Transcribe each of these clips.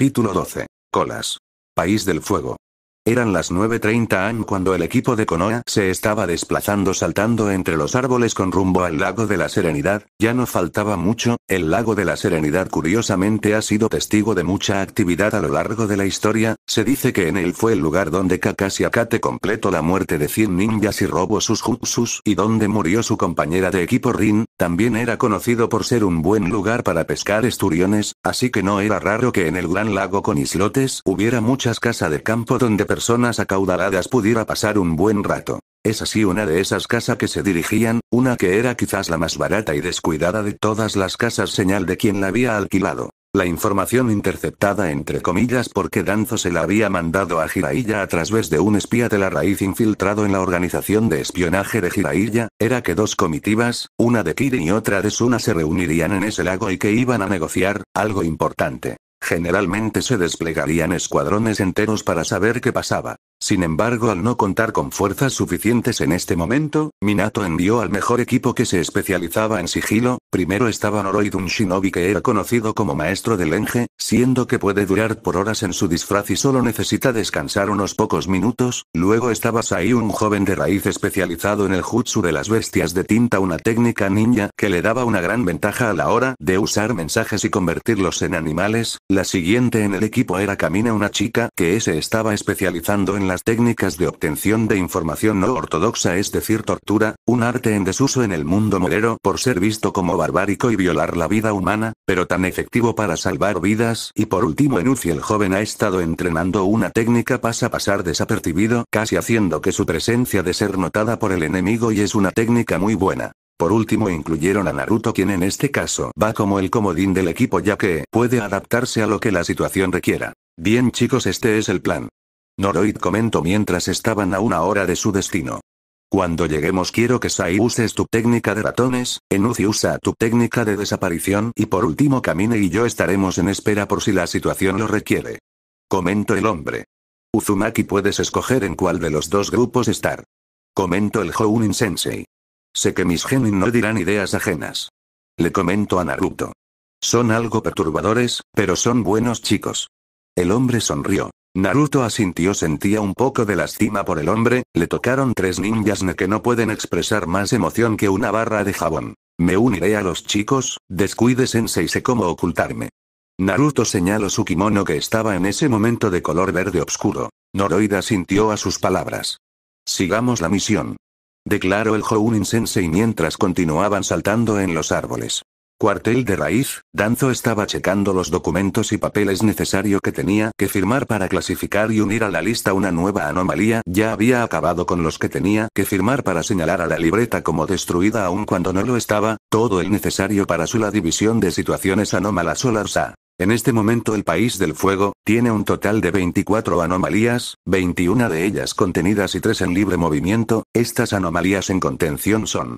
Capítulo 12. Colas. País del Fuego. Eran las 9.30 am cuando el equipo de Konoha se estaba desplazando saltando entre los árboles con rumbo al lago de la Serenidad, ya no faltaba mucho, el lago de la Serenidad curiosamente ha sido testigo de mucha actividad a lo largo de la historia, se dice que en él fue el lugar donde Kakashi Akate completó la muerte de 100 ninjas y robó sus jutsus y donde murió su compañera de equipo Rin, también era conocido por ser un buen lugar para pescar esturiones, así que no era raro que en el gran lago con islotes hubiera muchas casas de campo donde personas acaudaladas pudiera pasar un buen rato. Es así una de esas casas que se dirigían, una que era quizás la más barata y descuidada de todas las casas señal de quien la había alquilado. La información interceptada entre comillas porque Danzo se la había mandado a Girailla a través de un espía de la raíz infiltrado en la organización de espionaje de Girailla, era que dos comitivas, una de Kirin y otra de Suna se reunirían en ese lago y que iban a negociar, algo importante. Generalmente se desplegarían escuadrones enteros para saber qué pasaba. Sin embargo, al no contar con fuerzas suficientes en este momento, Minato envió al mejor equipo que se especializaba en sigilo, primero estaba Noroid un shinobi que era conocido como maestro del enje, siendo que puede durar por horas en su disfraz y solo necesita descansar unos pocos minutos, luego estaba Sai un joven de raíz especializado en el jutsu de las bestias de tinta una técnica ninja que le daba una gran ventaja a la hora de usar mensajes y convertirlos en animales, la siguiente en el equipo era Kamina una chica que se estaba especializando en las técnicas de obtención de información no ortodoxa, es decir, tortura, un arte en desuso en el mundo moderno por ser visto como barbárico y violar la vida humana, pero tan efectivo para salvar vidas. Y por último, Enuncia el joven ha estado entrenando una técnica pasa pasar desapercibido, casi haciendo que su presencia de ser notada por el enemigo y es una técnica muy buena. Por último incluyeron a Naruto quien en este caso va como el comodín del equipo ya que puede adaptarse a lo que la situación requiera. Bien chicos este es el plan. Noroid comentó mientras estaban a una hora de su destino. Cuando lleguemos quiero que Sai uses tu técnica de ratones, Enuzi usa tu técnica de desaparición y por último camine y yo estaremos en espera por si la situación lo requiere. Comento el hombre. Uzumaki puedes escoger en cuál de los dos grupos estar. Comento el Jounin Sensei. Sé que mis genin no dirán ideas ajenas. Le comento a Naruto. Son algo perturbadores, pero son buenos chicos. El hombre sonrió. Naruto asintió sentía un poco de lástima por el hombre, le tocaron tres ninjas que no pueden expresar más emoción que una barra de jabón. Me uniré a los chicos, descuide y sé cómo ocultarme. Naruto señaló su kimono que estaba en ese momento de color verde oscuro. Noroida sintió a sus palabras. Sigamos la misión. Declaró el Jounin Sensei mientras continuaban saltando en los árboles. Cuartel de raíz, Danzo estaba checando los documentos y papeles necesario que tenía que firmar para clasificar y unir a la lista una nueva anomalía. Ya había acabado con los que tenía que firmar para señalar a la libreta como destruida aun cuando no lo estaba, todo el necesario para su la división de situaciones anómalas o En este momento el País del Fuego, tiene un total de 24 anomalías, 21 de ellas contenidas y 3 en libre movimiento, estas anomalías en contención son,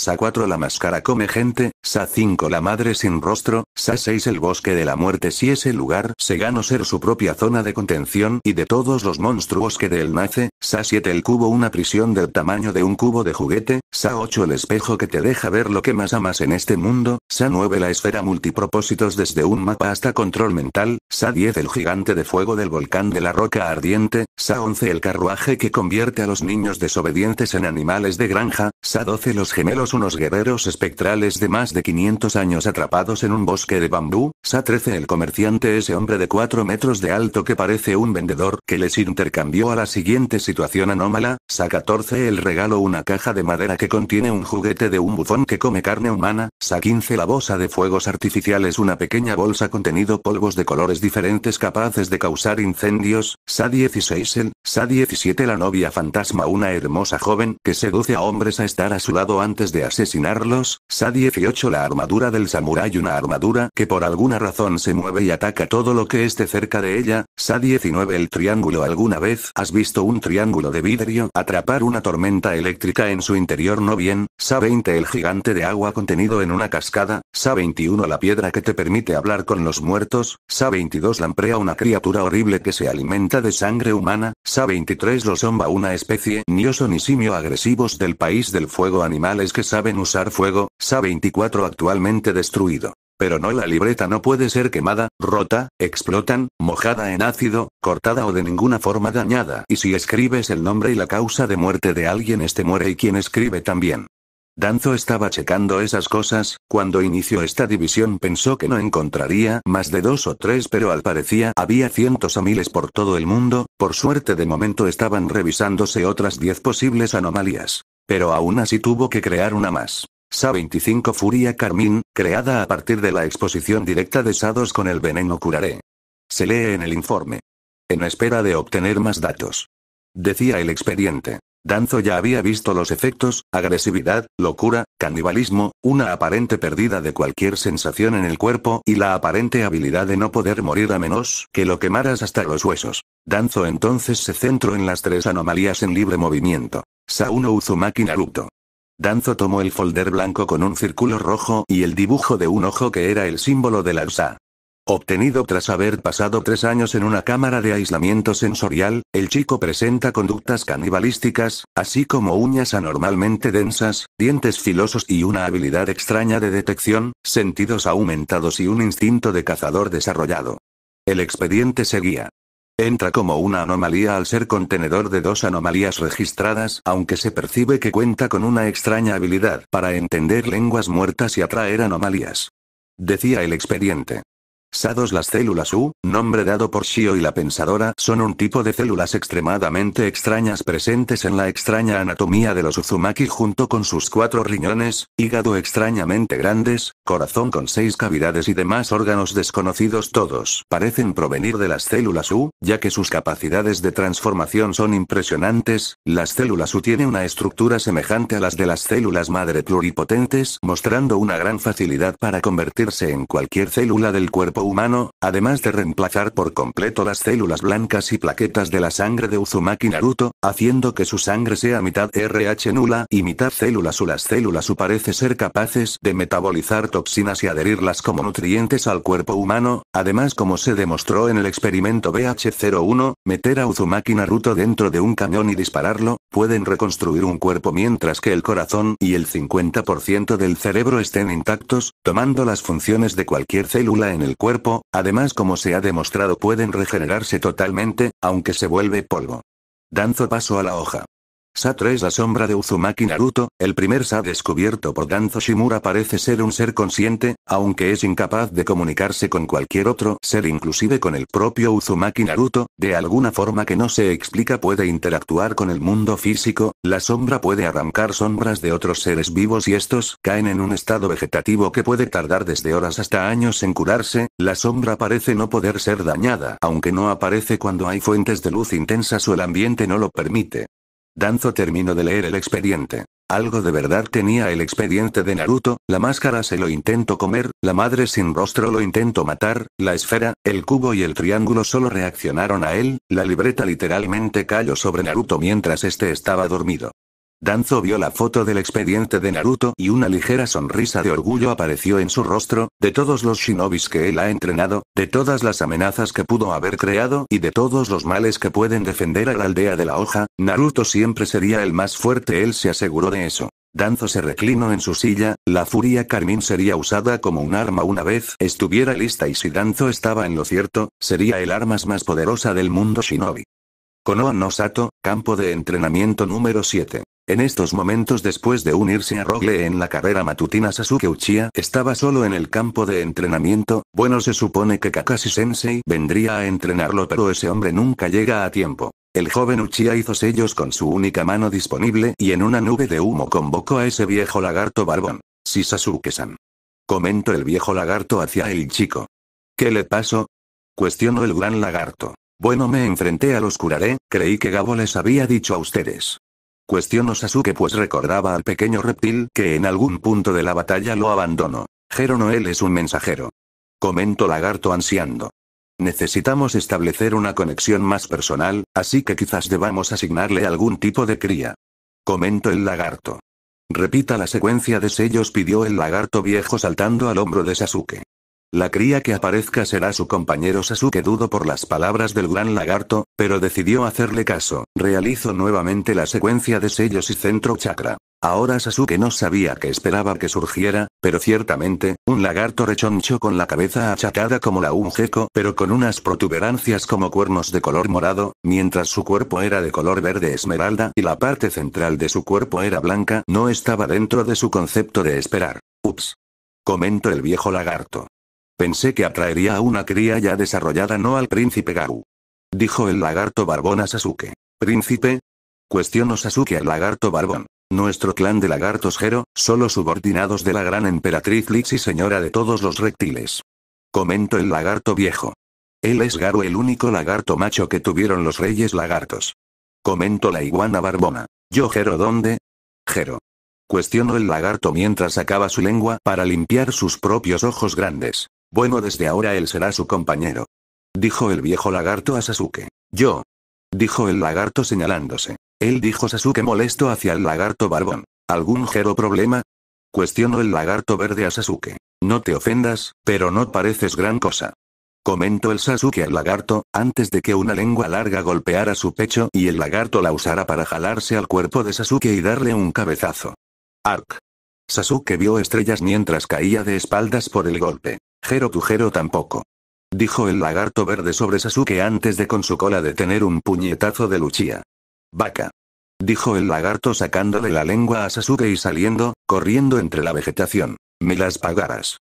Sa 4 la máscara come gente, Sa 5 la madre sin rostro, Sa 6 el bosque de la muerte si ese lugar se ganó ser su propia zona de contención y de todos los monstruos que de él nace, Sa 7 el cubo una prisión del tamaño de un cubo de juguete, Sa 8 el espejo que te deja ver lo que más amas en este mundo, Sa 9 la esfera multipropósitos desde un mapa hasta control mental, Sa 10 el gigante de fuego del volcán de la roca ardiente, Sa 11 el carruaje que convierte a los niños desobedientes en animales de granja, Sa 12 los gemelos unos guerreros espectrales de más de 500 años atrapados en un bosque de bambú, Sa 13 el comerciante ese hombre de 4 metros de alto que parece un vendedor que les intercambió a la siguiente situación anómala, Sa 14 el regalo una caja de madera que contiene un juguete de un bufón que come carne humana, Sa 15 la bolsa de fuegos artificiales una pequeña bolsa contenido polvos de colores diferentes capaces de causar incendios, Sa 16 el, Sa 17 la novia fantasma una hermosa joven que seduce a hombres a estar a su lado antes de asesinarlos, SA-18 la armadura del samurái una armadura que por alguna razón se mueve y ataca todo lo que esté cerca de ella, sa 19 el triángulo alguna vez has visto un triángulo de vidrio atrapar una tormenta eléctrica en su interior no bien, Sa 20 el gigante de agua contenido en una cascada, Sa 21 la piedra que te permite hablar con los muertos, Sa 22 lamprea una criatura horrible que se alimenta de sangre humana, Sa 23 los zomba una especie ni oso ni simio agresivos del país del fuego animales que saben usar fuego, SA-24 actualmente destruido. Pero no la libreta no puede ser quemada, rota, explotan, mojada en ácido, cortada o de ninguna forma dañada. Y si escribes el nombre y la causa de muerte de alguien este muere y quien escribe también. Danzo estaba checando esas cosas, cuando inició esta división pensó que no encontraría más de dos o tres pero al parecía había cientos o miles por todo el mundo, por suerte de momento estaban revisándose otras diez posibles anomalías. Pero aún así tuvo que crear una más. SA-25 Furia Carmín, creada a partir de la exposición directa de Sados con el veneno curaré. Se lee en el informe. En espera de obtener más datos. Decía el expediente. Danzo ya había visto los efectos, agresividad, locura, canibalismo, una aparente pérdida de cualquier sensación en el cuerpo y la aparente habilidad de no poder morir a menos que lo quemaras hasta los huesos. Danzo entonces se centró en las tres anomalías en libre movimiento. Sauno Uzumaki Naruto. Danzo tomó el folder blanco con un círculo rojo y el dibujo de un ojo que era el símbolo de la USA. Obtenido tras haber pasado tres años en una cámara de aislamiento sensorial, el chico presenta conductas canibalísticas, así como uñas anormalmente densas, dientes filosos y una habilidad extraña de detección, sentidos aumentados y un instinto de cazador desarrollado. El expediente seguía. Entra como una anomalía al ser contenedor de dos anomalías registradas, aunque se percibe que cuenta con una extraña habilidad para entender lenguas muertas y atraer anomalías. Decía el expediente. Sados las células U, nombre dado por Shio y la pensadora, son un tipo de células extremadamente extrañas presentes en la extraña anatomía de los Uzumaki junto con sus cuatro riñones, hígado extrañamente grandes, corazón con seis cavidades y demás órganos desconocidos todos parecen provenir de las células U, ya que sus capacidades de transformación son impresionantes, las células U tienen una estructura semejante a las de las células madre pluripotentes mostrando una gran facilidad para convertirse en cualquier célula del cuerpo humano, además de reemplazar por completo las células blancas y plaquetas de la sangre de Uzumaki Naruto, haciendo que su sangre sea mitad RH nula y mitad células o Las células U parece ser capaces de metabolizar toxinas y adherirlas como nutrientes al cuerpo humano, además como se demostró en el experimento BH01, meter a Uzumaki Naruto dentro de un cañón y dispararlo, pueden reconstruir un cuerpo mientras que el corazón y el 50% del cerebro estén intactos, tomando las funciones de cualquier célula en el cuerpo cuerpo, además como se ha demostrado pueden regenerarse totalmente, aunque se vuelve polvo. Danzo paso a la hoja. Sa es la sombra de Uzumaki Naruto, el primer Sa descubierto por Danzo Shimura parece ser un ser consciente, aunque es incapaz de comunicarse con cualquier otro ser inclusive con el propio Uzumaki Naruto, de alguna forma que no se explica puede interactuar con el mundo físico, la sombra puede arrancar sombras de otros seres vivos y estos caen en un estado vegetativo que puede tardar desde horas hasta años en curarse, la sombra parece no poder ser dañada aunque no aparece cuando hay fuentes de luz intensas o el ambiente no lo permite. Danzo terminó de leer el expediente. Algo de verdad tenía el expediente de Naruto, la máscara se lo intentó comer, la madre sin rostro lo intentó matar, la esfera, el cubo y el triángulo solo reaccionaron a él, la libreta literalmente cayó sobre Naruto mientras este estaba dormido. Danzo vio la foto del expediente de Naruto y una ligera sonrisa de orgullo apareció en su rostro, de todos los shinobis que él ha entrenado, de todas las amenazas que pudo haber creado y de todos los males que pueden defender a la aldea de la hoja, Naruto siempre sería el más fuerte, él se aseguró de eso. Danzo se reclinó en su silla, la furia carmín sería usada como un arma una vez estuviera lista y si Danzo estaba en lo cierto, sería el arma más poderosa del mundo shinobi. Konoha no Sato, campo de entrenamiento número 7. En estos momentos después de unirse a Rogle en la carrera matutina Sasuke Uchiha estaba solo en el campo de entrenamiento, bueno se supone que Kakashi Sensei vendría a entrenarlo pero ese hombre nunca llega a tiempo. El joven Uchiha hizo sellos con su única mano disponible y en una nube de humo convocó a ese viejo lagarto barbón. Si Sasuke-san. Comentó el viejo lagarto hacia el chico. ¿Qué le pasó? Cuestionó el gran lagarto. Bueno me enfrenté a los curaré, creí que Gabo les había dicho a ustedes. Cuestionó Sasuke pues recordaba al pequeño reptil que en algún punto de la batalla lo abandonó. Jero no él es un mensajero. Comentó lagarto ansiando. Necesitamos establecer una conexión más personal, así que quizás debamos asignarle algún tipo de cría. Comento el lagarto. Repita la secuencia de sellos pidió el lagarto viejo saltando al hombro de Sasuke. La cría que aparezca será su compañero Sasuke dudo por las palabras del gran lagarto, pero decidió hacerle caso, realizó nuevamente la secuencia de sellos y centro chakra. Ahora Sasuke no sabía que esperaba que surgiera, pero ciertamente, un lagarto rechoncho con la cabeza achacada como la un gecko pero con unas protuberancias como cuernos de color morado, mientras su cuerpo era de color verde esmeralda y la parte central de su cuerpo era blanca, no estaba dentro de su concepto de esperar. Ups. Comento el viejo lagarto. Pensé que atraería a una cría ya desarrollada, no al príncipe Garu. Dijo el lagarto barbón a Sasuke. ¿Príncipe? Cuestionó Sasuke al lagarto barbón. Nuestro clan de lagartos Jero, solo subordinados de la gran emperatriz Lixi y señora de todos los reptiles. Comento el lagarto viejo. Él es Garu el único lagarto macho que tuvieron los reyes lagartos. Comento la iguana barbona. ¿Yo Jero dónde? Jero. Cuestionó el lagarto mientras sacaba su lengua para limpiar sus propios ojos grandes. Bueno, desde ahora él será su compañero. Dijo el viejo lagarto a Sasuke. Yo. Dijo el lagarto señalándose. Él dijo Sasuke molesto hacia el lagarto barbón. ¿Algún jero problema? Cuestionó el lagarto verde a Sasuke. No te ofendas, pero no pareces gran cosa. Comentó el Sasuke al lagarto, antes de que una lengua larga golpeara su pecho y el lagarto la usara para jalarse al cuerpo de Sasuke y darle un cabezazo. Ark. Sasuke vio estrellas mientras caía de espaldas por el golpe. Jero Jero tampoco. Dijo el lagarto verde sobre Sasuke antes de con su cola detener un puñetazo de Luchia. Vaca. Dijo el lagarto sacando de la lengua a Sasuke y saliendo, corriendo entre la vegetación. Me las pagarás.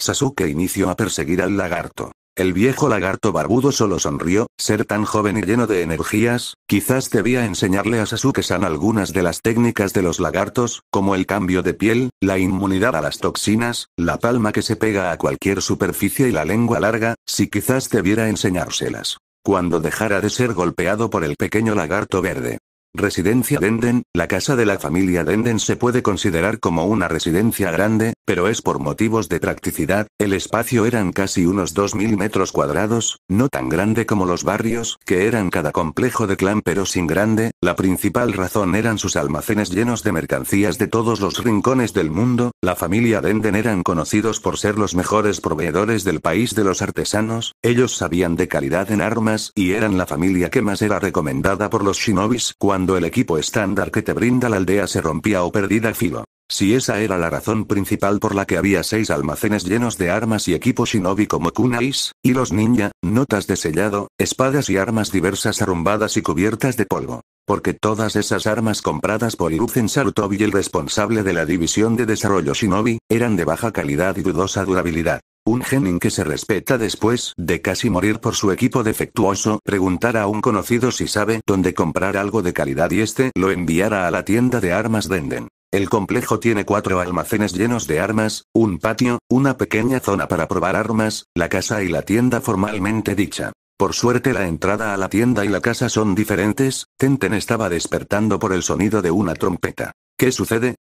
Sasuke inició a perseguir al lagarto. El viejo lagarto barbudo solo sonrió, ser tan joven y lleno de energías, quizás debía enseñarle a Sasuke-san algunas de las técnicas de los lagartos, como el cambio de piel, la inmunidad a las toxinas, la palma que se pega a cualquier superficie y la lengua larga, si quizás debiera enseñárselas. Cuando dejara de ser golpeado por el pequeño lagarto verde. Residencia Denden, la casa de la familia Denden se puede considerar como una residencia grande, pero es por motivos de practicidad, el espacio eran casi unos 2.000 metros cuadrados, no tan grande como los barrios que eran cada complejo de clan pero sin grande, la principal razón eran sus almacenes llenos de mercancías de todos los rincones del mundo, la familia Denden eran conocidos por ser los mejores proveedores del país de los artesanos, ellos sabían de calidad en armas y eran la familia que más era recomendada por los shinobis cuando cuando el equipo estándar que te brinda la aldea se rompía o perdida filo. Si esa era la razón principal por la que había seis almacenes llenos de armas y equipo shinobi como kunais, hilos ninja, notas de sellado, espadas y armas diversas arrumbadas y cubiertas de polvo. Porque todas esas armas compradas por Iruzen Sarutobi el responsable de la división de desarrollo shinobi, eran de baja calidad y dudosa durabilidad. Un Genin que se respeta después de casi morir por su equipo defectuoso, preguntar a un conocido si sabe dónde comprar algo de calidad y este lo enviará a la tienda de armas Denden. El complejo tiene cuatro almacenes llenos de armas, un patio, una pequeña zona para probar armas, la casa y la tienda formalmente dicha. Por suerte la entrada a la tienda y la casa son diferentes, Tenten estaba despertando por el sonido de una trompeta. ¿Qué sucede?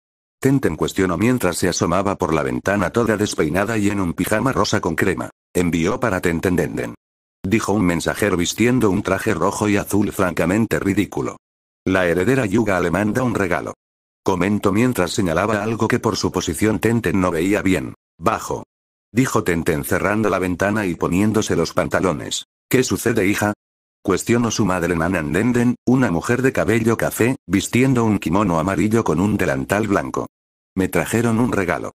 Tenten cuestionó mientras se asomaba por la ventana toda despeinada y en un pijama rosa con crema. Envió para Tenten Denden. Dijo un mensajero vistiendo un traje rojo y azul francamente ridículo. La heredera Yuga le manda un regalo. Comentó mientras señalaba algo que por su posición Tenten no veía bien. Bajo. Dijo Tenten cerrando la ventana y poniéndose los pantalones. ¿Qué sucede, hija? Cuestionó su madre Denden, una mujer de cabello café, vistiendo un kimono amarillo con un delantal blanco. Me trajeron un regalo.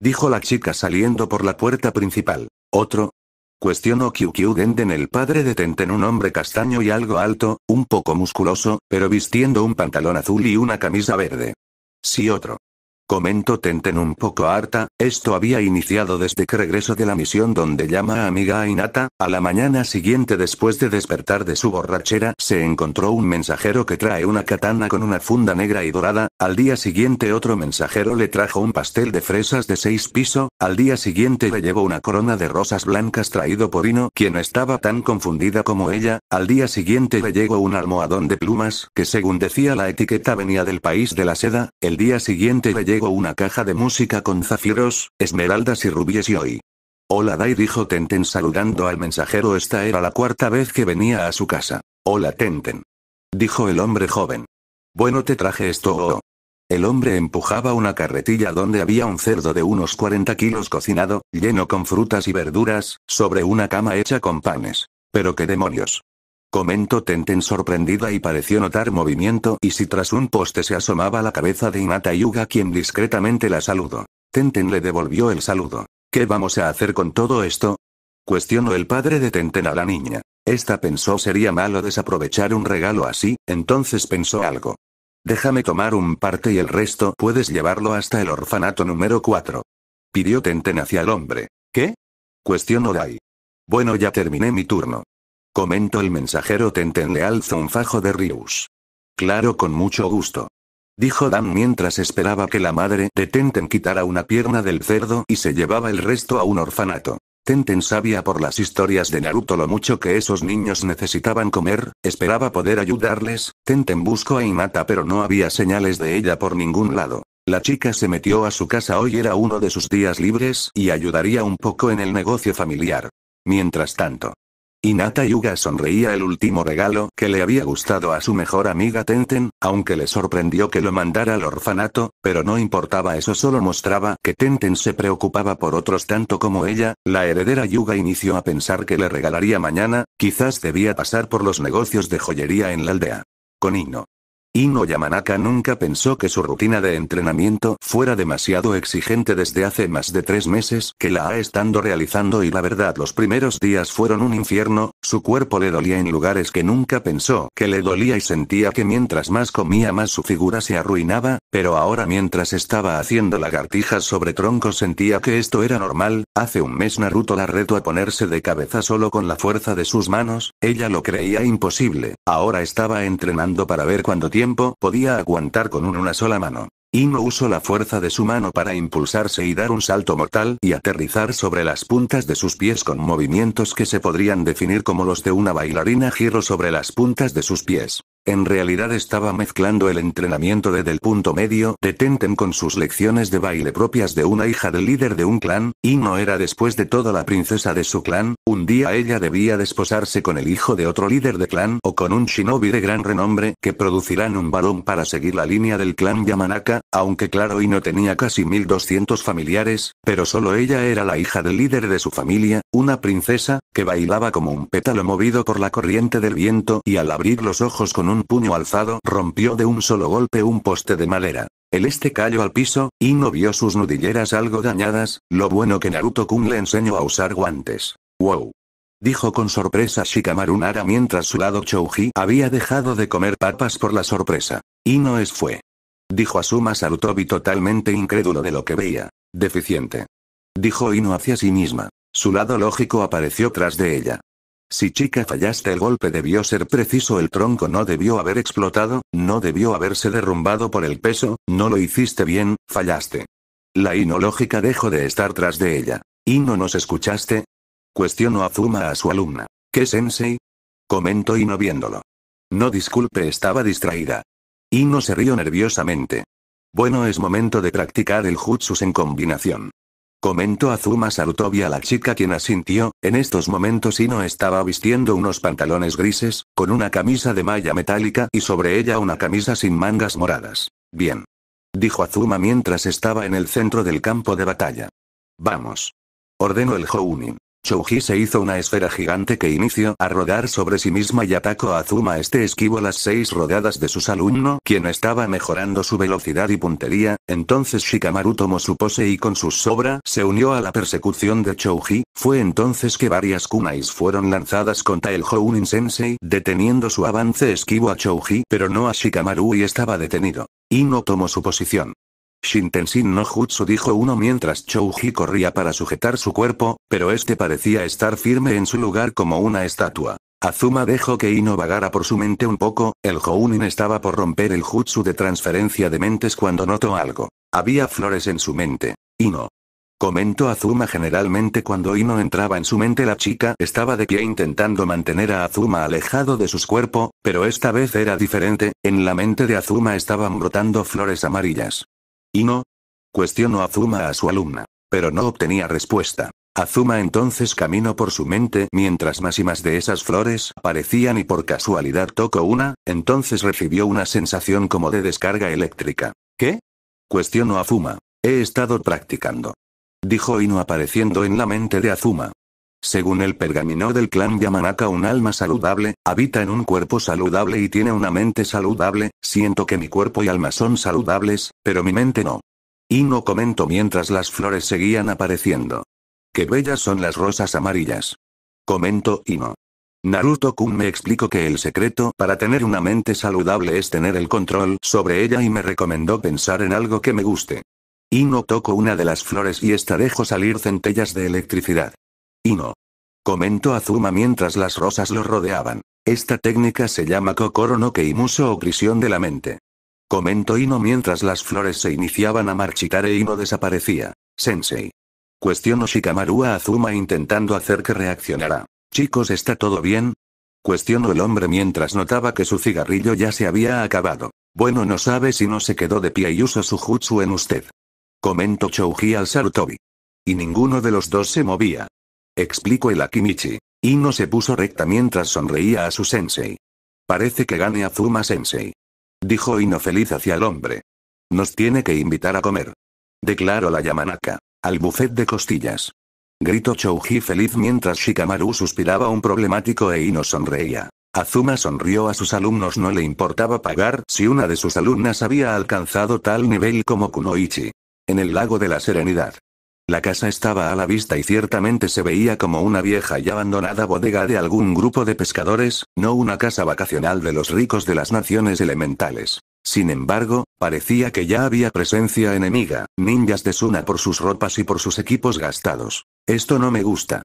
Dijo la chica saliendo por la puerta principal. ¿Otro? Cuestionó Kyu Denden el padre de Tenten un hombre castaño y algo alto, un poco musculoso, pero vistiendo un pantalón azul y una camisa verde. Sí otro. Comento Tenten un poco harta, esto había iniciado desde que regreso de la misión donde llama a amiga Ainata, a la mañana siguiente después de despertar de su borrachera se encontró un mensajero que trae una katana con una funda negra y dorada, al día siguiente otro mensajero le trajo un pastel de fresas de seis piso, al día siguiente le llevó una corona de rosas blancas traído por Ino quien estaba tan confundida como ella, al día siguiente le llegó un almohadón de plumas que según decía la etiqueta venía del país de la seda, el día siguiente le llegó una caja de música con zafiros, esmeraldas y rubíes y hoy. Hola Dai dijo Tenten saludando al mensajero esta era la cuarta vez que venía a su casa. Hola Tenten. Dijo el hombre joven. Bueno te traje esto oh, oh. El hombre empujaba una carretilla donde había un cerdo de unos 40 kilos cocinado, lleno con frutas y verduras, sobre una cama hecha con panes. Pero qué demonios. Comentó Tenten sorprendida y pareció notar movimiento y si tras un poste se asomaba la cabeza de Inata Yuga quien discretamente la saludó. Tenten le devolvió el saludo. ¿Qué vamos a hacer con todo esto? Cuestionó el padre de Tenten a la niña. Esta pensó sería malo desaprovechar un regalo así, entonces pensó algo. Déjame tomar un parte y el resto puedes llevarlo hasta el orfanato número 4. Pidió Tenten hacia el hombre. ¿Qué? Cuestionó Dai. Bueno ya terminé mi turno. Comentó el mensajero Tenten le alza un fajo de Rius. Claro, con mucho gusto. Dijo Dan mientras esperaba que la madre de Tenten quitara una pierna del cerdo y se llevaba el resto a un orfanato. Tenten sabía por las historias de Naruto lo mucho que esos niños necesitaban comer, esperaba poder ayudarles, Tenten buscó a Inata pero no había señales de ella por ningún lado. La chica se metió a su casa hoy era uno de sus días libres y ayudaría un poco en el negocio familiar. Mientras tanto, Nata Yuga sonreía el último regalo que le había gustado a su mejor amiga Tenten, aunque le sorprendió que lo mandara al orfanato, pero no importaba eso solo mostraba que Tenten se preocupaba por otros tanto como ella, la heredera Yuga inició a pensar que le regalaría mañana, quizás debía pasar por los negocios de joyería en la aldea. Con Ino. Ino Yamanaka nunca pensó que su rutina de entrenamiento fuera demasiado exigente desde hace más de tres meses que la ha estando realizando y la verdad los primeros días fueron un infierno, su cuerpo le dolía en lugares que nunca pensó que le dolía y sentía que mientras más comía más su figura se arruinaba, pero ahora mientras estaba haciendo lagartijas sobre troncos sentía que esto era normal, hace un mes Naruto la reto a ponerse de cabeza solo con la fuerza de sus manos, ella lo creía imposible, ahora estaba entrenando para ver cuando tiempo podía aguantar con una sola mano. no usó la fuerza de su mano para impulsarse y dar un salto mortal y aterrizar sobre las puntas de sus pies con movimientos que se podrían definir como los de una bailarina giro sobre las puntas de sus pies. En realidad estaba mezclando el entrenamiento de del punto medio de Tenten con sus lecciones de baile propias de una hija del líder de un clan, y no era después de toda la princesa de su clan, un día ella debía desposarse con el hijo de otro líder de clan o con un shinobi de gran renombre que producirán un varón para seguir la línea del clan Yamanaka, aunque claro y no tenía casi 1200 familiares, pero solo ella era la hija del líder de su familia, una princesa, que bailaba como un pétalo movido por la corriente del viento y al abrir los ojos con un un puño alzado rompió de un solo golpe un poste de madera. El este cayó al piso, y Ino vio sus nudilleras algo dañadas, lo bueno que Naruto-kun le enseñó a usar guantes. ¡Wow! Dijo con sorpresa Shikamaru Nara mientras su lado Chouji había dejado de comer papas por la sorpresa. Ino es fue. Dijo Asuma Sarutobi totalmente incrédulo de lo que veía. Deficiente. Dijo Ino hacia sí misma. Su lado lógico apareció tras de ella. Si chica fallaste el golpe debió ser preciso el tronco no debió haber explotado, no debió haberse derrumbado por el peso, no lo hiciste bien, fallaste. La inológica dejó de estar tras de ella. ¿Y no nos escuchaste? Cuestionó Azuma a su alumna. ¿Qué sensei? Comentó no viéndolo. No disculpe estaba distraída. Ino se rió nerviosamente. Bueno es momento de practicar el jutsus en combinación. Comentó Azuma Sarutobi a la chica quien asintió, en estos momentos Ino estaba vistiendo unos pantalones grises, con una camisa de malla metálica y sobre ella una camisa sin mangas moradas. Bien. Dijo Azuma mientras estaba en el centro del campo de batalla. Vamos. Ordenó el Hounin. Chouji se hizo una esfera gigante que inició a rodar sobre sí misma y atacó a Zuma. Este esquivo las seis rodadas de sus alumno, quien estaba mejorando su velocidad y puntería, entonces Shikamaru tomó su pose y con su sobra se unió a la persecución de Chouji, fue entonces que varias kunais fueron lanzadas contra el Hounin Sensei, deteniendo su avance esquivo a Chouji pero no a Shikamaru y estaba detenido. Ino tomó su posición. Shintenshin no Jutsu dijo uno mientras Chouji corría para sujetar su cuerpo, pero este parecía estar firme en su lugar como una estatua. Azuma dejó que Ino vagara por su mente un poco, el Jounin estaba por romper el jutsu de transferencia de mentes cuando notó algo. Había flores en su mente. Ino. Comentó Azuma generalmente cuando Ino entraba en su mente la chica estaba de pie intentando mantener a Azuma alejado de sus cuerpo, pero esta vez era diferente, en la mente de Azuma estaban brotando flores amarillas. ¿Y no? Cuestionó Azuma a su alumna. Pero no obtenía respuesta. Azuma entonces caminó por su mente mientras más y más de esas flores aparecían y por casualidad tocó una, entonces recibió una sensación como de descarga eléctrica. ¿Qué? Cuestionó Azuma. He estado practicando. Dijo Ino apareciendo en la mente de Azuma. Según el pergamino del clan Yamanaka, un alma saludable, habita en un cuerpo saludable y tiene una mente saludable, siento que mi cuerpo y alma son saludables, pero mi mente no. Y no comento mientras las flores seguían apareciendo. Qué bellas son las rosas amarillas. Comento y no. Naruto-kun me explicó que el secreto para tener una mente saludable es tener el control sobre ella y me recomendó pensar en algo que me guste. Y no toco una de las flores y esta dejo salir centellas de electricidad no, Comentó Azuma mientras las rosas lo rodeaban. Esta técnica se llama Kokoro no Keimuso o prisión de la mente. Comentó Ino mientras las flores se iniciaban a marchitar e Ino desaparecía. Sensei. Cuestionó Shikamaru a Azuma intentando hacer que reaccionara. Chicos, ¿está todo bien? Cuestionó el hombre mientras notaba que su cigarrillo ya se había acabado. Bueno, no sabe si no se quedó de pie y usó su jutsu en usted. Comentó Chouji al Sarutobi. Y ninguno de los dos se movía explicó el Akimichi. no se puso recta mientras sonreía a su sensei. Parece que gane Azuma sensei. Dijo Ino feliz hacia el hombre. Nos tiene que invitar a comer. Declaró la Yamanaka. Al buffet de costillas. Gritó Chouji feliz mientras Shikamaru suspiraba un problemático e Ino sonreía. Azuma sonrió a sus alumnos no le importaba pagar si una de sus alumnas había alcanzado tal nivel como Kunoichi. En el lago de la serenidad. La casa estaba a la vista y ciertamente se veía como una vieja y abandonada bodega de algún grupo de pescadores, no una casa vacacional de los ricos de las naciones elementales. Sin embargo, parecía que ya había presencia enemiga, ninjas de Suna por sus ropas y por sus equipos gastados. Esto no me gusta.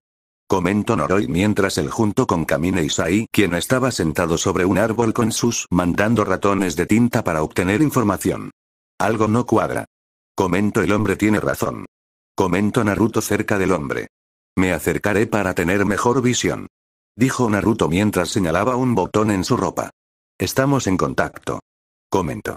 Comentó Noroi mientras él junto con Kamine Isai, quien estaba sentado sobre un árbol con sus mandando ratones de tinta para obtener información. Algo no cuadra. Comento el hombre tiene razón. Comento Naruto cerca del hombre. Me acercaré para tener mejor visión. Dijo Naruto mientras señalaba un botón en su ropa. Estamos en contacto. Comento.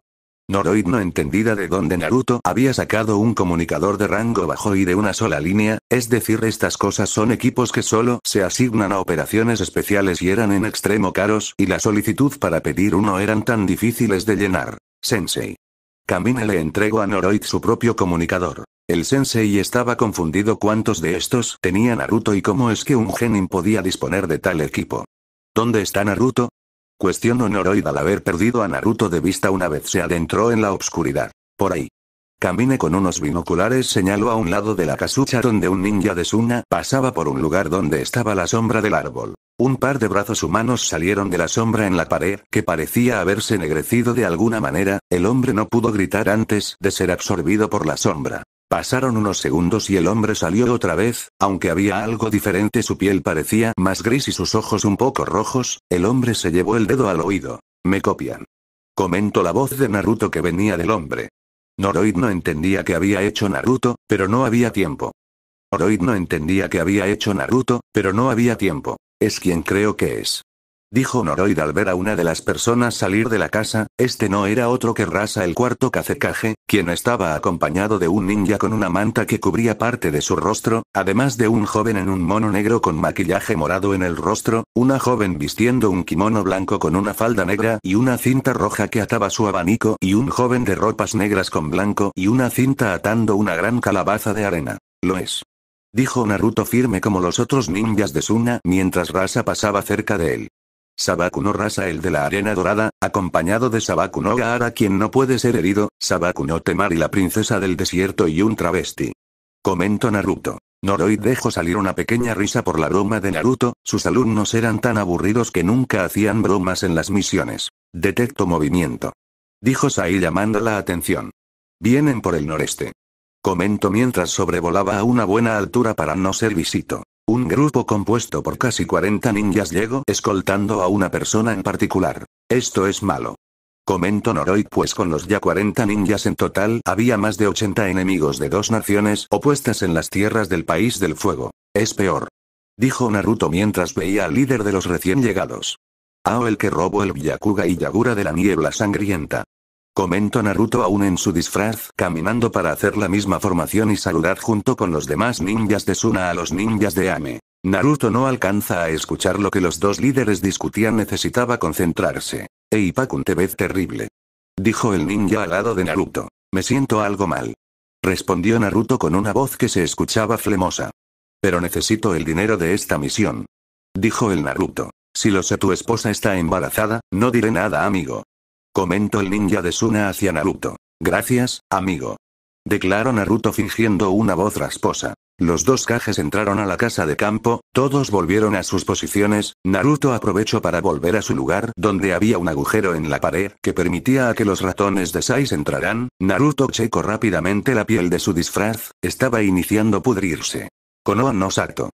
Noroid no entendida de dónde Naruto había sacado un comunicador de rango bajo y de una sola línea, es decir, estas cosas son equipos que solo se asignan a operaciones especiales y eran en extremo caros y la solicitud para pedir uno eran tan difíciles de llenar. Sensei. Camina le entregó a Noroid su propio comunicador. El sensei estaba confundido cuántos de estos tenía Naruto y cómo es que un genin podía disponer de tal equipo. ¿Dónde está Naruto? Cuestionó Noroid al haber perdido a Naruto de vista una vez se adentró en la oscuridad. Por ahí. Camine con unos binoculares señaló a un lado de la casucha donde un ninja de Suna pasaba por un lugar donde estaba la sombra del árbol. Un par de brazos humanos salieron de la sombra en la pared, que parecía haberse negrecido de alguna manera, el hombre no pudo gritar antes de ser absorbido por la sombra. Pasaron unos segundos y el hombre salió otra vez, aunque había algo diferente, su piel parecía más gris y sus ojos un poco rojos, el hombre se llevó el dedo al oído. Me copian. Comentó la voz de Naruto que venía del hombre. Noroid no entendía que había hecho Naruto, pero no había tiempo. Noroid no entendía que había hecho Naruto, pero no había tiempo. Es quien creo que es dijo Noroid al ver a una de las personas salir de la casa, este no era otro que Rasa el cuarto cacekaje, quien estaba acompañado de un ninja con una manta que cubría parte de su rostro, además de un joven en un mono negro con maquillaje morado en el rostro, una joven vistiendo un kimono blanco con una falda negra y una cinta roja que ataba su abanico y un joven de ropas negras con blanco y una cinta atando una gran calabaza de arena. Lo es. Dijo Naruto firme como los otros ninjas de Suna mientras Rasa pasaba cerca de él. Sabakuno Rasa el de la arena dorada, acompañado de Sabakuno Gaara quien no puede ser herido, Sabakuno Temari la princesa del desierto y un travesti. Comento Naruto. Noroi dejó salir una pequeña risa por la broma de Naruto, sus alumnos eran tan aburridos que nunca hacían bromas en las misiones. Detecto movimiento. Dijo Sai llamando la atención. Vienen por el noreste. Comento mientras sobrevolaba a una buena altura para no ser visito. Un grupo compuesto por casi 40 ninjas llegó escoltando a una persona en particular. Esto es malo. Comento Noroi pues con los ya 40 ninjas en total había más de 80 enemigos de dos naciones opuestas en las tierras del país del fuego. Es peor. Dijo Naruto mientras veía al líder de los recién llegados. Ao el que robó el Byakuga y Yagura de la niebla sangrienta. Comentó Naruto aún en su disfraz, caminando para hacer la misma formación y saludar junto con los demás ninjas de Suna a los ninjas de Ame. Naruto no alcanza a escuchar lo que los dos líderes discutían, necesitaba concentrarse. Ei Pakun te ves terrible. Dijo el ninja al lado de Naruto. Me siento algo mal. Respondió Naruto con una voz que se escuchaba flemosa. Pero necesito el dinero de esta misión. Dijo el Naruto. Si lo sé tu esposa está embarazada, no diré nada amigo. Comentó el ninja de Suna hacia Naruto. Gracias, amigo. Declaró Naruto fingiendo una voz rasposa. Los dos cajes entraron a la casa de campo, todos volvieron a sus posiciones, Naruto aprovechó para volver a su lugar donde había un agujero en la pared que permitía a que los ratones de Sais entraran, Naruto checó rápidamente la piel de su disfraz, estaba iniciando pudrirse. Konoha no Sato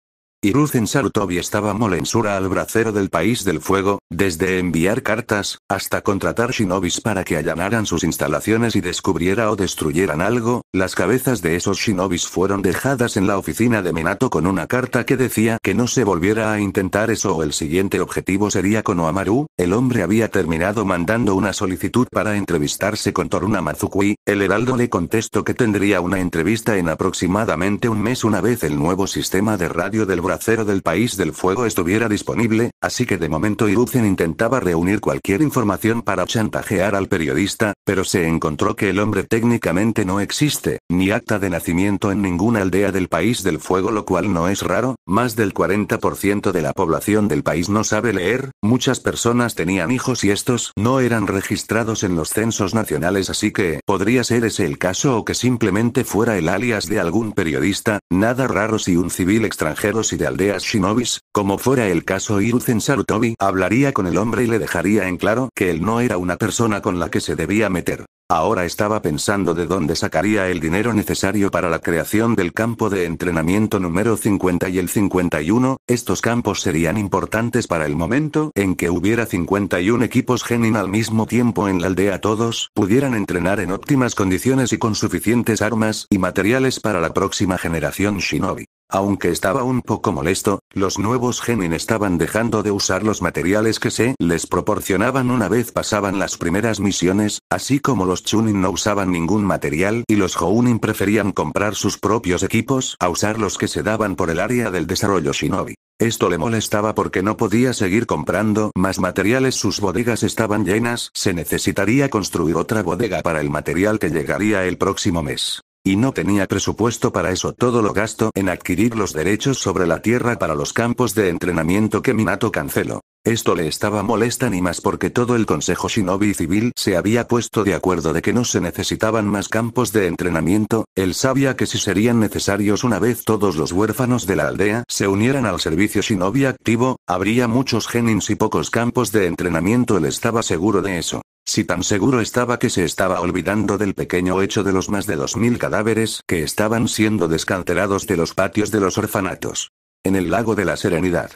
en Sarutobi estaba molensura al bracero del País del Fuego, desde enviar cartas, hasta contratar shinobis para que allanaran sus instalaciones y descubriera o destruyeran algo, las cabezas de esos shinobis fueron dejadas en la oficina de Minato con una carta que decía que no se volviera a intentar eso o el siguiente objetivo sería con Konohamaru, el hombre había terminado mandando una solicitud para entrevistarse con Toruna Mazukui, el heraldo le contestó que tendría una entrevista en aproximadamente un mes una vez el nuevo sistema de radio del bracero del país del fuego estuviera disponible, así que de momento Irucen intentaba reunir cualquier información para chantajear al periodista, pero se encontró que el hombre técnicamente no existe, ni acta de nacimiento en ninguna aldea del país del fuego lo cual no es raro, más del 40% de la población del país no sabe leer, muchas personas tenían hijos y estos no eran registrados en los censos nacionales así que podría ser ese el caso o que simplemente fuera el alias de algún periodista, nada raro si un civil extranjero si de aldeas shinobis, como fuera el caso Iruzen Sarutobi hablaría con el hombre y le dejaría en claro que él no era una persona con la que se debía meter. Ahora estaba pensando de dónde sacaría el dinero necesario para la creación del campo de entrenamiento número 50 y el 51, estos campos serían importantes para el momento en que hubiera 51 equipos genin al mismo tiempo en la aldea todos pudieran entrenar en óptimas condiciones y con suficientes armas y materiales para la próxima generación shinobi. Aunque estaba un poco molesto, los nuevos Genin estaban dejando de usar los materiales que se les proporcionaban una vez pasaban las primeras misiones, así como los Chunin no usaban ningún material y los Hounin preferían comprar sus propios equipos a usar los que se daban por el área del desarrollo Shinobi. Esto le molestaba porque no podía seguir comprando más materiales, sus bodegas estaban llenas, se necesitaría construir otra bodega para el material que llegaría el próximo mes. Y no tenía presupuesto para eso todo lo gasto en adquirir los derechos sobre la tierra para los campos de entrenamiento que Minato canceló. Esto le estaba molesta ni más porque todo el Consejo Shinobi Civil se había puesto de acuerdo de que no se necesitaban más campos de entrenamiento, él sabía que si serían necesarios una vez todos los huérfanos de la aldea se unieran al servicio Shinobi activo, habría muchos genins y pocos campos de entrenamiento él estaba seguro de eso. Si tan seguro estaba que se estaba olvidando del pequeño hecho de los más de 2.000 cadáveres que estaban siendo descanterados de los patios de los orfanatos. En el lago de la serenidad.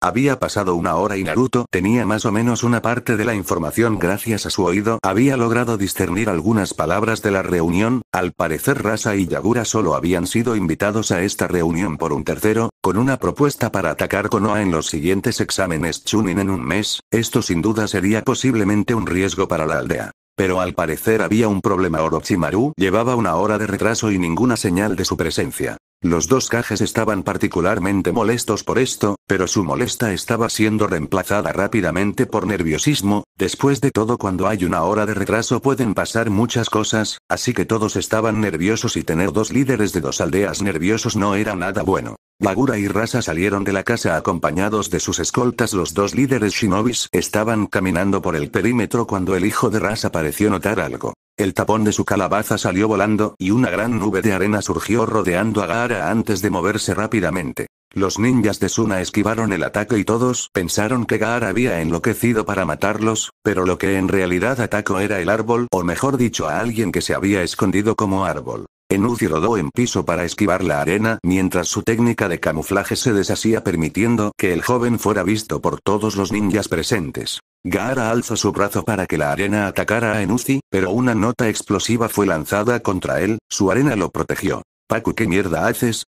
Había pasado una hora y Naruto tenía más o menos una parte de la información gracias a su oído. Había logrado discernir algunas palabras de la reunión, al parecer Rasa y Yagura solo habían sido invitados a esta reunión por un tercero, con una propuesta para atacar Konoha en los siguientes exámenes Chunin en un mes, esto sin duda sería posiblemente un riesgo para la aldea. Pero al parecer había un problema Orochimaru llevaba una hora de retraso y ninguna señal de su presencia. Los dos cajes estaban particularmente molestos por esto, pero su molesta estaba siendo reemplazada rápidamente por nerviosismo, después de todo cuando hay una hora de retraso pueden pasar muchas cosas, así que todos estaban nerviosos y tener dos líderes de dos aldeas nerviosos no era nada bueno. Bagura y Rasa salieron de la casa acompañados de sus escoltas. Los dos líderes shinobis estaban caminando por el perímetro cuando el hijo de Rasa pareció notar algo. El tapón de su calabaza salió volando y una gran nube de arena surgió rodeando a Gaara antes de moverse rápidamente. Los ninjas de Suna esquivaron el ataque y todos pensaron que Gaara había enloquecido para matarlos, pero lo que en realidad atacó era el árbol o mejor dicho a alguien que se había escondido como árbol. Enuzi rodó en piso para esquivar la arena mientras su técnica de camuflaje se deshacía permitiendo que el joven fuera visto por todos los ninjas presentes. Gaara alzó su brazo para que la arena atacara a Enuzi, pero una nota explosiva fue lanzada contra él, su arena lo protegió. Paku, ¿qué mierda haces?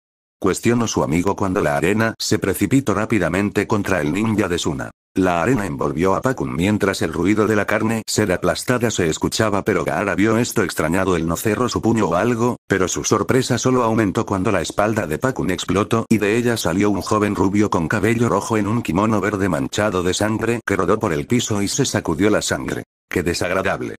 Cuestionó su amigo cuando la arena se precipitó rápidamente contra el ninja de Suna. La arena envolvió a Pakun mientras el ruido de la carne ser aplastada se escuchaba, pero Gaara vio esto extrañado. el no cerró su puño o algo, pero su sorpresa solo aumentó cuando la espalda de Pakun explotó y de ella salió un joven rubio con cabello rojo en un kimono verde manchado de sangre que rodó por el piso y se sacudió la sangre. ¡Qué desagradable!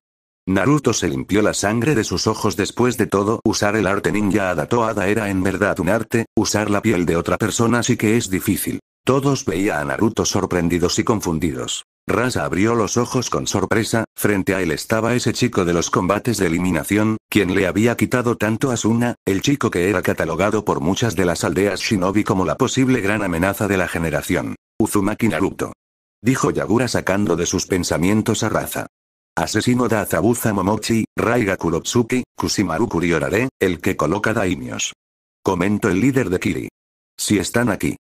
Naruto se limpió la sangre de sus ojos después de todo. Usar el arte ninja Adatoada era en verdad un arte, usar la piel de otra persona sí que es difícil. Todos veía a Naruto sorprendidos y confundidos. Rasa abrió los ojos con sorpresa, frente a él estaba ese chico de los combates de eliminación, quien le había quitado tanto a Suna, el chico que era catalogado por muchas de las aldeas shinobi como la posible gran amenaza de la generación. Uzumaki Naruto. Dijo Yagura sacando de sus pensamientos a Raza. Asesino de Azabuza Momochi, Raiga Kurotsuki, Kusimaru Kuriorare, el que coloca daimios. Comento el líder de Kiri. Si están aquí.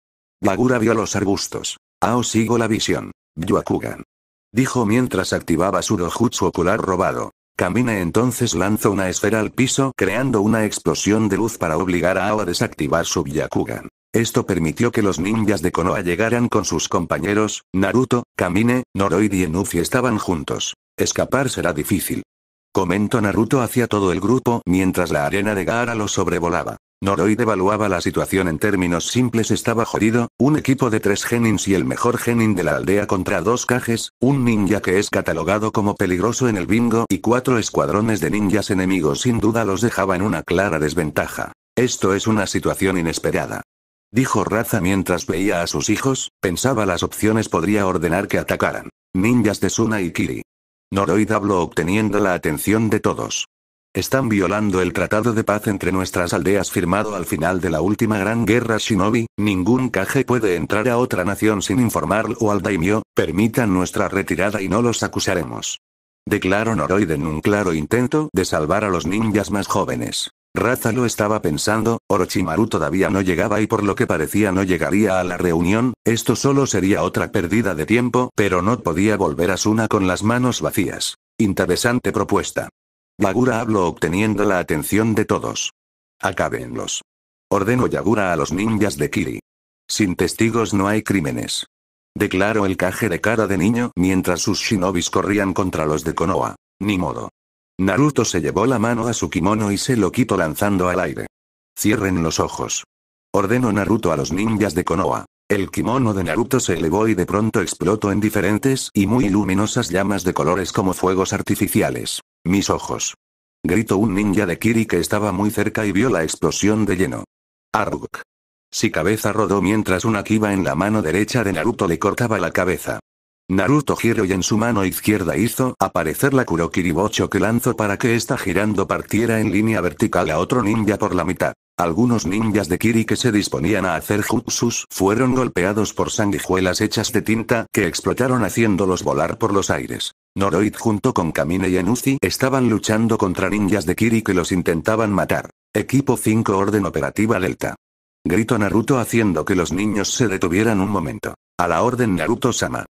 Bagura vio los arbustos. Ao sigo la visión. Byakugan. Dijo mientras activaba su rojutsu ocular robado. Kamine entonces lanzó una esfera al piso creando una explosión de luz para obligar a Ao a desactivar su Byakugan. Esto permitió que los ninjas de Konoha llegaran con sus compañeros, Naruto, Kamine, Noroid y Enufi estaban juntos. Escapar será difícil. Comentó Naruto hacia todo el grupo mientras la arena de Gaara lo sobrevolaba. Noroid evaluaba la situación en términos simples estaba jodido, un equipo de tres genins y el mejor genin de la aldea contra dos cajes, un ninja que es catalogado como peligroso en el bingo y cuatro escuadrones de ninjas enemigos sin duda los dejaba en una clara desventaja. Esto es una situación inesperada. Dijo Raza mientras veía a sus hijos, pensaba las opciones podría ordenar que atacaran. Ninjas de Suna y Kiri. Noroid habló obteniendo la atención de todos. Están violando el tratado de paz entre nuestras aldeas firmado al final de la última gran guerra shinobi, ningún Kage puede entrar a otra nación sin informarlo al daimyo, permitan nuestra retirada y no los acusaremos. Declaró Noroid en un claro intento de salvar a los ninjas más jóvenes. Raza lo estaba pensando, Orochimaru todavía no llegaba y por lo que parecía no llegaría a la reunión, esto solo sería otra pérdida de tiempo, pero no podía volver a Suna con las manos vacías. Interesante propuesta. Yagura habló obteniendo la atención de todos. Acábenlos. Ordenó Yagura a los ninjas de Kiri. Sin testigos no hay crímenes. Declaró el caje de cara de niño mientras sus shinobis corrían contra los de Konoha. Ni modo. Naruto se llevó la mano a su kimono y se lo quitó lanzando al aire. Cierren los ojos. Ordenó Naruto a los ninjas de Konoha. El kimono de Naruto se elevó y de pronto explotó en diferentes y muy luminosas llamas de colores como fuegos artificiales. Mis ojos. Gritó un ninja de Kiri que estaba muy cerca y vio la explosión de lleno. Aruk. Si cabeza rodó mientras una kiba en la mano derecha de Naruto le cortaba la cabeza. Naruto giro y en su mano izquierda hizo aparecer la Kurokiri Bocho que lanzó para que esta girando partiera en línea vertical a otro ninja por la mitad. Algunos ninjas de Kiri que se disponían a hacer jutsus fueron golpeados por sanguijuelas hechas de tinta que explotaron haciéndolos volar por los aires. Noroid junto con Kamine y Enusi estaban luchando contra ninjas de Kiri que los intentaban matar. Equipo 5 Orden Operativa Delta. Grito Naruto haciendo que los niños se detuvieran un momento. A la orden Naruto-sama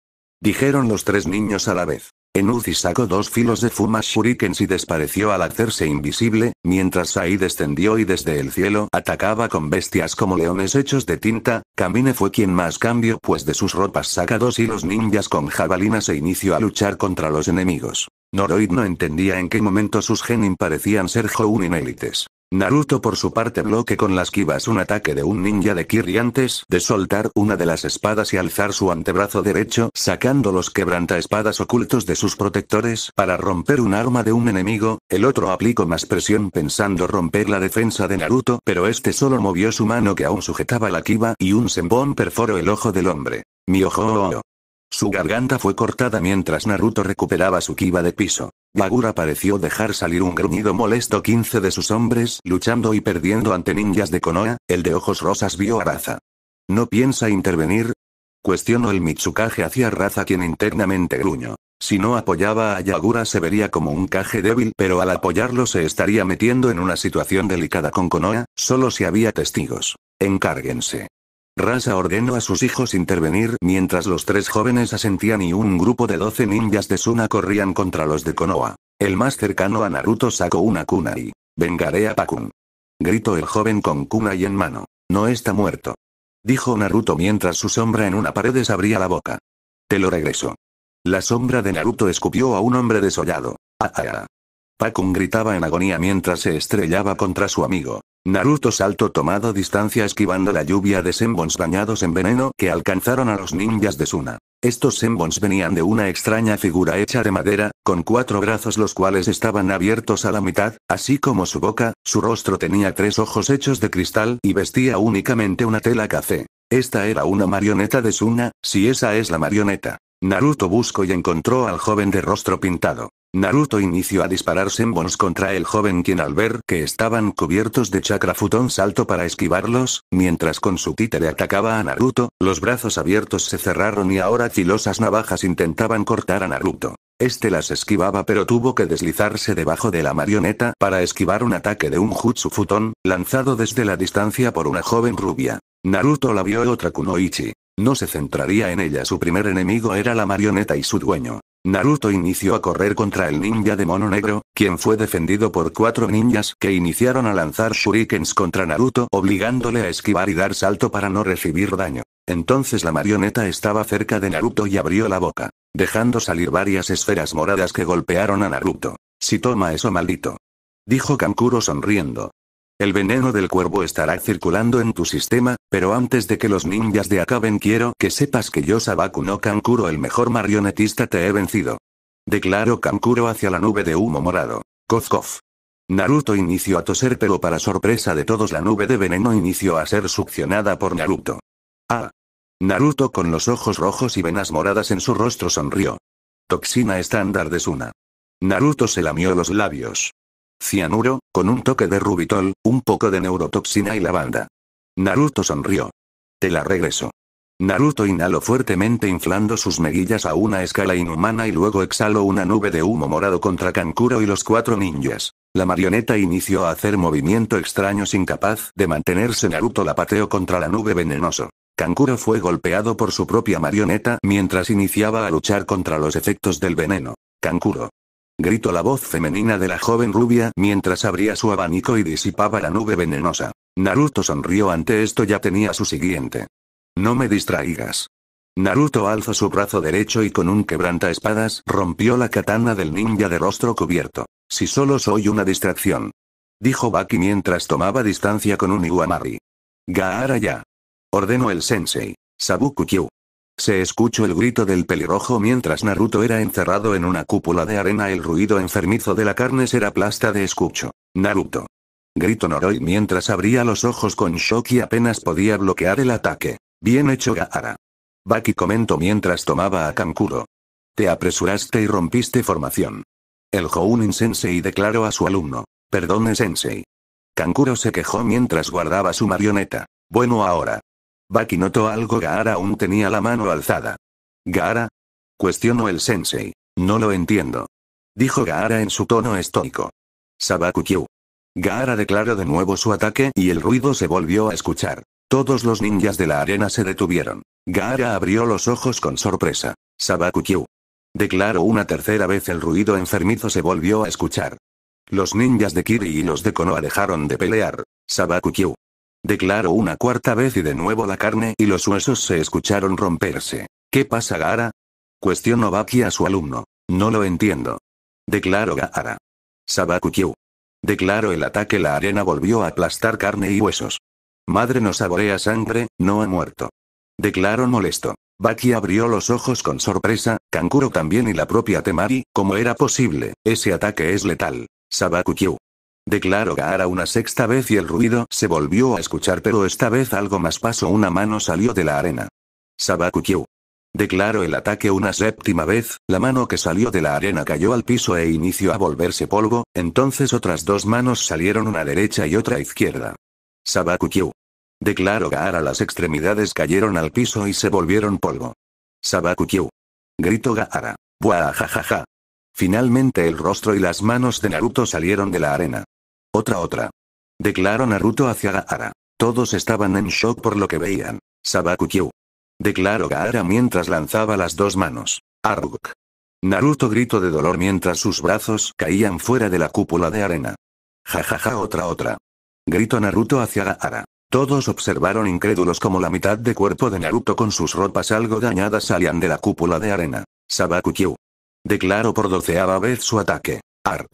dijeron los tres niños a la vez. Enuzi sacó dos filos de fuma shurikens y despareció al hacerse invisible, mientras ahí descendió y desde el cielo atacaba con bestias como leones hechos de tinta, Kamine fue quien más cambió pues de sus ropas saca dos los ninjas con jabalinas e inició a luchar contra los enemigos. Noroid no entendía en qué momento sus genin parecían ser Jounin élites. Naruto por su parte bloque con las kivas un ataque de un ninja de Kiri antes de soltar una de las espadas y alzar su antebrazo derecho sacando los quebrantaespadas ocultos de sus protectores para romper un arma de un enemigo, el otro aplicó más presión pensando romper la defensa de Naruto pero este solo movió su mano que aún sujetaba la kiva y un sembón perforó el ojo del hombre. Mi oh, oh, oh. Su garganta fue cortada mientras Naruto recuperaba su kiba de piso. Yagura pareció dejar salir un gruñido molesto 15 de sus hombres luchando y perdiendo ante ninjas de Konoha, el de ojos rosas vio a Raza. ¿No piensa intervenir? Cuestionó el Mitsukage hacia Raza quien internamente gruñó. Si no apoyaba a Yagura se vería como un caje débil pero al apoyarlo se estaría metiendo en una situación delicada con Konoha, solo si había testigos. Encárguense. Rasa ordenó a sus hijos intervenir mientras los tres jóvenes asentían y un grupo de doce ninjas de Suna corrían contra los de Konoha. El más cercano a Naruto sacó una kunai. y... Vengaré a Pakun. Gritó el joven con kunai en mano. No está muerto. Dijo Naruto mientras su sombra en una pared abría la boca. Te lo regreso. La sombra de Naruto escupió a un hombre desollado. Ah, ah. ah" Pakun gritaba en agonía mientras se estrellaba contra su amigo. Naruto saltó tomado distancia esquivando la lluvia de sembons bañados en veneno que alcanzaron a los ninjas de Suna. Estos sembons venían de una extraña figura hecha de madera, con cuatro brazos los cuales estaban abiertos a la mitad, así como su boca, su rostro tenía tres ojos hechos de cristal y vestía únicamente una tela café. Esta era una marioneta de Suna, si esa es la marioneta. Naruto buscó y encontró al joven de rostro pintado. Naruto inició a disparar senbons contra el joven quien al ver que estaban cubiertos de chakra futón saltó para esquivarlos, mientras con su títere atacaba a Naruto, los brazos abiertos se cerraron y ahora filosas navajas intentaban cortar a Naruto. Este las esquivaba pero tuvo que deslizarse debajo de la marioneta para esquivar un ataque de un jutsu futón, lanzado desde la distancia por una joven rubia. Naruto la vio otra kunoichi. No se centraría en ella su primer enemigo era la marioneta y su dueño. Naruto inició a correr contra el ninja de mono negro, quien fue defendido por cuatro ninjas que iniciaron a lanzar shurikens contra Naruto obligándole a esquivar y dar salto para no recibir daño. Entonces la marioneta estaba cerca de Naruto y abrió la boca, dejando salir varias esferas moradas que golpearon a Naruto. Si toma eso maldito. Dijo Kankuro sonriendo. El veneno del cuervo estará circulando en tu sistema, pero antes de que los ninjas de acaben quiero que sepas que yo Sabaku no Kankuro el mejor marionetista te he vencido. Declaró Kankuro hacia la nube de humo morado. Kozkov. Naruto inició a toser pero para sorpresa de todos la nube de veneno inició a ser succionada por Naruto. Ah. Naruto con los ojos rojos y venas moradas en su rostro sonrió. Toxina estándar de Suna. Naruto se lamió los labios. Cianuro, con un toque de rubitol, un poco de neurotoxina y lavanda. Naruto sonrió. Te la regreso. Naruto inhaló fuertemente inflando sus mejillas a una escala inhumana y luego exhaló una nube de humo morado contra Kankuro y los cuatro ninjas. La marioneta inició a hacer movimiento extraños incapaz de mantenerse Naruto la pateó contra la nube venenoso. Kankuro fue golpeado por su propia marioneta mientras iniciaba a luchar contra los efectos del veneno. Kankuro, gritó la voz femenina de la joven rubia mientras abría su abanico y disipaba la nube venenosa. Naruto sonrió ante esto ya tenía su siguiente. No me distraigas. Naruto alzó su brazo derecho y con un quebranta espadas rompió la katana del ninja de rostro cubierto. Si solo soy una distracción. Dijo Baki mientras tomaba distancia con un Iwamari. Gaara ya. Ordenó el sensei. Sabuku se escuchó el grito del pelirrojo mientras Naruto era encerrado en una cúpula de arena. El ruido enfermizo de la carne será plasta de escucho. Naruto. Grito Noroi mientras abría los ojos con shock y apenas podía bloquear el ataque. Bien hecho Gaara. Baki comentó mientras tomaba a Kankuro. Te apresuraste y rompiste formación. El Jounin Sensei declaró a su alumno. Perdone Sensei. Kankuro se quejó mientras guardaba su marioneta. Bueno ahora, Baki notó algo Gaara aún tenía la mano alzada. ¿Gaara? Cuestionó el sensei. No lo entiendo. Dijo Gaara en su tono estoico. Sabaku Kyu. Gaara declaró de nuevo su ataque y el ruido se volvió a escuchar. Todos los ninjas de la arena se detuvieron. Gaara abrió los ojos con sorpresa. Sabaku Kyu. Declaró una tercera vez el ruido enfermizo se volvió a escuchar. Los ninjas de Kiri y los de Konoha dejaron de pelear. Sabaku Kyu. Declaró una cuarta vez y de nuevo la carne y los huesos se escucharon romperse. ¿Qué pasa, Gaara? Cuestionó Baki a su alumno. No lo entiendo. Declaró Gaara. Kyu. Declaró el ataque. La arena volvió a aplastar carne y huesos. Madre no saborea sangre, no ha muerto. Declaró molesto. Baki abrió los ojos con sorpresa, Kankuro también y la propia Temari, como era posible, ese ataque es letal. Kyu. Declaró Gaara una sexta vez y el ruido se volvió a escuchar pero esta vez algo más pasó una mano salió de la arena. Sabaku Kyu. Declaró el ataque una séptima vez, la mano que salió de la arena cayó al piso e inició a volverse polvo, entonces otras dos manos salieron una derecha y otra izquierda. Sabaku Kyu. Declaró Gaara las extremidades cayeron al piso y se volvieron polvo. Sabaku Kyu. Grito Gaara. Buah Finalmente el rostro y las manos de Naruto salieron de la arena. Otra otra. Declaró Naruto hacia Gaara. Todos estaban en shock por lo que veían. Sabaku Kyu. Declaró Gaara mientras lanzaba las dos manos. Ark. Naruto gritó de dolor mientras sus brazos caían fuera de la cúpula de arena. Jajaja ja, ja, otra otra. Gritó Naruto hacia Gaara. Todos observaron incrédulos como la mitad de cuerpo de Naruto con sus ropas algo dañadas salían de la cúpula de arena. Sabaku Kyu. Declaró por doceava vez su ataque. Ark.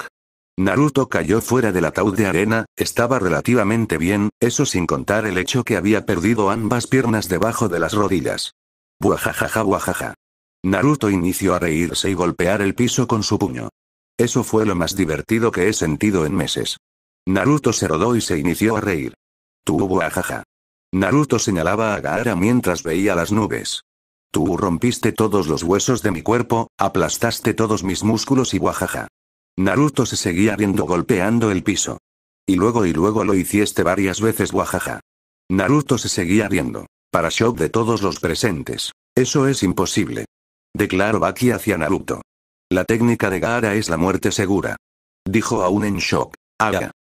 Naruto cayó fuera del ataúd de arena, estaba relativamente bien, eso sin contar el hecho que había perdido ambas piernas debajo de las rodillas. Buajajaja buajaja. Naruto inició a reírse y golpear el piso con su puño. Eso fue lo más divertido que he sentido en meses. Naruto se rodó y se inició a reír. Tu buajaja. Naruto señalaba a Gaara mientras veía las nubes. Tú rompiste todos los huesos de mi cuerpo, aplastaste todos mis músculos y guajaja. Naruto se seguía riendo golpeando el piso. Y luego y luego lo hiciste varias veces, guajaja. Naruto se seguía riendo. Para shock de todos los presentes. Eso es imposible. Declaró Baki hacia Naruto. La técnica de Gaara es la muerte segura. Dijo aún en shock. Haga.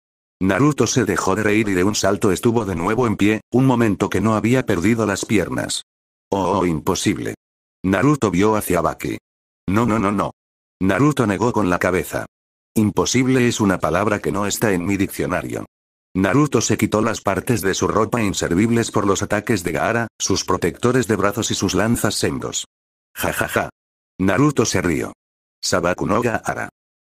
Naruto se dejó de reír y de un salto estuvo de nuevo en pie, un momento que no había perdido las piernas. Oh, oh imposible. Naruto vio hacia Baki. No, no, no, no. Naruto negó con la cabeza. Imposible es una palabra que no está en mi diccionario. Naruto se quitó las partes de su ropa inservibles por los ataques de Gaara, sus protectores de brazos y sus lanzas sendos. Ja ja ja. Naruto se rió. Sabaku no Gaara.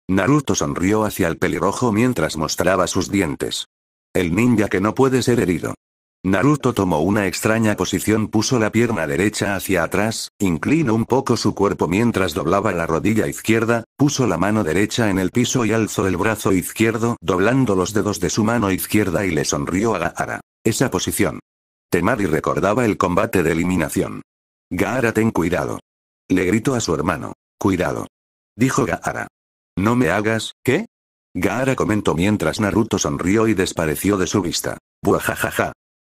Naruto sonrió hacia el pelirrojo mientras mostraba sus dientes. El ninja que no puede ser herido. Naruto tomó una extraña posición, puso la pierna derecha hacia atrás, inclinó un poco su cuerpo mientras doblaba la rodilla izquierda, puso la mano derecha en el piso y alzó el brazo izquierdo, doblando los dedos de su mano izquierda y le sonrió a Gaara. Esa posición. Temari recordaba el combate de eliminación. Gaara, ten cuidado. Le gritó a su hermano. Cuidado. Dijo Gaara. No me hagas, ¿qué? Gaara comentó mientras Naruto sonrió y desapareció de su vista. Buajajaja.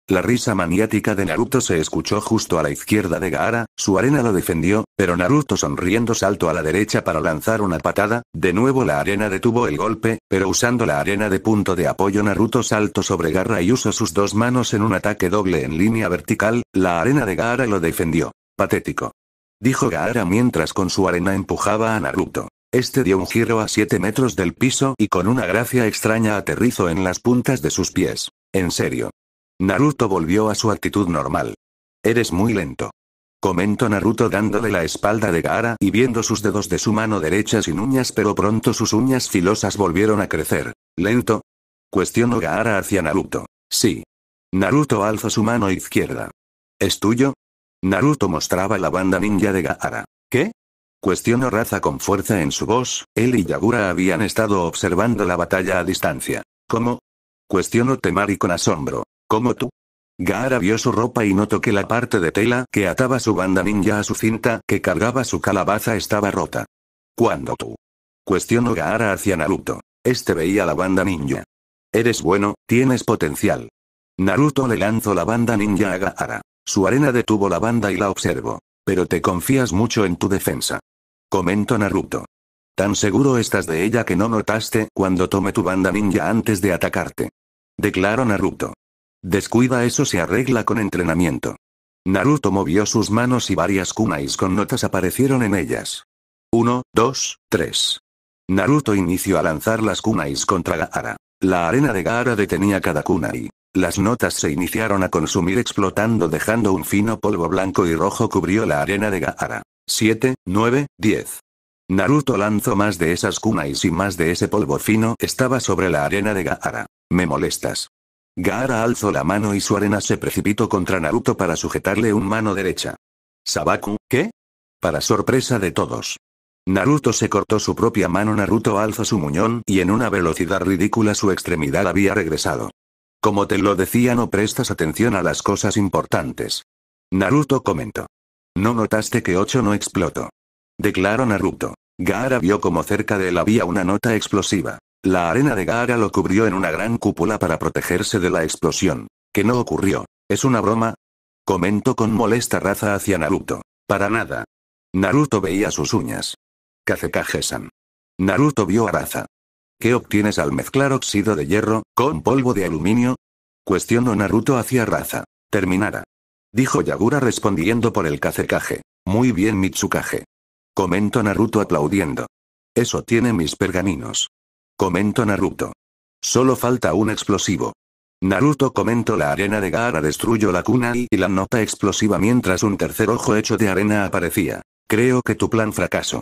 La risa maniática de Naruto se escuchó justo a la izquierda de Gaara, su arena lo defendió, pero Naruto sonriendo saltó a la derecha para lanzar una patada, de nuevo la arena detuvo el golpe, pero usando la arena de punto de apoyo Naruto saltó sobre garra y usó sus dos manos en un ataque doble en línea vertical, la arena de Gaara lo defendió. Patético. Dijo Gaara mientras con su arena empujaba a Naruto. Este dio un giro a 7 metros del piso y con una gracia extraña aterrizó en las puntas de sus pies. En serio. Naruto volvió a su actitud normal. Eres muy lento. Comentó Naruto dándole la espalda de Gaara y viendo sus dedos de su mano derecha sin uñas pero pronto sus uñas filosas volvieron a crecer. ¿Lento? Cuestionó Gaara hacia Naruto. Sí. Naruto alzó su mano izquierda. ¿Es tuyo? Naruto mostraba la banda ninja de Gaara. ¿Qué? Cuestionó Raza con fuerza en su voz, él y Yagura habían estado observando la batalla a distancia. ¿Cómo? Cuestionó Temari con asombro. Como tú. Gaara vio su ropa y notó que la parte de tela que ataba su banda ninja a su cinta que cargaba su calabaza estaba rota. ¿Cuándo tú? Cuestionó Gaara hacia Naruto. Este veía la banda ninja. Eres bueno, tienes potencial. Naruto le lanzó la banda ninja a Gaara. Su arena detuvo la banda y la observó. Pero te confías mucho en tu defensa. Comentó Naruto. Tan seguro estás de ella que no notaste cuando tomé tu banda ninja antes de atacarte. Declaró Naruto. Descuida eso se arregla con entrenamiento. Naruto movió sus manos y varias kunais con notas aparecieron en ellas. 1, 2, 3. Naruto inició a lanzar las kunais contra Gaara. La arena de Gaara detenía cada kunai. Las notas se iniciaron a consumir explotando dejando un fino polvo blanco y rojo cubrió la arena de Gaara. 7, 9, 10. Naruto lanzó más de esas kunais y más de ese polvo fino estaba sobre la arena de Gaara. Me molestas. Gaara alzó la mano y su arena se precipitó contra Naruto para sujetarle un mano derecha. Sabaku, ¿qué? Para sorpresa de todos. Naruto se cortó su propia mano Naruto alzó su muñón y en una velocidad ridícula su extremidad había regresado. Como te lo decía no prestas atención a las cosas importantes. Naruto comentó. No notaste que 8 no explotó. Declaró Naruto. Gaara vio como cerca de él había una nota explosiva. La arena de Gaara lo cubrió en una gran cúpula para protegerse de la explosión. Que no ocurrió. ¿Es una broma? Comentó con molesta raza hacia Naruto. Para nada. Naruto veía sus uñas. Kazekage-san. Naruto vio a Raza. ¿Qué obtienes al mezclar óxido de hierro, con polvo de aluminio? Cuestionó Naruto hacia Raza. Terminara. Dijo Yagura respondiendo por el Kazekage. Muy bien Mitsukage. Comentó Naruto aplaudiendo. Eso tiene mis pergaminos. Comento Naruto. Solo falta un explosivo. Naruto comentó la arena de Gaara destruyó la cuna y la nota explosiva mientras un tercer ojo hecho de arena aparecía. Creo que tu plan fracasó.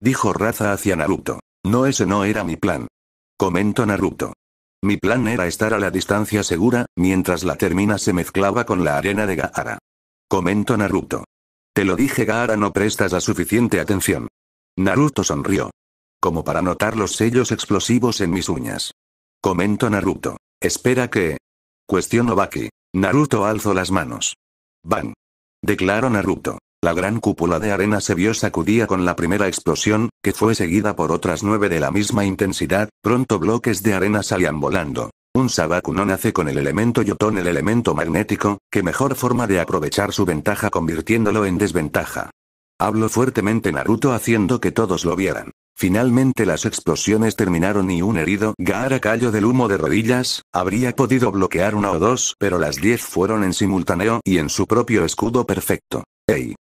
Dijo Raza hacia Naruto. No ese no era mi plan. Comento Naruto. Mi plan era estar a la distancia segura, mientras la termina se mezclaba con la arena de Gaara. Comento Naruto. Te lo dije Gaara no prestas la suficiente atención. Naruto sonrió como para notar los sellos explosivos en mis uñas. Comento Naruto. Espera que... Cuestiono Baki. Naruto alzo las manos. Van. Declaró Naruto. La gran cúpula de arena se vio sacudida con la primera explosión, que fue seguida por otras nueve de la misma intensidad, pronto bloques de arena salían volando. Un Sabaku no nace con el elemento Yotón el elemento magnético, que mejor forma de aprovechar su ventaja convirtiéndolo en desventaja. Habló fuertemente Naruto haciendo que todos lo vieran. Finalmente las explosiones terminaron y un herido Gaara cayó del humo de rodillas, habría podido bloquear una o dos, pero las diez fueron en simultáneo y en su propio escudo perfecto. ¡Ey!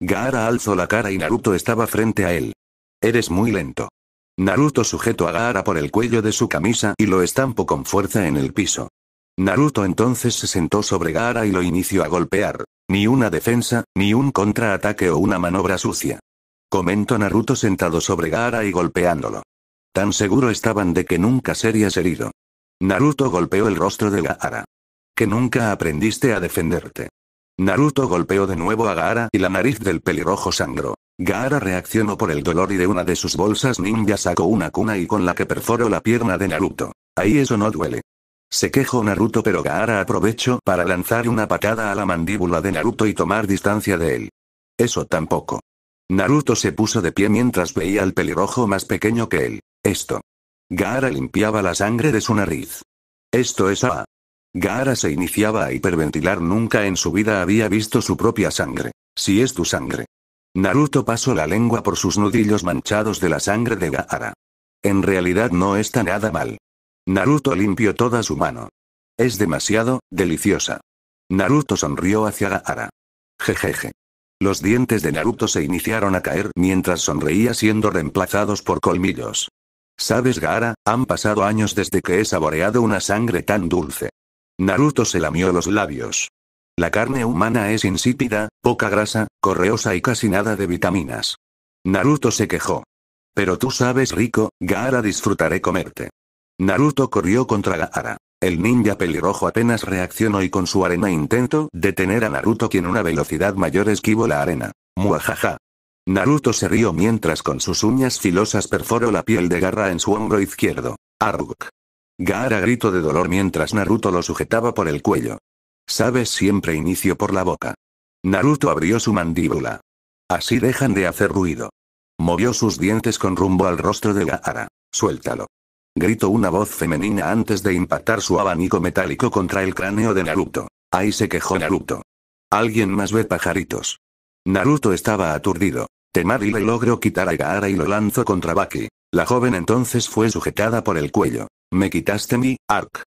Gaara alzó la cara y Naruto estaba frente a él. Eres muy lento. Naruto sujetó a Gaara por el cuello de su camisa y lo estampó con fuerza en el piso. Naruto entonces se sentó sobre Gaara y lo inició a golpear. Ni una defensa, ni un contraataque o una manobra sucia. Comentó Naruto sentado sobre Gaara y golpeándolo. Tan seguro estaban de que nunca serías herido. Naruto golpeó el rostro de Gaara. Que nunca aprendiste a defenderte. Naruto golpeó de nuevo a Gaara y la nariz del pelirrojo sangró. Gaara reaccionó por el dolor y de una de sus bolsas ninja sacó una cuna y con la que perforó la pierna de Naruto. Ahí eso no duele. Se quejó Naruto pero Gaara aprovechó para lanzar una patada a la mandíbula de Naruto y tomar distancia de él. Eso tampoco. Naruto se puso de pie mientras veía al pelirrojo más pequeño que él. Esto. Gaara limpiaba la sangre de su nariz. Esto es A. Gaara se iniciaba a hiperventilar nunca en su vida había visto su propia sangre. Si es tu sangre. Naruto pasó la lengua por sus nudillos manchados de la sangre de Gaara. En realidad no está nada mal. Naruto limpió toda su mano. Es demasiado, deliciosa. Naruto sonrió hacia Gaara. Jejeje. Los dientes de Naruto se iniciaron a caer mientras sonreía siendo reemplazados por colmillos. Sabes Gaara, han pasado años desde que he saboreado una sangre tan dulce. Naruto se lamió los labios. La carne humana es insípida, poca grasa, correosa y casi nada de vitaminas. Naruto se quejó. Pero tú sabes rico, Gaara disfrutaré comerte. Naruto corrió contra Gaara. El ninja pelirrojo apenas reaccionó y con su arena intentó detener a Naruto quien una velocidad mayor esquivó la arena. Muajaja. Naruto se rió mientras con sus uñas filosas perforó la piel de garra en su hombro izquierdo. Aruk. Gaara gritó de dolor mientras Naruto lo sujetaba por el cuello. Sabes siempre inicio por la boca. Naruto abrió su mandíbula. Así dejan de hacer ruido. Movió sus dientes con rumbo al rostro de Gaara. Suéltalo gritó una voz femenina antes de impactar su abanico metálico contra el cráneo de Naruto. Ahí se quejó Naruto. Alguien más ve pajaritos. Naruto estaba aturdido. Temari le logró quitar a Gaara y lo lanzó contra Baki. La joven entonces fue sujetada por el cuello. Me quitaste mi, Ark.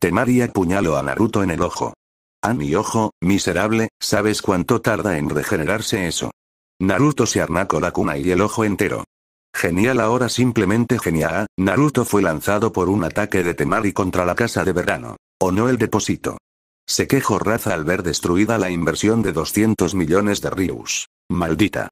Temari apuñaló a Naruto en el ojo. A mi ojo, miserable, ¿sabes cuánto tarda en regenerarse eso? Naruto se arnacó la cuna y el ojo entero. Genial ahora simplemente genial, Naruto fue lanzado por un ataque de Temari contra la casa de verano. O no el depósito. Se quejó Raza al ver destruida la inversión de 200 millones de Ryus. Maldita.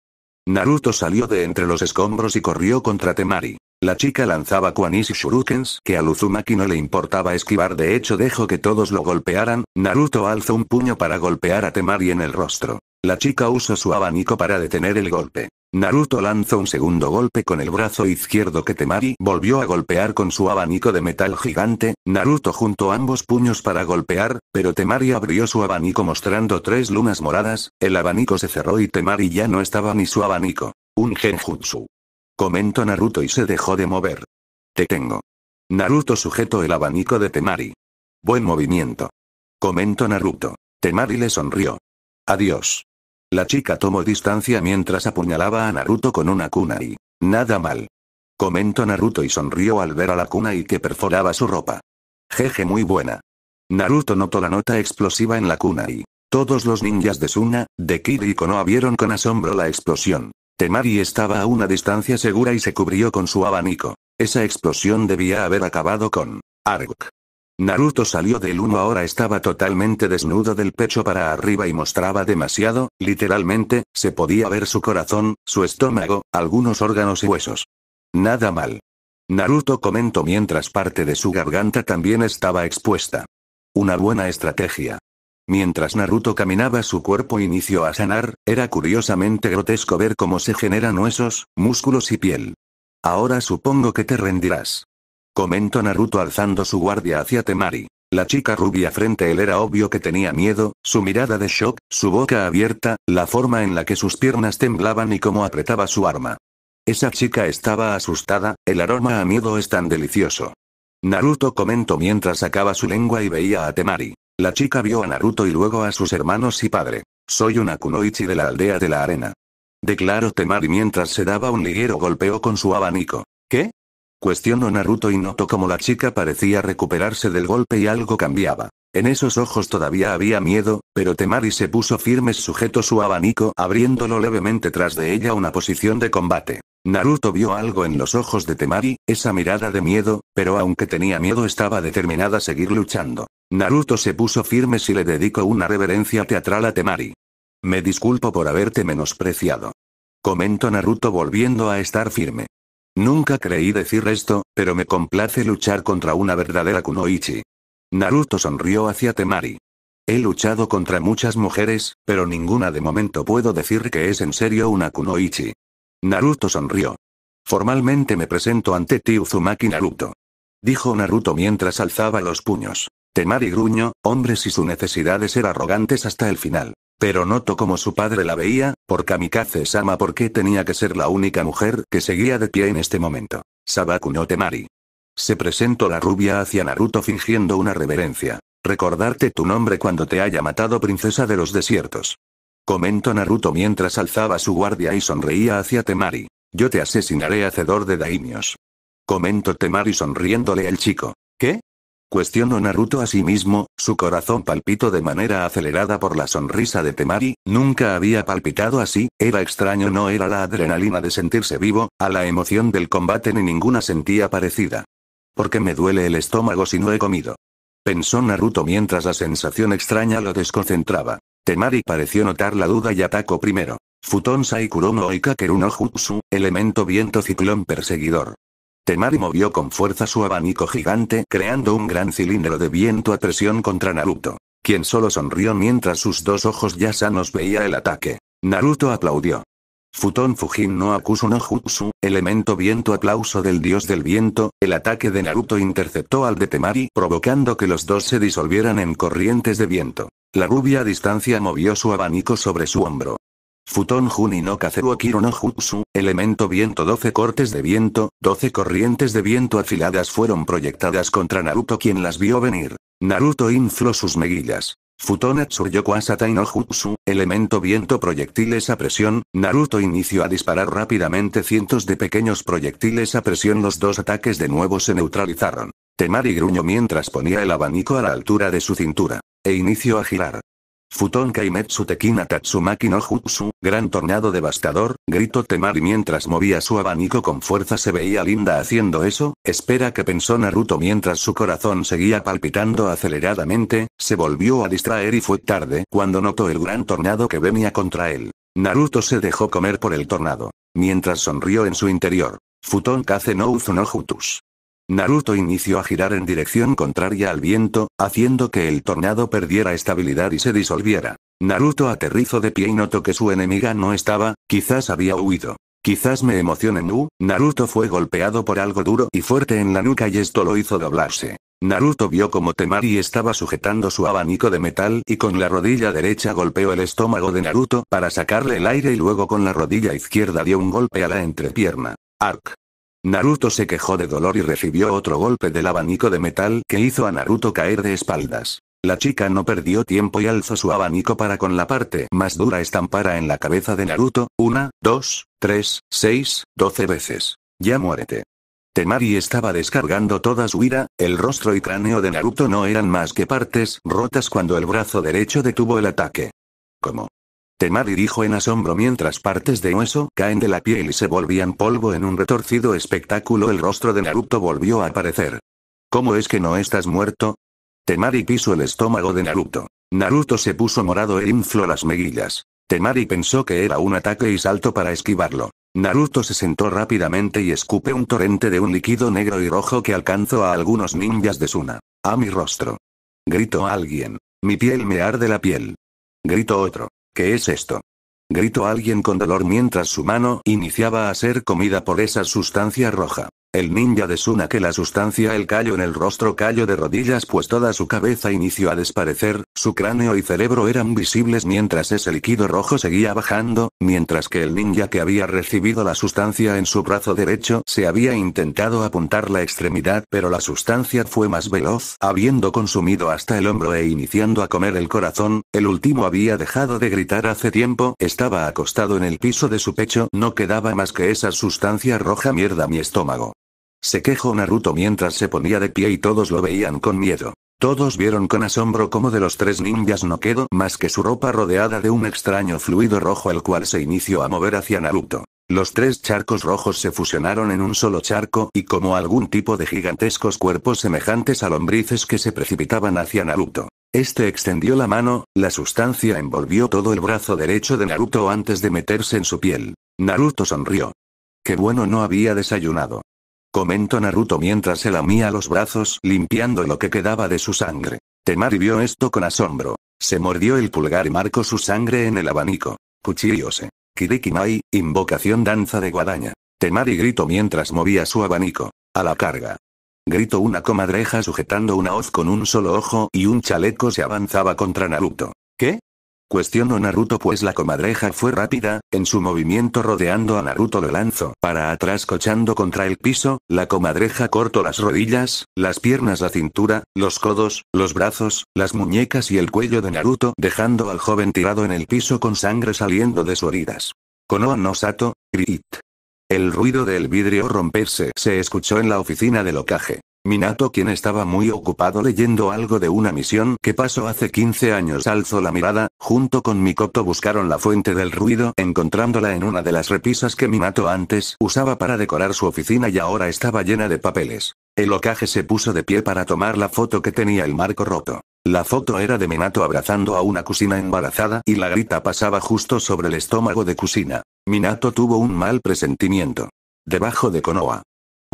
Naruto salió de entre los escombros y corrió contra Temari. La chica lanzaba Kuanis y Shurukens que a Luzumaki no le importaba esquivar de hecho dejó que todos lo golpearan, Naruto alzó un puño para golpear a Temari en el rostro. La chica usó su abanico para detener el golpe. Naruto lanzó un segundo golpe con el brazo izquierdo que Temari volvió a golpear con su abanico de metal gigante, Naruto juntó ambos puños para golpear, pero Temari abrió su abanico mostrando tres lunas moradas, el abanico se cerró y Temari ya no estaba ni su abanico. Un genjutsu. Comentó Naruto y se dejó de mover. Te tengo. Naruto sujetó el abanico de Temari. Buen movimiento. Comentó Naruto. Temari le sonrió. Adiós. La chica tomó distancia mientras apuñalaba a Naruto con una kunai. Nada mal. Comentó Naruto y sonrió al ver a la kunai que perforaba su ropa. Jeje muy buena. Naruto notó la nota explosiva en la kunai. Todos los ninjas de Suna, de Kiriko no vieron con asombro la explosión. Temari estaba a una distancia segura y se cubrió con su abanico. Esa explosión debía haber acabado con Ark. Naruto salió del humo ahora estaba totalmente desnudo del pecho para arriba y mostraba demasiado, literalmente, se podía ver su corazón, su estómago, algunos órganos y huesos. Nada mal. Naruto comentó mientras parte de su garganta también estaba expuesta. Una buena estrategia. Mientras Naruto caminaba su cuerpo inició a sanar, era curiosamente grotesco ver cómo se generan huesos, músculos y piel. Ahora supongo que te rendirás. Comentó Naruto alzando su guardia hacia Temari. La chica rubia frente él era obvio que tenía miedo, su mirada de shock, su boca abierta, la forma en la que sus piernas temblaban y cómo apretaba su arma. Esa chica estaba asustada, el aroma a miedo es tan delicioso. Naruto comentó mientras sacaba su lengua y veía a Temari. La chica vio a Naruto y luego a sus hermanos y padre. Soy una kunoichi de la aldea de la arena. Declaró Temari mientras se daba un ligero golpeo con su abanico. ¿Qué? Cuestionó Naruto y notó como la chica parecía recuperarse del golpe y algo cambiaba. En esos ojos todavía había miedo, pero Temari se puso firme sujeto su abanico abriéndolo levemente tras de ella una posición de combate. Naruto vio algo en los ojos de Temari, esa mirada de miedo, pero aunque tenía miedo estaba determinada a seguir luchando. Naruto se puso firme y le dedicó una reverencia teatral a Temari. Me disculpo por haberte menospreciado. Comentó Naruto volviendo a estar firme. Nunca creí decir esto, pero me complace luchar contra una verdadera kunoichi. Naruto sonrió hacia Temari. He luchado contra muchas mujeres, pero ninguna de momento puedo decir que es en serio una kunoichi. Naruto sonrió. Formalmente me presento ante ti Uzumaki Naruto. Dijo Naruto mientras alzaba los puños. Temari gruñó, hombre y su necesidad de ser arrogantes hasta el final. Pero noto como su padre la veía, por kamikaze Sama porque tenía que ser la única mujer que seguía de pie en este momento. Sabaku no Temari. Se presentó la rubia hacia Naruto fingiendo una reverencia. Recordarte tu nombre cuando te haya matado princesa de los desiertos. Comentó Naruto mientras alzaba su guardia y sonreía hacia Temari. Yo te asesinaré hacedor de daimios. Comentó Temari sonriéndole el chico. ¿Qué? Cuestionó Naruto a sí mismo, su corazón palpitó de manera acelerada por la sonrisa de Temari, nunca había palpitado así, era extraño no era la adrenalina de sentirse vivo, a la emoción del combate ni ninguna sentía parecida. Porque me duele el estómago si no he comido? Pensó Naruto mientras la sensación extraña lo desconcentraba. Temari pareció notar la duda y atacó primero. Futon Sai Kurono Oika Keruno Jutsu, elemento viento ciclón perseguidor. Temari movió con fuerza su abanico gigante creando un gran cilindro de viento a presión contra Naruto, quien solo sonrió mientras sus dos ojos ya sanos veía el ataque. Naruto aplaudió. Futon Fujin no Akusu no Jutsu, elemento viento aplauso del dios del viento, el ataque de Naruto interceptó al de Temari provocando que los dos se disolvieran en corrientes de viento. La rubia a distancia movió su abanico sobre su hombro, Futon Juni no no Jutsu, elemento viento 12 cortes de viento, 12 corrientes de viento afiladas fueron proyectadas contra Naruto quien las vio venir. Naruto infló sus meguillas. Futon Atsuryoko Asatai no Jutsu, elemento viento proyectiles a presión, Naruto inició a disparar rápidamente cientos de pequeños proyectiles a presión los dos ataques de nuevo se neutralizaron. Temari gruñó mientras ponía el abanico a la altura de su cintura. E inició a girar. Futon Kaimetsu Tekina Tatsumaki no Jutsu, gran tornado devastador, gritó Temari mientras movía su abanico con fuerza se veía linda haciendo eso, espera que pensó Naruto mientras su corazón seguía palpitando aceleradamente, se volvió a distraer y fue tarde cuando notó el gran tornado que venía contra él. Naruto se dejó comer por el tornado. Mientras sonrió en su interior. Futon Kaze no Uzu no Naruto inició a girar en dirección contraria al viento, haciendo que el tornado perdiera estabilidad y se disolviera. Naruto aterrizó de pie y notó que su enemiga no estaba, quizás había huido. Quizás me emocionen. U. Naruto fue golpeado por algo duro y fuerte en la nuca y esto lo hizo doblarse. Naruto vio como Temari estaba sujetando su abanico de metal y con la rodilla derecha golpeó el estómago de Naruto para sacarle el aire y luego con la rodilla izquierda dio un golpe a la entrepierna. Ark. Naruto se quejó de dolor y recibió otro golpe del abanico de metal que hizo a Naruto caer de espaldas. La chica no perdió tiempo y alzó su abanico para con la parte más dura estampara en la cabeza de Naruto, una, dos, tres, seis, doce veces. Ya muérete. Temari estaba descargando toda su ira, el rostro y cráneo de Naruto no eran más que partes rotas cuando el brazo derecho detuvo el ataque. ¿Cómo? Temari dijo en asombro mientras partes de hueso caen de la piel y se volvían polvo en un retorcido espectáculo. El rostro de Naruto volvió a aparecer. ¿Cómo es que no estás muerto? Temari pisó el estómago de Naruto. Naruto se puso morado e infló las mejillas. Temari pensó que era un ataque y salto para esquivarlo. Naruto se sentó rápidamente y escupe un torrente de un líquido negro y rojo que alcanzó a algunos ninjas de Suna. A mi rostro. Gritó alguien. Mi piel me arde la piel. Gritó otro. ¿Qué es esto? Gritó alguien con dolor mientras su mano iniciaba a ser comida por esa sustancia roja. El ninja de Suna que la sustancia el callo en el rostro callo de rodillas pues toda su cabeza inició a desaparecer su cráneo y cerebro eran visibles mientras ese líquido rojo seguía bajando, mientras que el ninja que había recibido la sustancia en su brazo derecho se había intentado apuntar la extremidad pero la sustancia fue más veloz habiendo consumido hasta el hombro e iniciando a comer el corazón, el último había dejado de gritar hace tiempo, estaba acostado en el piso de su pecho no quedaba más que esa sustancia roja mierda mi estómago. Se quejó Naruto mientras se ponía de pie y todos lo veían con miedo. Todos vieron con asombro cómo de los tres ninjas no quedó más que su ropa rodeada de un extraño fluido rojo el cual se inició a mover hacia Naruto. Los tres charcos rojos se fusionaron en un solo charco y como algún tipo de gigantescos cuerpos semejantes a lombrices que se precipitaban hacia Naruto. Este extendió la mano, la sustancia envolvió todo el brazo derecho de Naruto antes de meterse en su piel. Naruto sonrió. Qué bueno no había desayunado comentó Naruto mientras se lamía los brazos limpiando lo que quedaba de su sangre. Temari vio esto con asombro. Se mordió el pulgar y marcó su sangre en el abanico. Cuchillóse. Eh. Kirikimai, invocación danza de guadaña. Temari gritó mientras movía su abanico. A la carga. Gritó una comadreja sujetando una hoz con un solo ojo y un chaleco se avanzaba contra Naruto. Cuestionó Naruto pues la comadreja fue rápida, en su movimiento rodeando a Naruto lo lanzó para atrás cochando contra el piso, la comadreja cortó las rodillas, las piernas la cintura, los codos, los brazos, las muñecas y el cuello de Naruto dejando al joven tirado en el piso con sangre saliendo de sus heridas. Konoha no Sato, grit. El ruido del vidrio romperse se escuchó en la oficina del ocaje. Minato quien estaba muy ocupado leyendo algo de una misión que pasó hace 15 años alzó la mirada, junto con Mikoto buscaron la fuente del ruido encontrándola en una de las repisas que Minato antes usaba para decorar su oficina y ahora estaba llena de papeles. El ocaje se puso de pie para tomar la foto que tenía el marco roto. La foto era de Minato abrazando a una cocina embarazada y la grita pasaba justo sobre el estómago de cocina. Minato tuvo un mal presentimiento. Debajo de Konoha.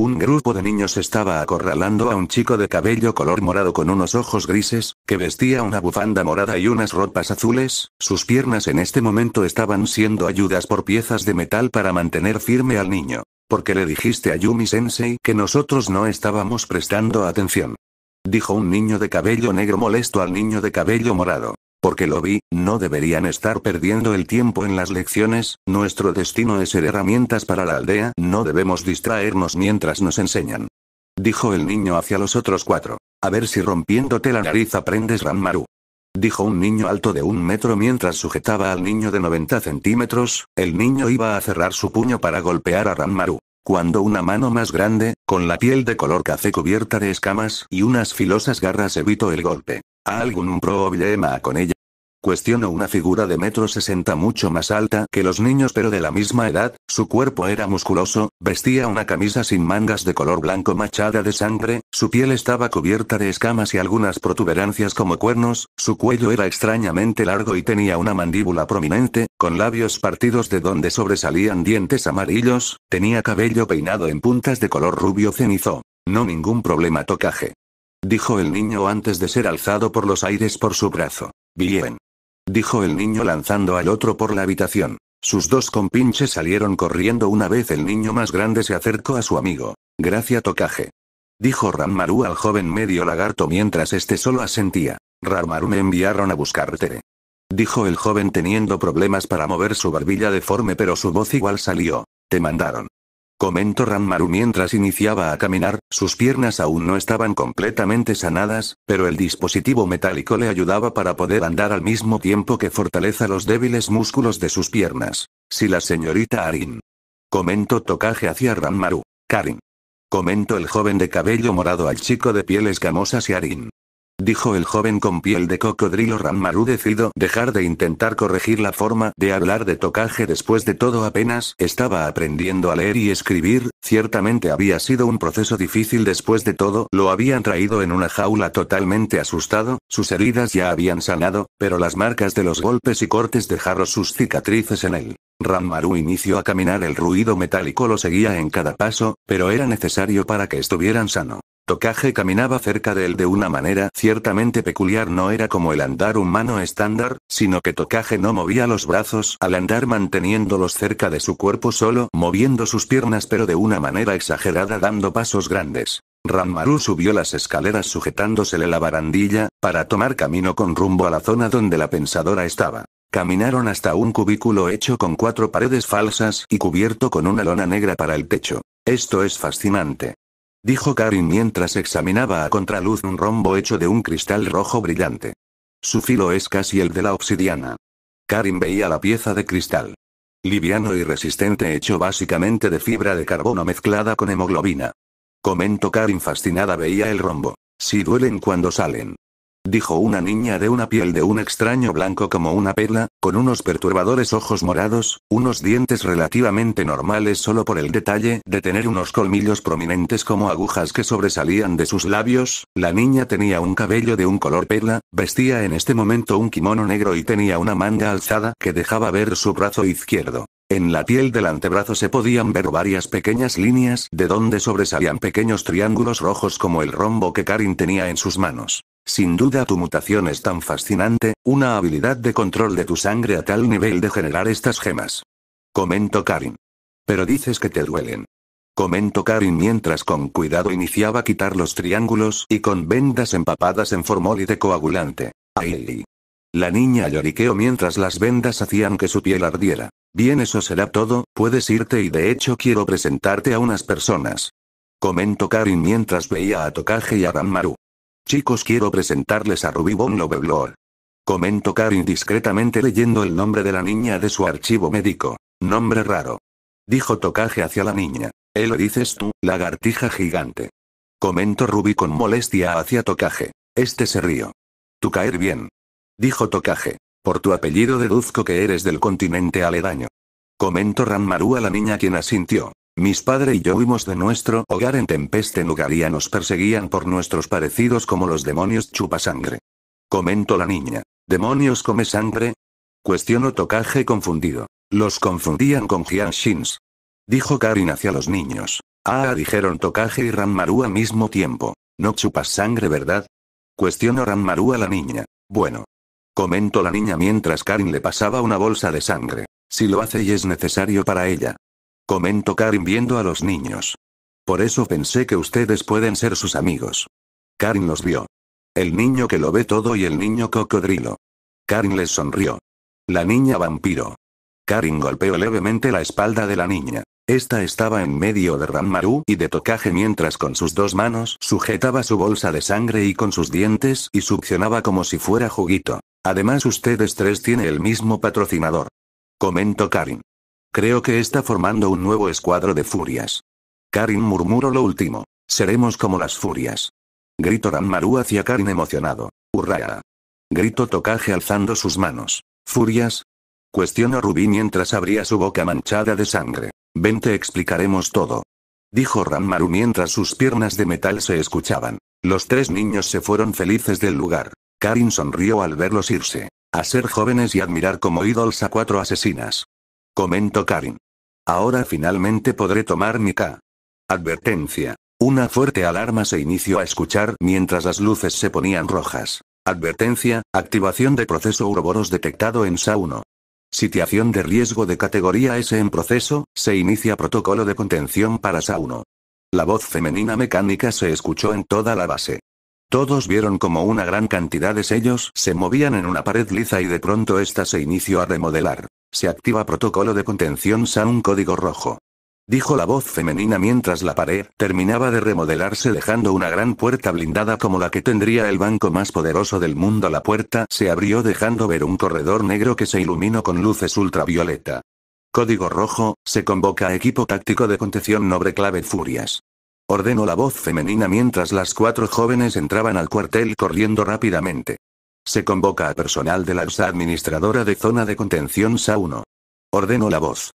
Un grupo de niños estaba acorralando a un chico de cabello color morado con unos ojos grises, que vestía una bufanda morada y unas ropas azules, sus piernas en este momento estaban siendo ayudas por piezas de metal para mantener firme al niño. Porque le dijiste a Yumi Sensei que nosotros no estábamos prestando atención. Dijo un niño de cabello negro molesto al niño de cabello morado. Porque lo vi, no deberían estar perdiendo el tiempo en las lecciones, nuestro destino es ser herramientas para la aldea, no debemos distraernos mientras nos enseñan. Dijo el niño hacia los otros cuatro. A ver si rompiéndote la nariz aprendes Ranmaru. Dijo un niño alto de un metro mientras sujetaba al niño de 90 centímetros, el niño iba a cerrar su puño para golpear a Ranmaru. Cuando una mano más grande, con la piel de color café cubierta de escamas y unas filosas garras evitó el golpe algún problema con ella? Cuestionó una figura de metro sesenta mucho más alta que los niños pero de la misma edad, su cuerpo era musculoso, vestía una camisa sin mangas de color blanco machada de sangre, su piel estaba cubierta de escamas y algunas protuberancias como cuernos, su cuello era extrañamente largo y tenía una mandíbula prominente, con labios partidos de donde sobresalían dientes amarillos, tenía cabello peinado en puntas de color rubio cenizo. No ningún problema tocaje dijo el niño antes de ser alzado por los aires por su brazo. Bien. Dijo el niño lanzando al otro por la habitación. Sus dos compinches salieron corriendo una vez el niño más grande se acercó a su amigo. Gracias tocaje. Dijo Ranmaru al joven medio lagarto mientras este solo asentía. Ranmaru me enviaron a buscarte. Dijo el joven teniendo problemas para mover su barbilla deforme pero su voz igual salió. Te mandaron comentó Ranmaru mientras iniciaba a caminar, sus piernas aún no estaban completamente sanadas, pero el dispositivo metálico le ayudaba para poder andar al mismo tiempo que fortaleza los débiles músculos de sus piernas. Si la señorita Arin. Comentó tocaje hacia Ranmaru. Karin. Comentó el joven de cabello morado al chico de piel escamosa y Arin dijo el joven con piel de cocodrilo Ranmaru decido dejar de intentar corregir la forma de hablar de tocaje después de todo apenas estaba aprendiendo a leer y escribir, ciertamente había sido un proceso difícil después de todo lo habían traído en una jaula totalmente asustado, sus heridas ya habían sanado, pero las marcas de los golpes y cortes dejaron sus cicatrices en él. Ranmaru inició a caminar el ruido metálico lo seguía en cada paso, pero era necesario para que estuvieran sano. Tokage caminaba cerca de él de una manera ciertamente peculiar. No era como el andar humano estándar, sino que Tokage no movía los brazos al andar manteniéndolos cerca de su cuerpo solo, moviendo sus piernas pero de una manera exagerada dando pasos grandes. Ranmaru subió las escaleras sujetándosele la barandilla, para tomar camino con rumbo a la zona donde la pensadora estaba. Caminaron hasta un cubículo hecho con cuatro paredes falsas y cubierto con una lona negra para el techo. Esto es fascinante dijo Karin mientras examinaba a contraluz un rombo hecho de un cristal rojo brillante. Su filo es casi el de la obsidiana. Karin veía la pieza de cristal. Liviano y resistente hecho básicamente de fibra de carbono mezclada con hemoglobina. Comentó Karin fascinada veía el rombo. Si duelen cuando salen dijo una niña de una piel de un extraño blanco como una perla, con unos perturbadores ojos morados, unos dientes relativamente normales solo por el detalle de tener unos colmillos prominentes como agujas que sobresalían de sus labios, la niña tenía un cabello de un color perla, vestía en este momento un kimono negro y tenía una manga alzada que dejaba ver su brazo izquierdo. En la piel del antebrazo se podían ver varias pequeñas líneas de donde sobresalían pequeños triángulos rojos como el rombo que Karin tenía en sus manos. Sin duda tu mutación es tan fascinante, una habilidad de control de tu sangre a tal nivel de generar estas gemas. Comento Karin. Pero dices que te duelen. Comento Karin mientras con cuidado iniciaba a quitar los triángulos y con vendas empapadas en de coagulante. Ay. La niña lloriqueó mientras las vendas hacían que su piel ardiera. Bien, eso será todo, puedes irte y de hecho quiero presentarte a unas personas. Comentó Karin mientras veía a Tokage y a Danmaru. Chicos, quiero presentarles a Ruby Bon Comentó Karin discretamente leyendo el nombre de la niña de su archivo médico. Nombre raro. Dijo Tokage hacia la niña. Él lo dices tú, lagartija gigante. Comentó Ruby con molestia hacia Tokage. Este se río. Tú caer bien. Dijo Tokage. Por tu apellido deduzco que eres del continente aledaño. Comento Ranmaru a la niña quien asintió. Mis padres y yo huimos de nuestro hogar en Tempeste ya nos perseguían por nuestros parecidos como los demonios chupa sangre. Comento la niña. ¿Demonios come sangre? Cuestionó Tocaje confundido. Los confundían con Hianshins. Dijo Karin hacia los niños. Ah, dijeron Tocaje y Ranmaru al mismo tiempo. No chupas sangre, ¿verdad? Cuestionó Ranmaru a la niña. Bueno, Comentó la niña mientras Karin le pasaba una bolsa de sangre. Si lo hace y es necesario para ella. Comento Karin viendo a los niños. Por eso pensé que ustedes pueden ser sus amigos. Karin los vio. El niño que lo ve todo y el niño cocodrilo. Karin les sonrió. La niña vampiro. Karin golpeó levemente la espalda de la niña. Esta estaba en medio de Ranmaru y de tocaje mientras con sus dos manos sujetaba su bolsa de sangre y con sus dientes y succionaba como si fuera juguito. Además ustedes tres tiene el mismo patrocinador. Comento Karin. Creo que está formando un nuevo escuadro de furias. Karin murmuró lo último. Seremos como las furias. Grito Ranmaru hacia Karin emocionado. ¡Hurra! Grito Tocaje alzando sus manos. ¿Furias? Cuestionó Rubí mientras abría su boca manchada de sangre. Ven te explicaremos todo. Dijo Ranmaru mientras sus piernas de metal se escuchaban. Los tres niños se fueron felices del lugar. Karin sonrió al verlos irse. A ser jóvenes y admirar como ídolos a cuatro asesinas. Comentó Karin. Ahora finalmente podré tomar mi K. Advertencia. Una fuerte alarma se inició a escuchar mientras las luces se ponían rojas. Advertencia, activación de proceso Uroboros detectado en SA1. Situación de riesgo de categoría S en proceso, se inicia protocolo de contención para SA1. La voz femenina mecánica se escuchó en toda la base. Todos vieron como una gran cantidad de sellos se movían en una pared lisa y de pronto ésta se inició a remodelar. Se activa protocolo de contención sa un código rojo. Dijo la voz femenina mientras la pared terminaba de remodelarse dejando una gran puerta blindada como la que tendría el banco más poderoso del mundo. La puerta se abrió dejando ver un corredor negro que se iluminó con luces ultravioleta. Código rojo, se convoca a equipo táctico de contención nobre clave Furias ordenó la voz femenina mientras las cuatro jóvenes entraban al cuartel corriendo rápidamente. Se convoca a personal de la USA administradora de zona de contención SA1. Ordenó la voz.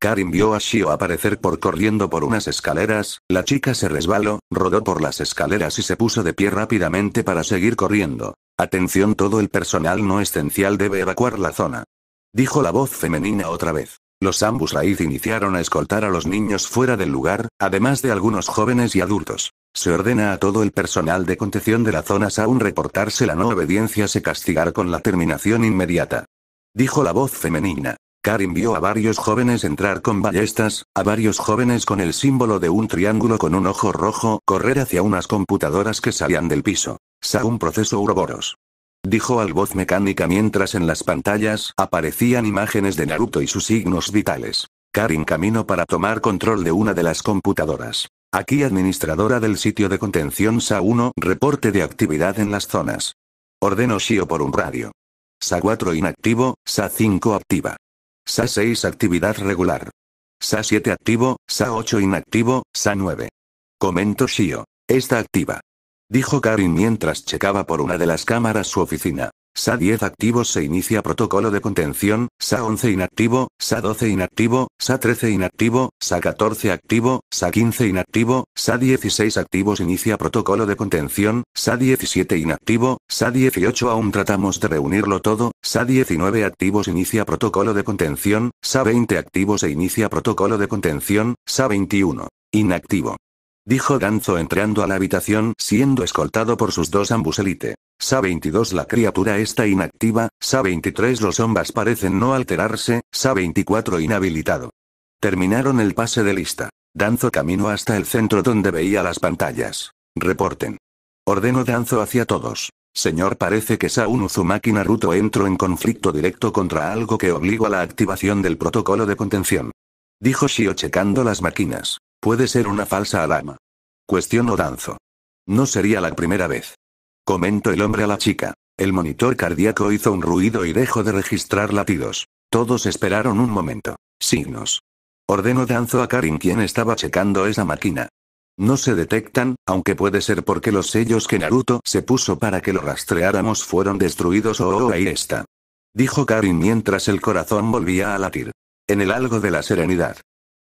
Karim vio a Shio aparecer por corriendo por unas escaleras, la chica se resbaló, rodó por las escaleras y se puso de pie rápidamente para seguir corriendo. Atención todo el personal no esencial debe evacuar la zona. Dijo la voz femenina otra vez. Los Ambus raíz iniciaron a escoltar a los niños fuera del lugar, además de algunos jóvenes y adultos. Se ordena a todo el personal de contención de la zona SAUN reportarse la no obediencia se castigar con la terminación inmediata. Dijo la voz femenina. Karin vio a varios jóvenes entrar con ballestas, a varios jóvenes con el símbolo de un triángulo con un ojo rojo correr hacia unas computadoras que salían del piso. SAUN proceso uroboros dijo al voz mecánica mientras en las pantallas aparecían imágenes de Naruto y sus signos vitales. Karin camino para tomar control de una de las computadoras. Aquí administradora del sitio de contención SA1, reporte de actividad en las zonas. Ordeno Shio por un radio. SA4 inactivo, SA5 activa. SA6 actividad regular. SA7 activo, SA8 inactivo, SA9. Comento Shio. esta activa dijo Karin mientras checaba por una de las cámaras su oficina. SA10 activos se inicia protocolo de contención, SA11 inactivo, SA12 inactivo, SA13 inactivo, SA14 activo, SA15 inactivo, SA16 activos inicia protocolo de contención, SA17 inactivo, SA18 aún tratamos de reunirlo todo, SA19 activos inicia protocolo de contención, SA20 activos se inicia protocolo de contención, SA21 inactivo dijo Danzo entrando a la habitación, siendo escoltado por sus dos ambuselite. Sa 22 la criatura está inactiva, Sa 23 los hombres parecen no alterarse, Sa 24 inhabilitado. Terminaron el pase de lista. Danzo caminó hasta el centro donde veía las pantallas. Reporten. Ordenó Danzo hacia todos. Señor parece que Saun Uzumaki Naruto entró en conflicto directo contra algo que obligó a la activación del protocolo de contención. Dijo Shio checando las máquinas. Puede ser una falsa alarma. Cuestiono danzo. No sería la primera vez. Comentó el hombre a la chica. El monitor cardíaco hizo un ruido y dejó de registrar latidos. Todos esperaron un momento. Signos. Ordenó danzo a Karin quien estaba checando esa máquina. No se detectan, aunque puede ser porque los sellos que Naruto se puso para que lo rastreáramos fueron destruidos o ahí está. Dijo Karin mientras el corazón volvía a latir. En el algo de la serenidad.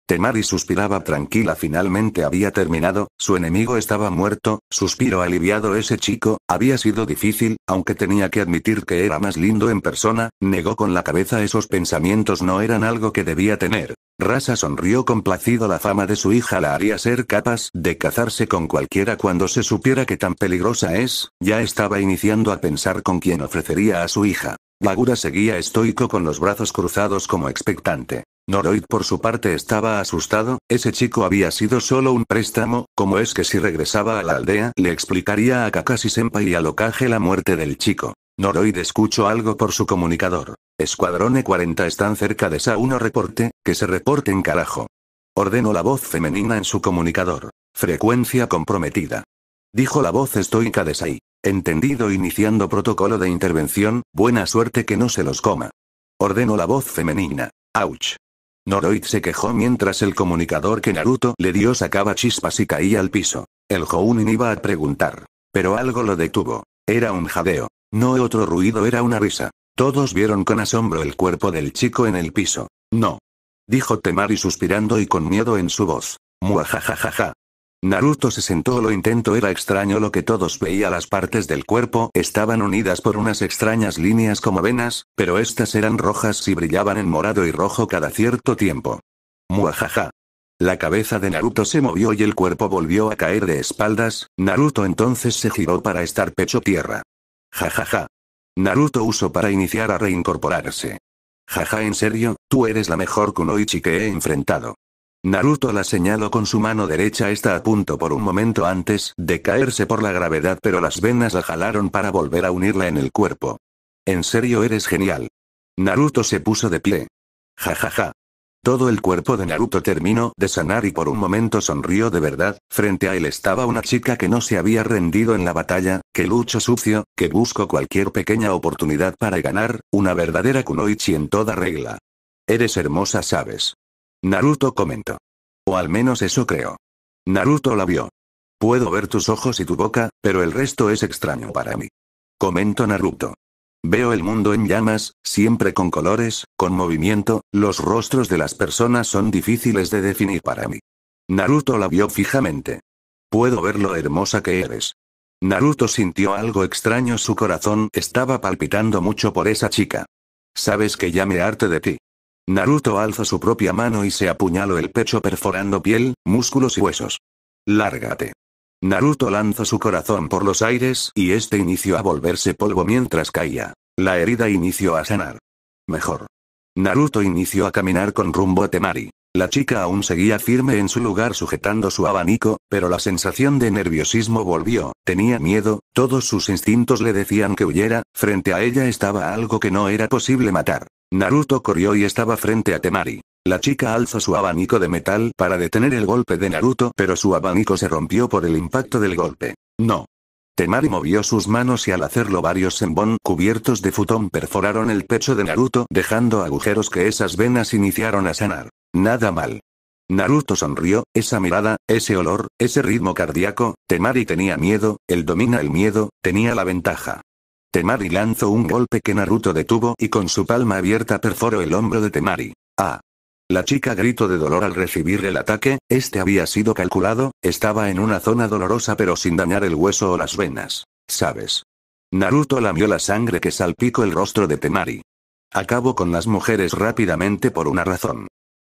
Temari suspiraba tranquila finalmente había terminado, su enemigo estaba muerto, suspiro aliviado ese chico, había sido difícil, aunque tenía que admitir que era más lindo en persona, negó con la cabeza esos pensamientos no eran algo que debía tener. Rasa sonrió complacido la fama de su hija la haría ser capaz de casarse con cualquiera cuando se supiera que tan peligrosa es, ya estaba iniciando a pensar con quién ofrecería a su hija. Lagura seguía estoico con los brazos cruzados como expectante. Noroid por su parte estaba asustado, ese chico había sido solo un préstamo, como es que si regresaba a la aldea le explicaría a Kakashi Senpai y a Lokage la muerte del chico. Noroid escuchó algo por su comunicador. Escuadrón E40 están cerca de Sauno reporte, que se reporte en carajo. Ordenó la voz femenina en su comunicador. Frecuencia comprometida. Dijo la voz estoica de Sai. Entendido iniciando protocolo de intervención, buena suerte que no se los coma. Ordenó la voz femenina. Ouch. Noroid se quejó mientras el comunicador que Naruto le dio sacaba chispas y caía al piso. El Jounin iba a preguntar. Pero algo lo detuvo. Era un jadeo. No otro ruido era una risa. Todos vieron con asombro el cuerpo del chico en el piso. No. Dijo Temari suspirando y con miedo en su voz. Muajajajaja. Naruto se sentó lo intento era extraño lo que todos veía las partes del cuerpo estaban unidas por unas extrañas líneas como venas, pero estas eran rojas y brillaban en morado y rojo cada cierto tiempo. Muajaja. La cabeza de Naruto se movió y el cuerpo volvió a caer de espaldas, Naruto entonces se giró para estar pecho tierra. Jajaja. Naruto usó para iniciar a reincorporarse. Jaja en serio, tú eres la mejor Kunoichi que he enfrentado. Naruto la señaló con su mano derecha está a punto por un momento antes de caerse por la gravedad pero las venas la jalaron para volver a unirla en el cuerpo. En serio eres genial. Naruto se puso de pie. Ja ja ja. Todo el cuerpo de Naruto terminó de sanar y por un momento sonrió de verdad, frente a él estaba una chica que no se había rendido en la batalla, que lucho sucio, que buscó cualquier pequeña oportunidad para ganar, una verdadera kunoichi en toda regla. Eres hermosa sabes. Naruto comentó. O al menos eso creo. Naruto la vio. Puedo ver tus ojos y tu boca, pero el resto es extraño para mí. Comento Naruto. Veo el mundo en llamas, siempre con colores, con movimiento, los rostros de las personas son difíciles de definir para mí. Naruto la vio fijamente. Puedo ver lo hermosa que eres. Naruto sintió algo extraño, su corazón estaba palpitando mucho por esa chica. Sabes que ya me harte de ti. Naruto alza su propia mano y se apuñaló el pecho perforando piel, músculos y huesos. Lárgate. Naruto lanza su corazón por los aires y este inició a volverse polvo mientras caía. La herida inició a sanar. Mejor. Naruto inició a caminar con rumbo a Temari. La chica aún seguía firme en su lugar sujetando su abanico, pero la sensación de nerviosismo volvió, tenía miedo, todos sus instintos le decían que huyera, frente a ella estaba algo que no era posible matar. Naruto corrió y estaba frente a Temari. La chica alzó su abanico de metal para detener el golpe de Naruto pero su abanico se rompió por el impacto del golpe. No. Temari movió sus manos y al hacerlo varios sembón cubiertos de futón perforaron el pecho de Naruto dejando agujeros que esas venas iniciaron a sanar. Nada mal. Naruto sonrió, esa mirada, ese olor, ese ritmo cardíaco, Temari tenía miedo, él domina el miedo, tenía la ventaja. Temari lanzó un golpe que Naruto detuvo y con su palma abierta perforó el hombro de Temari. ¡Ah! La chica gritó de dolor al recibir el ataque, este había sido calculado, estaba en una zona dolorosa pero sin dañar el hueso o las venas. ¿Sabes? Naruto lamió la sangre que salpicó el rostro de Temari. Acabo con las mujeres rápidamente por una razón.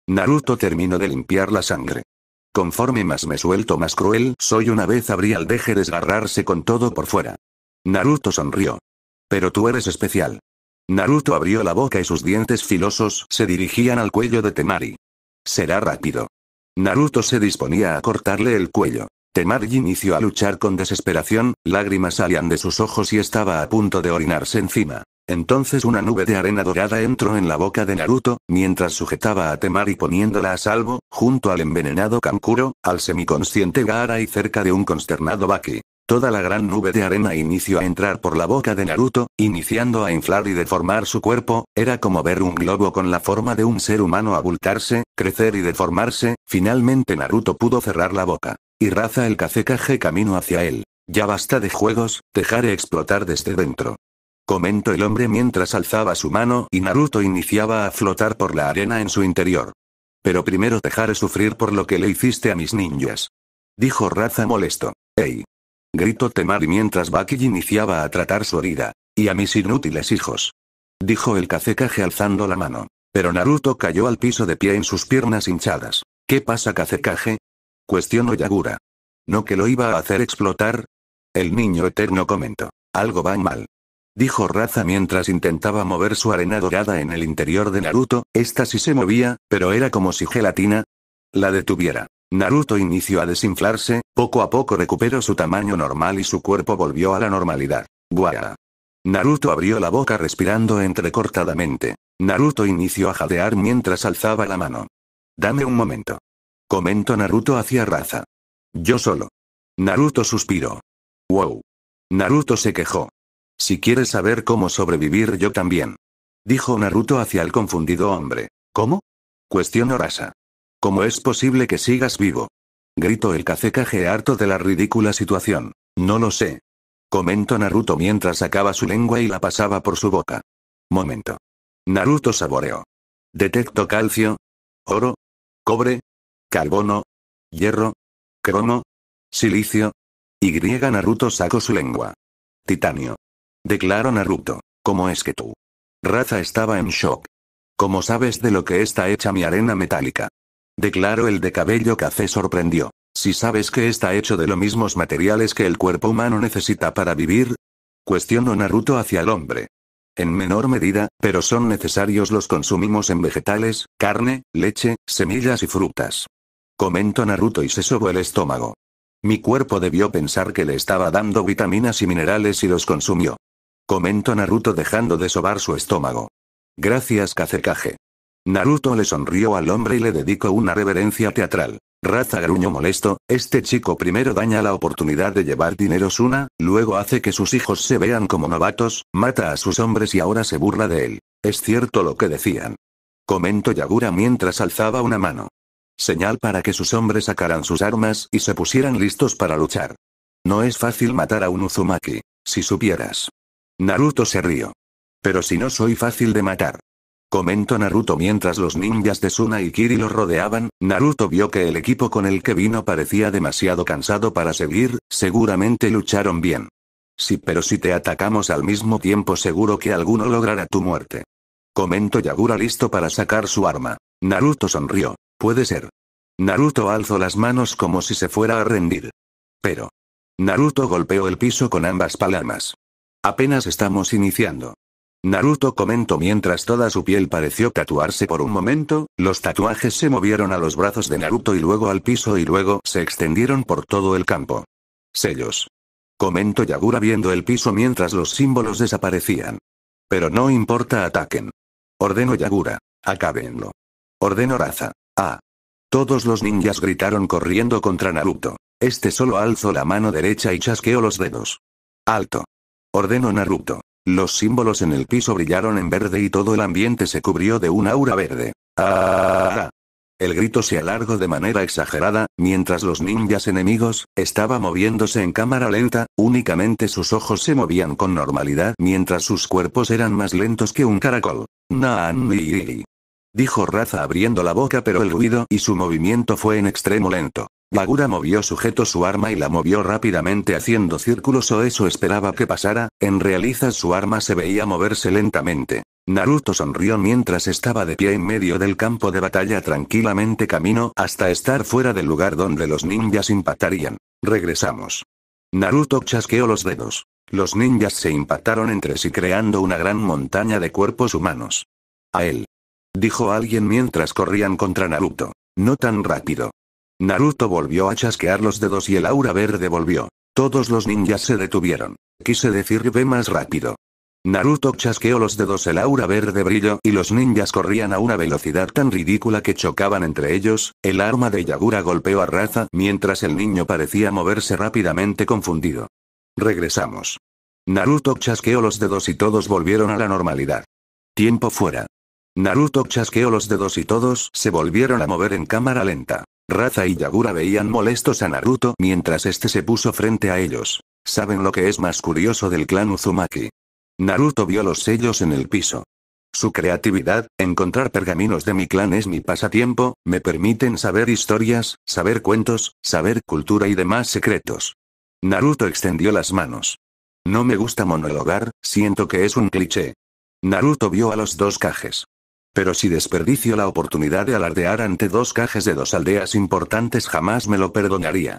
Naruto terminó de limpiar la sangre. Conforme más me suelto más cruel soy una vez habría al deje desgarrarse con todo por fuera. Naruto sonrió. Pero tú eres especial. Naruto abrió la boca y sus dientes filosos se dirigían al cuello de Temari. Será rápido. Naruto se disponía a cortarle el cuello. Temari inició a luchar con desesperación, lágrimas salían de sus ojos y estaba a punto de orinarse encima. Entonces una nube de arena dorada entró en la boca de Naruto, mientras sujetaba a Temari poniéndola a salvo, junto al envenenado Kankuro, al semiconsciente Gaara y cerca de un consternado Baki. Toda la gran nube de arena inició a entrar por la boca de Naruto, iniciando a inflar y deformar su cuerpo, era como ver un globo con la forma de un ser humano abultarse, crecer y deformarse, finalmente Naruto pudo cerrar la boca. Y raza el Kazekage camino hacia él. Ya basta de juegos, dejaré explotar desde dentro. Comentó el hombre mientras alzaba su mano y Naruto iniciaba a flotar por la arena en su interior. Pero primero dejaré sufrir por lo que le hiciste a mis ninjas. Dijo Raza molesto. Ey, gritó Temari mientras Baki iniciaba a tratar su herida. Y a mis inútiles hijos. Dijo el cacecaje alzando la mano. Pero Naruto cayó al piso de pie en sus piernas hinchadas. ¿Qué pasa cacecaje? Cuestionó Yagura. ¿No que lo iba a hacer explotar? El niño eterno comentó. Algo va mal. Dijo Raza mientras intentaba mover su arena dorada en el interior de Naruto, esta sí se movía, pero era como si gelatina. La detuviera. Naruto inició a desinflarse, poco a poco recuperó su tamaño normal y su cuerpo volvió a la normalidad. Guara. Naruto abrió la boca respirando entrecortadamente. Naruto inició a jadear mientras alzaba la mano. Dame un momento. Comento Naruto hacia Raza. Yo solo. Naruto suspiró. Wow. Naruto se quejó. Si quieres saber cómo sobrevivir yo también. Dijo Naruto hacia el confundido hombre. ¿Cómo? Cuestionó Rasa. ¿Cómo es posible que sigas vivo? Gritó el cacecaje harto de la ridícula situación. No lo sé. Comentó Naruto mientras sacaba su lengua y la pasaba por su boca. Momento. Naruto saboreo. Detecto calcio. Oro. Cobre. Carbono. Hierro. Cromo. Silicio. Y Naruto sacó su lengua. Titanio. Declaró Naruto. ¿Cómo es que tú? Raza estaba en shock. ¿Cómo sabes de lo que está hecha mi arena metálica? declaró el de cabello café sorprendió. Si sabes que está hecho de los mismos materiales que el cuerpo humano necesita para vivir, cuestionó Naruto hacia el hombre. En menor medida, pero son necesarios los consumimos en vegetales, carne, leche, semillas y frutas. Comentó Naruto y se sobó el estómago. Mi cuerpo debió pensar que le estaba dando vitaminas y minerales y los consumió. Comentó Naruto dejando de sobar su estómago. Gracias Kazekage. Naruto le sonrió al hombre y le dedicó una reverencia teatral. Raza gruñó molesto, este chico primero daña la oportunidad de llevar dinero Suna, luego hace que sus hijos se vean como novatos, mata a sus hombres y ahora se burla de él. Es cierto lo que decían. Comentó Yagura mientras alzaba una mano. Señal para que sus hombres sacaran sus armas y se pusieran listos para luchar. No es fácil matar a un Uzumaki, si supieras. Naruto se rió. Pero si no soy fácil de matar. Comentó Naruto mientras los ninjas de Suna y Kiri lo rodeaban, Naruto vio que el equipo con el que vino parecía demasiado cansado para seguir, seguramente lucharon bien. Sí pero si te atacamos al mismo tiempo seguro que alguno logrará tu muerte. Comentó Yagura listo para sacar su arma. Naruto sonrió. Puede ser. Naruto alzó las manos como si se fuera a rendir. Pero. Naruto golpeó el piso con ambas palmas. Apenas estamos iniciando. Naruto comentó mientras toda su piel pareció tatuarse por un momento, los tatuajes se movieron a los brazos de Naruto y luego al piso y luego se extendieron por todo el campo. Sellos. Comentó Yagura viendo el piso mientras los símbolos desaparecían. Pero no importa ataquen. Ordeno Yagura. Acábenlo. Ordeno Raza. Ah. Todos los ninjas gritaron corriendo contra Naruto. Este solo alzó la mano derecha y chasqueó los dedos. Alto. Ordeno Naruto. Los símbolos en el piso brillaron en verde y todo el ambiente se cubrió de un aura verde. ¡Ah! El grito se alargó de manera exagerada, mientras los ninjas enemigos, estaba moviéndose en cámara lenta, únicamente sus ojos se movían con normalidad mientras sus cuerpos eran más lentos que un caracol. Naan Dijo Raza abriendo la boca pero el ruido y su movimiento fue en extremo lento. Bagura movió sujeto su arma y la movió rápidamente haciendo círculos o eso esperaba que pasara, en realidad su arma se veía moverse lentamente. Naruto sonrió mientras estaba de pie en medio del campo de batalla tranquilamente camino hasta estar fuera del lugar donde los ninjas impactarían. Regresamos. Naruto chasqueó los dedos. Los ninjas se impactaron entre sí creando una gran montaña de cuerpos humanos. A él. Dijo alguien mientras corrían contra Naruto. No tan rápido. Naruto volvió a chasquear los dedos y el aura verde volvió. Todos los ninjas se detuvieron. Quise decir ve más rápido. Naruto chasqueó los dedos el aura verde brilló y los ninjas corrían a una velocidad tan ridícula que chocaban entre ellos, el arma de Yagura golpeó a Raza mientras el niño parecía moverse rápidamente confundido. Regresamos. Naruto chasqueó los dedos y todos volvieron a la normalidad. Tiempo fuera. Naruto chasqueó los dedos y todos se volvieron a mover en cámara lenta. Raza y Yagura veían molestos a Naruto mientras este se puso frente a ellos. ¿Saben lo que es más curioso del clan Uzumaki? Naruto vio los sellos en el piso. Su creatividad, encontrar pergaminos de mi clan es mi pasatiempo, me permiten saber historias, saber cuentos, saber cultura y demás secretos. Naruto extendió las manos. No me gusta monologar, siento que es un cliché. Naruto vio a los dos cajes. Pero si desperdicio la oportunidad de alardear ante dos cajes de dos aldeas importantes jamás me lo perdonaría.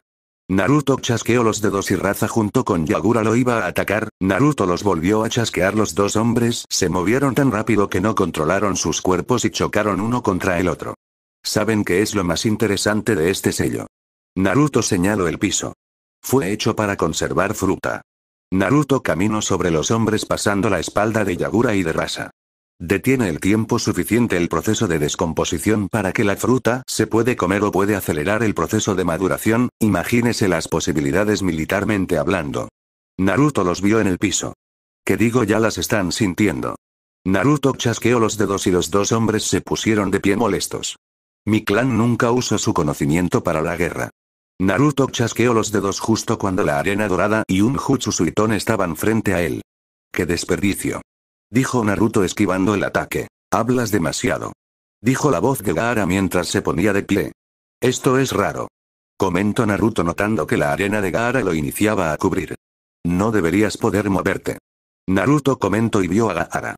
Naruto chasqueó los dedos y Raza junto con Yagura lo iba a atacar, Naruto los volvió a chasquear los dos hombres, se movieron tan rápido que no controlaron sus cuerpos y chocaron uno contra el otro. ¿Saben qué es lo más interesante de este sello? Naruto señaló el piso. Fue hecho para conservar fruta. Naruto caminó sobre los hombres pasando la espalda de Yagura y de Raza. Detiene el tiempo suficiente el proceso de descomposición para que la fruta se puede comer o puede acelerar el proceso de maduración, imagínese las posibilidades militarmente hablando. Naruto los vio en el piso. Que digo ya las están sintiendo. Naruto chasqueó los dedos y los dos hombres se pusieron de pie molestos. Mi clan nunca usó su conocimiento para la guerra. Naruto chasqueó los dedos justo cuando la arena dorada y un Jutsu Suitón estaban frente a él. ¡Qué desperdicio! Dijo Naruto esquivando el ataque. Hablas demasiado. Dijo la voz de Gaara mientras se ponía de pie. Esto es raro. Comentó Naruto notando que la arena de Gaara lo iniciaba a cubrir. No deberías poder moverte. Naruto comentó y vio a Gaara.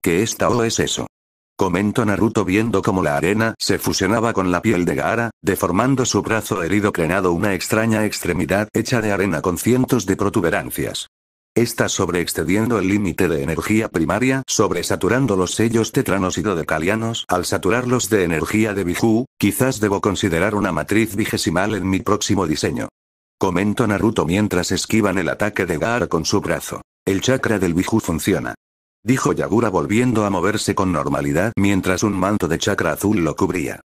¿Qué esta o es eso? Comentó Naruto viendo cómo la arena se fusionaba con la piel de Gaara, deformando su brazo herido crenado una extraña extremidad hecha de arena con cientos de protuberancias. Está sobreexcediendo el límite de energía primaria, sobresaturando los sellos tetranos y dodecalianos. Al saturarlos de energía de Biju, quizás debo considerar una matriz vigesimal en mi próximo diseño. Comento Naruto mientras esquivan el ataque de Gaara con su brazo. El chakra del Biju funciona. Dijo Yagura volviendo a moverse con normalidad mientras un manto de chakra azul lo cubría.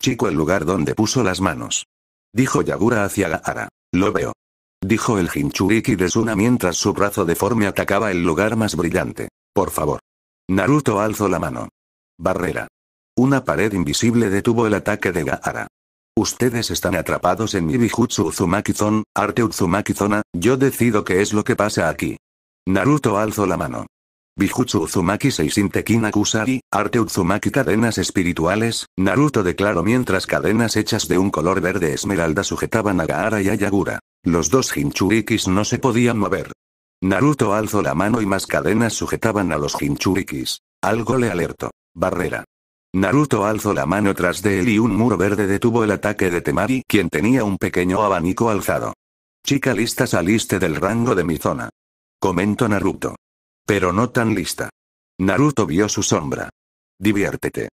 Chico el lugar donde puso las manos. Dijo Yagura hacia Gaara. Lo veo dijo el Hinchuriki de Suna mientras su brazo deforme atacaba el lugar más brillante. Por favor. Naruto alzó la mano. Barrera. Una pared invisible detuvo el ataque de Gaara. Ustedes están atrapados en mi Bijutsu Uzumaki-zon, arte Uzumaki-zona, yo decido qué es lo que pasa aquí. Naruto alzó la mano. Bijutsu Uzumaki Seishin Tekina Kusari, arte Uzumaki cadenas espirituales, Naruto declaró mientras cadenas hechas de un color verde esmeralda sujetaban a Gaara y a Yagura. Los dos Hinchurikis no se podían mover. Naruto alzó la mano y más cadenas sujetaban a los Hinchurikis. Algo le alertó. Barrera. Naruto alzó la mano tras de él y un muro verde detuvo el ataque de Temari, quien tenía un pequeño abanico alzado. Chica lista saliste del rango de mi zona. Comentó Naruto. Pero no tan lista. Naruto vio su sombra. Diviértete.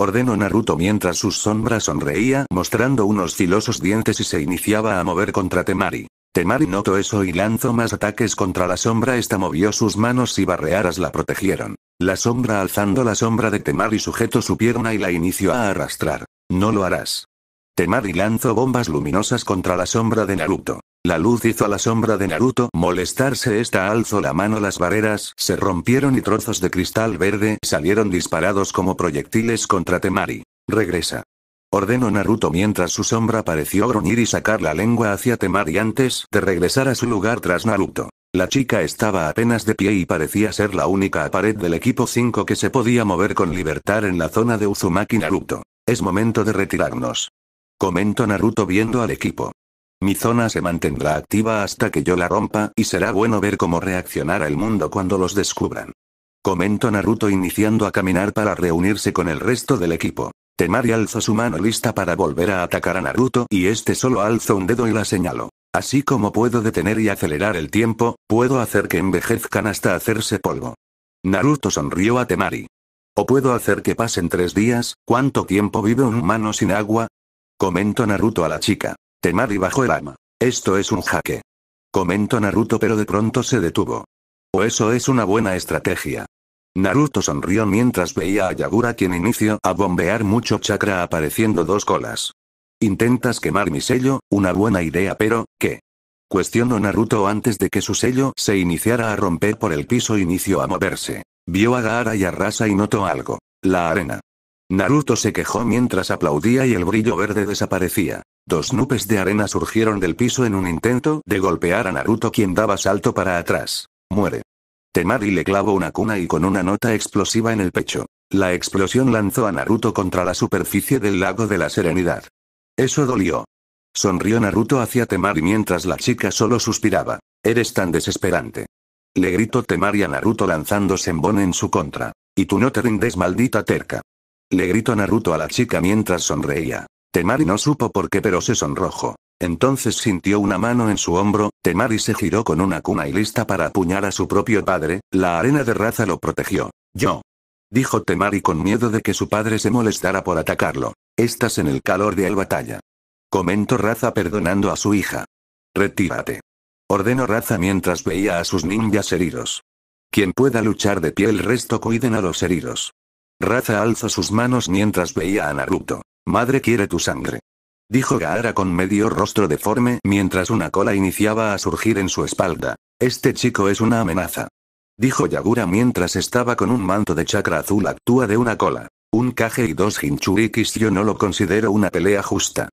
Ordenó Naruto mientras su sombra sonreía mostrando unos filosos dientes y se iniciaba a mover contra Temari. Temari notó eso y lanzó más ataques contra la sombra. Esta movió sus manos y barrearas la protegieron. La sombra alzando la sombra de Temari sujetó su pierna y la inició a arrastrar. No lo harás. Temari lanzó bombas luminosas contra la sombra de Naruto. La luz hizo a la sombra de Naruto molestarse. Esta alzó la mano. Las barreras se rompieron y trozos de cristal verde salieron disparados como proyectiles contra Temari. Regresa. Ordenó Naruto mientras su sombra pareció gruñir y sacar la lengua hacia Temari antes de regresar a su lugar tras Naruto. La chica estaba apenas de pie y parecía ser la única pared del equipo 5 que se podía mover con libertad en la zona de Uzumaki Naruto. Es momento de retirarnos. Comentó Naruto viendo al equipo. Mi zona se mantendrá activa hasta que yo la rompa, y será bueno ver cómo reaccionará el mundo cuando los descubran. Comento Naruto iniciando a caminar para reunirse con el resto del equipo. Temari alza su mano lista para volver a atacar a Naruto y este solo alza un dedo y la señaló. Así como puedo detener y acelerar el tiempo, puedo hacer que envejezcan hasta hacerse polvo. Naruto sonrió a Temari. ¿O puedo hacer que pasen tres días? ¿Cuánto tiempo vive un humano sin agua? Comento Naruto a la chica. Temari bajó el arma. Esto es un jaque. Comentó Naruto pero de pronto se detuvo. O eso es una buena estrategia. Naruto sonrió mientras veía a Yagura quien inició a bombear mucho chakra apareciendo dos colas. Intentas quemar mi sello, una buena idea pero, ¿qué? Cuestionó Naruto antes de que su sello se iniciara a romper por el piso inició a moverse. Vio a Gaara y a Rasa y notó algo. La arena. Naruto se quejó mientras aplaudía y el brillo verde desaparecía. Dos nubes de arena surgieron del piso en un intento de golpear a Naruto quien daba salto para atrás. Muere. Temari le clavó una cuna y con una nota explosiva en el pecho. La explosión lanzó a Naruto contra la superficie del lago de la serenidad. Eso dolió. Sonrió Naruto hacia Temari mientras la chica solo suspiraba. Eres tan desesperante. Le gritó Temari a Naruto lanzando Sembón en su contra. Y tú no te rindes maldita terca. Le gritó Naruto a la chica mientras sonreía. Temari no supo por qué pero se sonrojó. Entonces sintió una mano en su hombro, Temari se giró con una cuna y lista para apuñar a su propio padre, la arena de raza lo protegió. Yo. Dijo Temari con miedo de que su padre se molestara por atacarlo. Estás en el calor de la batalla. Comentó Raza perdonando a su hija. Retírate. Ordenó Raza mientras veía a sus ninjas heridos. Quien pueda luchar de pie el resto cuiden a los heridos. Raza alzó sus manos mientras veía a Naruto. Madre quiere tu sangre. Dijo Gaara con medio rostro deforme mientras una cola iniciaba a surgir en su espalda. Este chico es una amenaza. Dijo Yagura mientras estaba con un manto de chakra azul actúa de una cola. Un Kage y dos Hinchurikis yo no lo considero una pelea justa.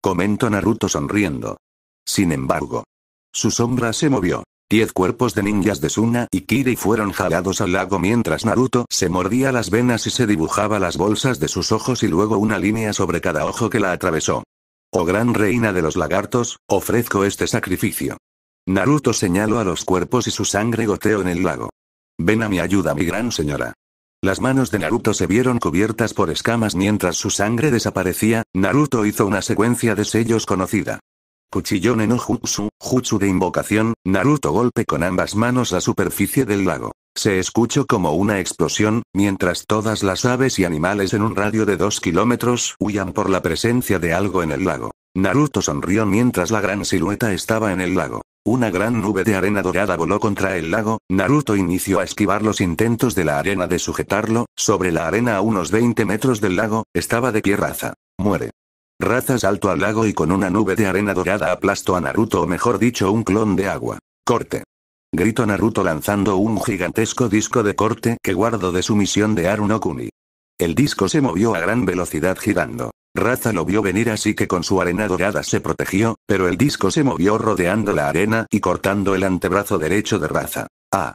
Comentó Naruto sonriendo. Sin embargo. Su sombra se movió. Diez cuerpos de ninjas de Suna y Kiri fueron jalados al lago mientras Naruto se mordía las venas y se dibujaba las bolsas de sus ojos y luego una línea sobre cada ojo que la atravesó. Oh gran reina de los lagartos, ofrezco este sacrificio. Naruto señaló a los cuerpos y su sangre goteó en el lago. Ven a mi ayuda, mi gran señora. Las manos de Naruto se vieron cubiertas por escamas mientras su sangre desaparecía, Naruto hizo una secuencia de sellos conocida. Cuchillón en Ojutsu, Jutsu de invocación, Naruto golpe con ambas manos la superficie del lago. Se escuchó como una explosión, mientras todas las aves y animales en un radio de dos kilómetros huyan por la presencia de algo en el lago. Naruto sonrió mientras la gran silueta estaba en el lago. Una gran nube de arena dorada voló contra el lago, Naruto inició a esquivar los intentos de la arena de sujetarlo, sobre la arena a unos 20 metros del lago, estaba de pie raza. Muere. Raza salto al lago y con una nube de arena dorada aplastó a Naruto o mejor dicho un clon de agua. Corte. Gritó Naruto lanzando un gigantesco disco de corte que guardo de su misión de Arunokuni. Kuni. El disco se movió a gran velocidad girando. Raza lo vio venir así que con su arena dorada se protegió, pero el disco se movió rodeando la arena y cortando el antebrazo derecho de Raza. Ah.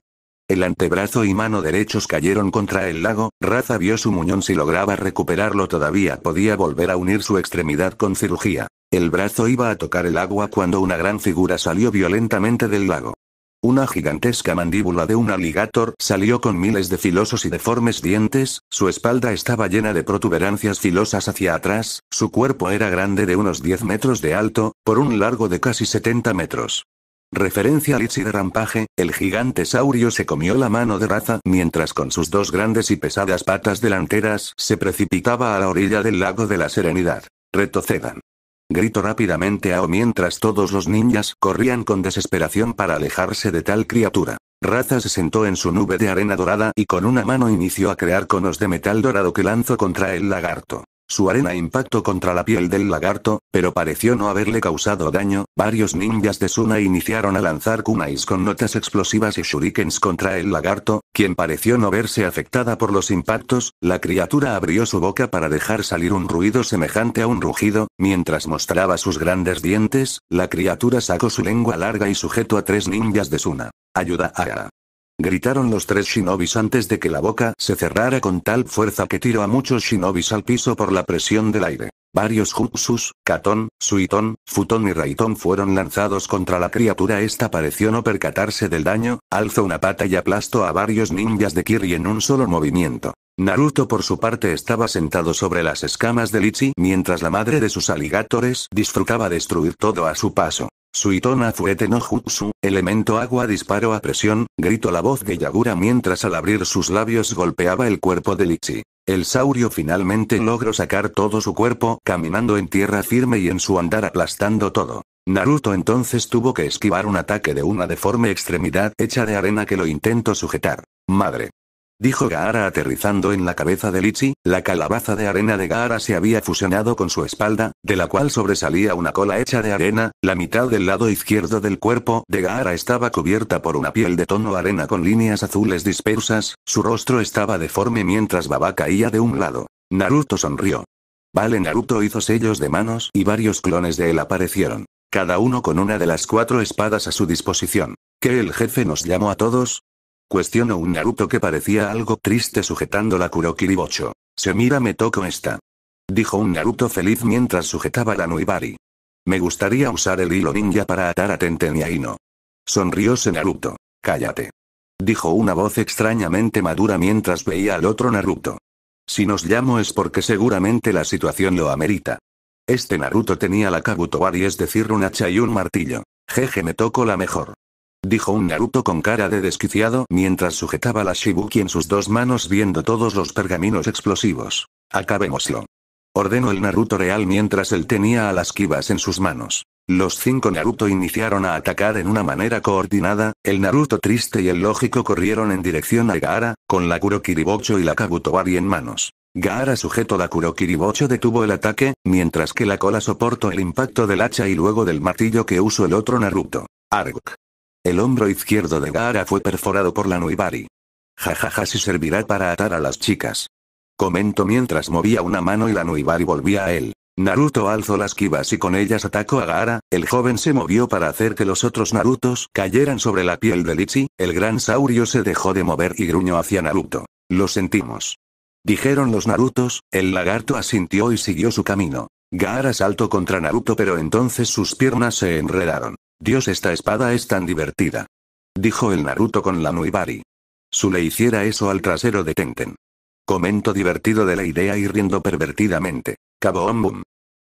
El antebrazo y mano derechos cayeron contra el lago, Raza vio su muñón si lograba recuperarlo todavía podía volver a unir su extremidad con cirugía. El brazo iba a tocar el agua cuando una gran figura salió violentamente del lago. Una gigantesca mandíbula de un alligator salió con miles de filosos y deformes dientes, su espalda estaba llena de protuberancias filosas hacia atrás, su cuerpo era grande de unos 10 metros de alto, por un largo de casi 70 metros. Referencia a Litsi de Rampaje, el gigante saurio se comió la mano de Raza mientras con sus dos grandes y pesadas patas delanteras se precipitaba a la orilla del lago de la serenidad. Retocedan. Grito rápidamente a O mientras todos los ninjas corrían con desesperación para alejarse de tal criatura. Raza se sentó en su nube de arena dorada y con una mano inició a crear conos de metal dorado que lanzó contra el lagarto. Su arena impactó contra la piel del lagarto, pero pareció no haberle causado daño. Varios ninjas de Suna iniciaron a lanzar kunais con notas explosivas y shurikens contra el lagarto, quien pareció no verse afectada por los impactos. La criatura abrió su boca para dejar salir un ruido semejante a un rugido, mientras mostraba sus grandes dientes. La criatura sacó su lengua larga y sujetó a tres ninjas de Suna. Ayuda a gritaron los tres shinobis antes de que la boca se cerrara con tal fuerza que tiró a muchos shinobis al piso por la presión del aire. Varios jutsus, katon, suiton, futon y raiton fueron lanzados contra la criatura. Esta pareció no percatarse del daño, alzó una pata y aplastó a varios ninjas de Kiri en un solo movimiento. Naruto por su parte estaba sentado sobre las escamas de Ichi mientras la madre de sus aligatores disfrutaba destruir todo a su paso. Suitona Fuete no Jutsu, elemento agua disparo a presión, gritó la voz de Yagura mientras al abrir sus labios golpeaba el cuerpo de Lichi. El saurio finalmente logró sacar todo su cuerpo, caminando en tierra firme y en su andar aplastando todo. Naruto entonces tuvo que esquivar un ataque de una deforme extremidad hecha de arena que lo intentó sujetar. Madre dijo Gaara aterrizando en la cabeza de Lichi, la calabaza de arena de Gaara se había fusionado con su espalda, de la cual sobresalía una cola hecha de arena, la mitad del lado izquierdo del cuerpo de Gaara estaba cubierta por una piel de tono arena con líneas azules dispersas, su rostro estaba deforme mientras Baba caía de un lado. Naruto sonrió. Vale Naruto hizo sellos de manos y varios clones de él aparecieron, cada uno con una de las cuatro espadas a su disposición. Que el jefe nos llamó a todos, Cuestionó un Naruto que parecía algo triste sujetando la Kurokiribocho. Se mira me toco esta. Dijo un Naruto feliz mientras sujetaba la Nuibari. Me gustaría usar el hilo ninja para atar a Tenten y Sonrióse Naruto. Cállate. Dijo una voz extrañamente madura mientras veía al otro Naruto. Si nos llamo es porque seguramente la situación lo amerita. Este Naruto tenía la Bari es decir un hacha y un martillo. Jeje me toco la mejor dijo un Naruto con cara de desquiciado mientras sujetaba la Shibuki en sus dos manos viendo todos los pergaminos explosivos. Acabémoslo. Ordenó el Naruto real mientras él tenía a las Kivas en sus manos. Los cinco Naruto iniciaron a atacar en una manera coordinada, el Naruto triste y el lógico corrieron en dirección a Gaara, con la Kurokiribocho y la Kabutowari en manos. Gaara sujeto la Kurokiribocho detuvo el ataque, mientras que la cola soportó el impacto del hacha y luego del martillo que usó el otro Naruto. Arguk. El hombro izquierdo de Gaara fue perforado por la Nuibari. Jajaja si servirá para atar a las chicas. Comento mientras movía una mano y la Nuibari volvía a él. Naruto alzó las kivas y con ellas atacó a Gaara, el joven se movió para hacer que los otros Narutos cayeran sobre la piel de Lichi, el gran saurio se dejó de mover y gruñó hacia Naruto. Lo sentimos. Dijeron los Narutos, el lagarto asintió y siguió su camino. Gaara saltó contra Naruto pero entonces sus piernas se enredaron. Dios esta espada es tan divertida. Dijo el Naruto con la Nuibari. Su le hiciera eso al trasero de Tenten. Comento divertido de la idea y riendo pervertidamente. Kaboom boom.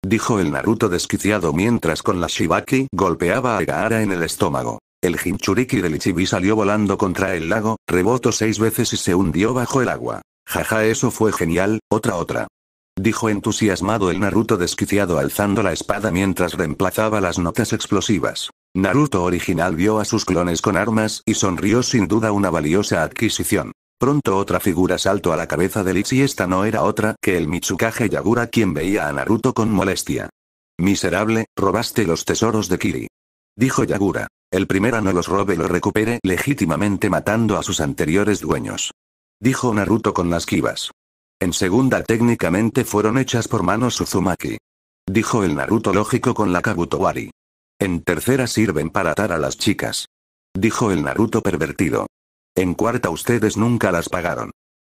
Dijo el Naruto desquiciado mientras con la Shibaki golpeaba a Gaara en el estómago. El Hinchuriki del Ichibi salió volando contra el lago, rebotó seis veces y se hundió bajo el agua. Jaja eso fue genial, otra otra dijo entusiasmado el Naruto desquiciado alzando la espada mientras reemplazaba las notas explosivas. Naruto original vio a sus clones con armas y sonrió sin duda una valiosa adquisición. Pronto otra figura saltó a la cabeza de Lich y esta no era otra que el Mitsukage Yagura quien veía a Naruto con molestia. Miserable, robaste los tesoros de Kiri. Dijo Yagura. El primero no los robe lo recupere legítimamente matando a sus anteriores dueños. Dijo Naruto con las Kivas. En segunda técnicamente fueron hechas por manos Suzumaki. Dijo el Naruto lógico con la Kabutowari. En tercera sirven para atar a las chicas. Dijo el Naruto pervertido. En cuarta ustedes nunca las pagaron.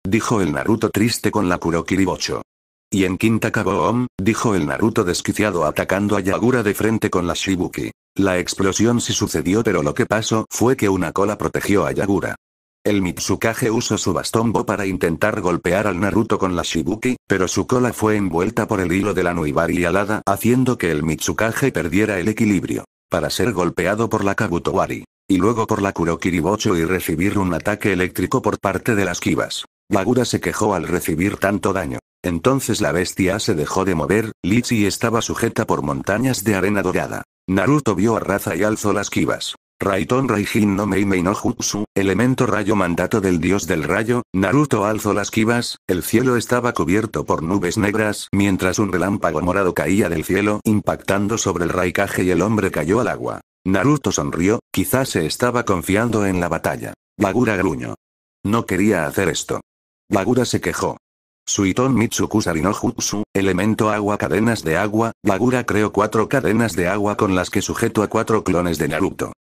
Dijo el Naruto triste con la Kurokiribocho. Y en quinta Kaboom, dijo el Naruto desquiciado atacando a Yagura de frente con la Shibuki. La explosión sí sucedió pero lo que pasó fue que una cola protegió a Yagura. El Mitsukage usó su bastón Bo para intentar golpear al Naruto con la Shibuki, pero su cola fue envuelta por el hilo de la Nuibari alada haciendo que el Mitsukage perdiera el equilibrio. Para ser golpeado por la Kabutowari. Y luego por la Kurokiribocho y recibir un ataque eléctrico por parte de las Kivas. lagura se quejó al recibir tanto daño. Entonces la bestia se dejó de mover, Lichi estaba sujeta por montañas de arena dorada. Naruto vio a Raza y alzó las Kivas. Raiton Raijin no Meimei no Jutsu, elemento rayo mandato del dios del rayo, Naruto alzó las quivas. el cielo estaba cubierto por nubes negras mientras un relámpago morado caía del cielo impactando sobre el raikaje y el hombre cayó al agua. Naruto sonrió, quizás se estaba confiando en la batalla. Lagura gruñó. No quería hacer esto. Lagura se quejó. Suiton Mitsukusari no Jutsu, elemento agua cadenas de agua, Lagura creó cuatro cadenas de agua con las que sujetó a cuatro clones de Naruto.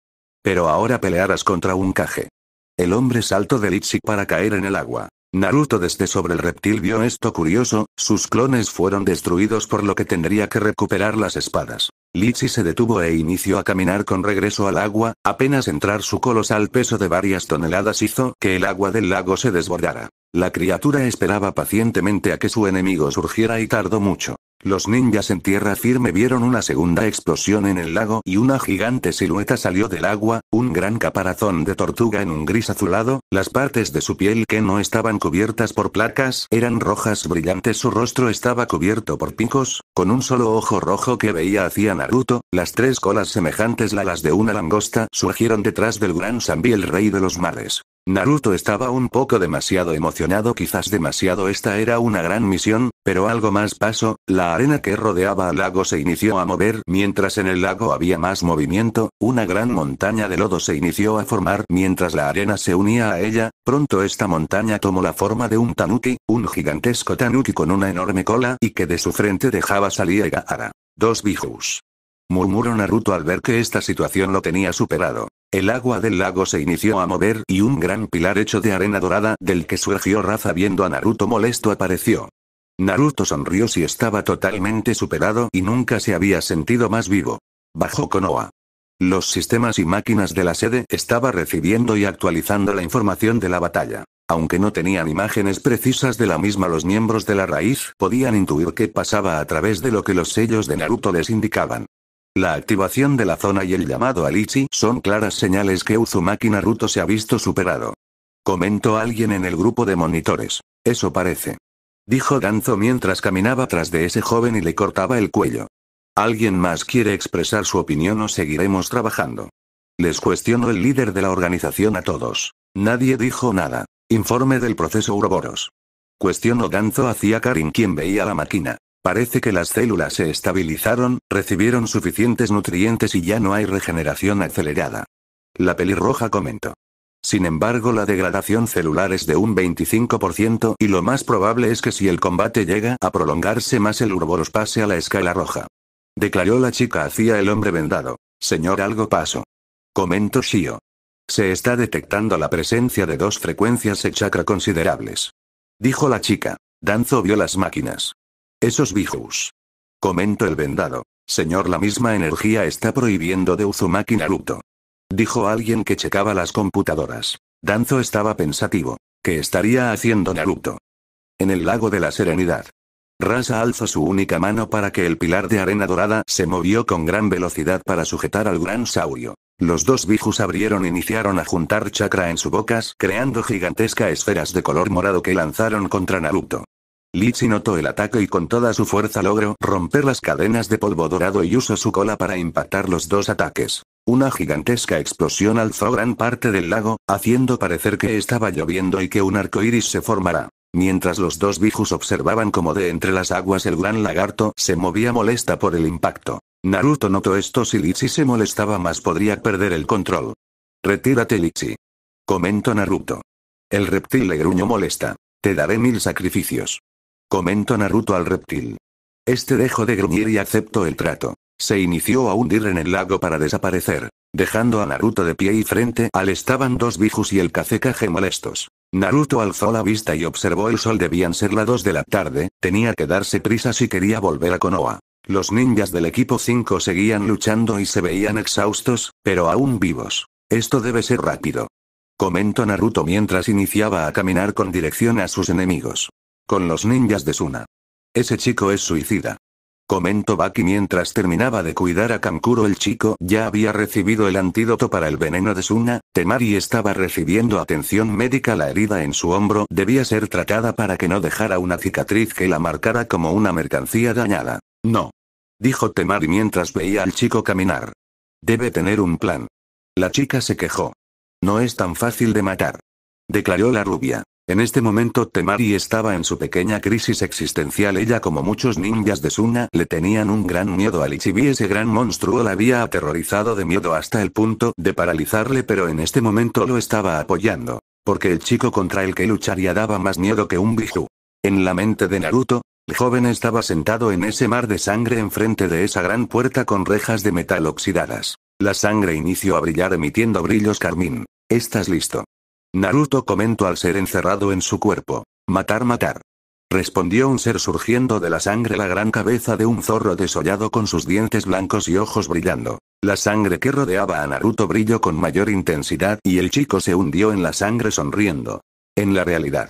Pero ahora pelearás contra un caje. El hombre saltó de Litsi para caer en el agua. Naruto desde sobre el reptil vio esto curioso, sus clones fueron destruidos por lo que tendría que recuperar las espadas. Litsi se detuvo e inició a caminar con regreso al agua, apenas entrar su colosal peso de varias toneladas hizo que el agua del lago se desbordara. La criatura esperaba pacientemente a que su enemigo surgiera y tardó mucho. Los ninjas en tierra firme vieron una segunda explosión en el lago y una gigante silueta salió del agua, un gran caparazón de tortuga en un gris azulado, las partes de su piel que no estaban cubiertas por placas eran rojas brillantes, su rostro estaba cubierto por picos, con un solo ojo rojo que veía hacia Naruto, las tres colas semejantes a las de una langosta surgieron detrás del gran Zambi el rey de los mares. Naruto estaba un poco demasiado emocionado quizás demasiado esta era una gran misión, pero algo más pasó, la arena que rodeaba al lago se inició a mover mientras en el lago había más movimiento, una gran montaña de lodo se inició a formar mientras la arena se unía a ella, pronto esta montaña tomó la forma de un tanuki, un gigantesco tanuki con una enorme cola y que de su frente dejaba salir Gaara. Dos bijus. Murmuró Naruto al ver que esta situación lo tenía superado. El agua del lago se inició a mover y un gran pilar hecho de arena dorada del que surgió Raza viendo a Naruto molesto apareció. Naruto sonrió si estaba totalmente superado y nunca se había sentido más vivo. Bajo Konoha. Los sistemas y máquinas de la sede estaba recibiendo y actualizando la información de la batalla. Aunque no tenían imágenes precisas de la misma, los miembros de la raíz podían intuir qué pasaba a través de lo que los sellos de Naruto les indicaban. La activación de la zona y el llamado a Lichi son claras señales que Uzumaki Naruto se ha visto superado. Comentó alguien en el grupo de monitores. Eso parece. Dijo Ganzo mientras caminaba tras de ese joven y le cortaba el cuello. ¿Alguien más quiere expresar su opinión o seguiremos trabajando? Les cuestionó el líder de la organización a todos. Nadie dijo nada. Informe del proceso Uroboros. Cuestionó Ganzo hacia Karin quien veía la máquina. Parece que las células se estabilizaron, recibieron suficientes nutrientes y ya no hay regeneración acelerada. La pelirroja comentó. Sin embargo, la degradación celular es de un 25% y lo más probable es que si el combate llega a prolongarse más el Urboros pase a la escala roja. Declaró la chica hacia el hombre vendado. Señor, algo pasó. Comentó Shio. Se está detectando la presencia de dos frecuencias de chakra considerables. Dijo la chica. Danzo vio las máquinas. Esos bijus. Comento el vendado. Señor, la misma energía está prohibiendo de Uzumaki Naruto. Dijo alguien que checaba las computadoras. Danzo estaba pensativo. ¿Qué estaría haciendo Naruto? En el lago de la serenidad. Rasa alzó su única mano para que el pilar de arena dorada se movió con gran velocidad para sujetar al gran saurio. Los dos bijus abrieron e iniciaron a juntar chakra en sus bocas, creando gigantescas esferas de color morado que lanzaron contra Naruto. Lichi notó el ataque y con toda su fuerza logró romper las cadenas de polvo dorado y usó su cola para impactar los dos ataques. Una gigantesca explosión alzó gran parte del lago, haciendo parecer que estaba lloviendo y que un arco iris se formará. Mientras los dos bijus observaban como de entre las aguas el gran lagarto se movía molesta por el impacto. Naruto notó esto si Lichi se molestaba más podría perder el control. Retírate Lichi. Comentó Naruto. El reptil le gruñó molesta. Te daré mil sacrificios. Comentó Naruto al reptil. Este dejó de gruñir y aceptó el trato. Se inició a hundir en el lago para desaparecer, dejando a Naruto de pie y frente al estaban dos bijus y el kazecaje molestos. Naruto alzó la vista y observó el sol debían ser las 2 de la tarde, tenía que darse prisa si quería volver a Konoha. Los ninjas del equipo 5 seguían luchando y se veían exhaustos, pero aún vivos. Esto debe ser rápido. Comentó Naruto mientras iniciaba a caminar con dirección a sus enemigos. Con los ninjas de Suna. Ese chico es suicida. Comentó Baki mientras terminaba de cuidar a Kankuro el chico ya había recibido el antídoto para el veneno de Suna, Temari estaba recibiendo atención médica la herida en su hombro debía ser tratada para que no dejara una cicatriz que la marcara como una mercancía dañada. No. Dijo Temari mientras veía al chico caminar. Debe tener un plan. La chica se quejó. No es tan fácil de matar. Declaró la rubia. En este momento Temari estaba en su pequeña crisis existencial. Ella como muchos ninjas de Suna le tenían un gran miedo al Ichibi. Ese gran monstruo la había aterrorizado de miedo hasta el punto de paralizarle pero en este momento lo estaba apoyando. Porque el chico contra el que lucharía daba más miedo que un Biju. En la mente de Naruto, el joven estaba sentado en ese mar de sangre enfrente de esa gran puerta con rejas de metal oxidadas. La sangre inició a brillar emitiendo brillos carmín. Estás listo. Naruto comentó al ser encerrado en su cuerpo. Matar, matar. Respondió un ser surgiendo de la sangre la gran cabeza de un zorro desollado con sus dientes blancos y ojos brillando. La sangre que rodeaba a Naruto brilló con mayor intensidad y el chico se hundió en la sangre sonriendo. En la realidad.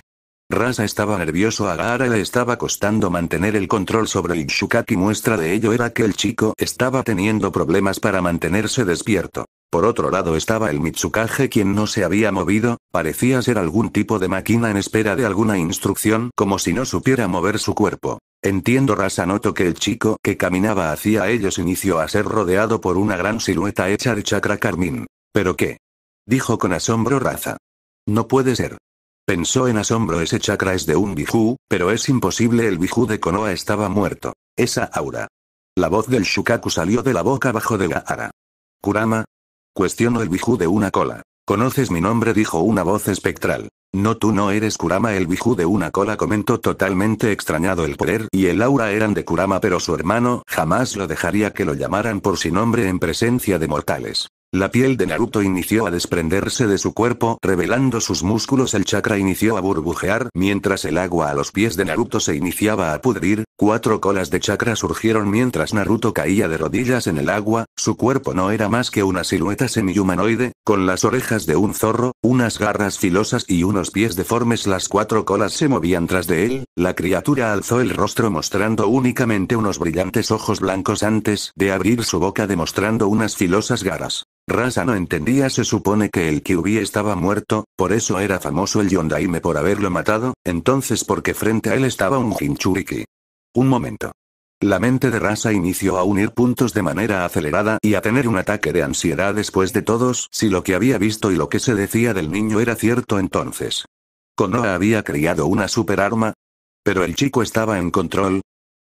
Rasa estaba nervioso a Gaara le estaba costando mantener el control sobre el Shukaki muestra de ello era que el chico estaba teniendo problemas para mantenerse despierto. Por otro lado estaba el Mitsukage quien no se había movido, parecía ser algún tipo de máquina en espera de alguna instrucción como si no supiera mover su cuerpo. Entiendo notó que el chico que caminaba hacia ellos inició a ser rodeado por una gran silueta hecha de chakra carmín. ¿Pero qué? Dijo con asombro Raza. No puede ser. Pensó en asombro ese chakra es de un bijú, pero es imposible el bijú de Konoha estaba muerto. Esa aura. La voz del Shukaku salió de la boca bajo de Gaara. Kurama, Cuestionó el bijú de una cola. ¿Conoces mi nombre? dijo una voz espectral. No, tú no eres Kurama. El bijú de una cola comentó totalmente extrañado. El poder y el aura eran de Kurama, pero su hermano jamás lo dejaría que lo llamaran por su nombre en presencia de mortales. La piel de Naruto inició a desprenderse de su cuerpo, revelando sus músculos. El chakra inició a burbujear, mientras el agua a los pies de Naruto se iniciaba a pudrir. Cuatro colas de chakra surgieron mientras Naruto caía de rodillas en el agua. Su cuerpo no era más que una silueta semi-humanoide, con las orejas de un zorro, unas garras filosas y unos pies deformes. Las cuatro colas se movían tras de él. La criatura alzó el rostro mostrando únicamente unos brillantes ojos blancos antes de abrir su boca demostrando unas filosas garras. Raza no entendía se supone que el Kyubi estaba muerto, por eso era famoso el Yondaime por haberlo matado, entonces porque frente a él estaba un Hinchuriki. Un momento. La mente de Raza inició a unir puntos de manera acelerada y a tener un ataque de ansiedad después de todos si lo que había visto y lo que se decía del niño era cierto entonces. ¿Konoa había criado una superarma. Pero el chico estaba en control.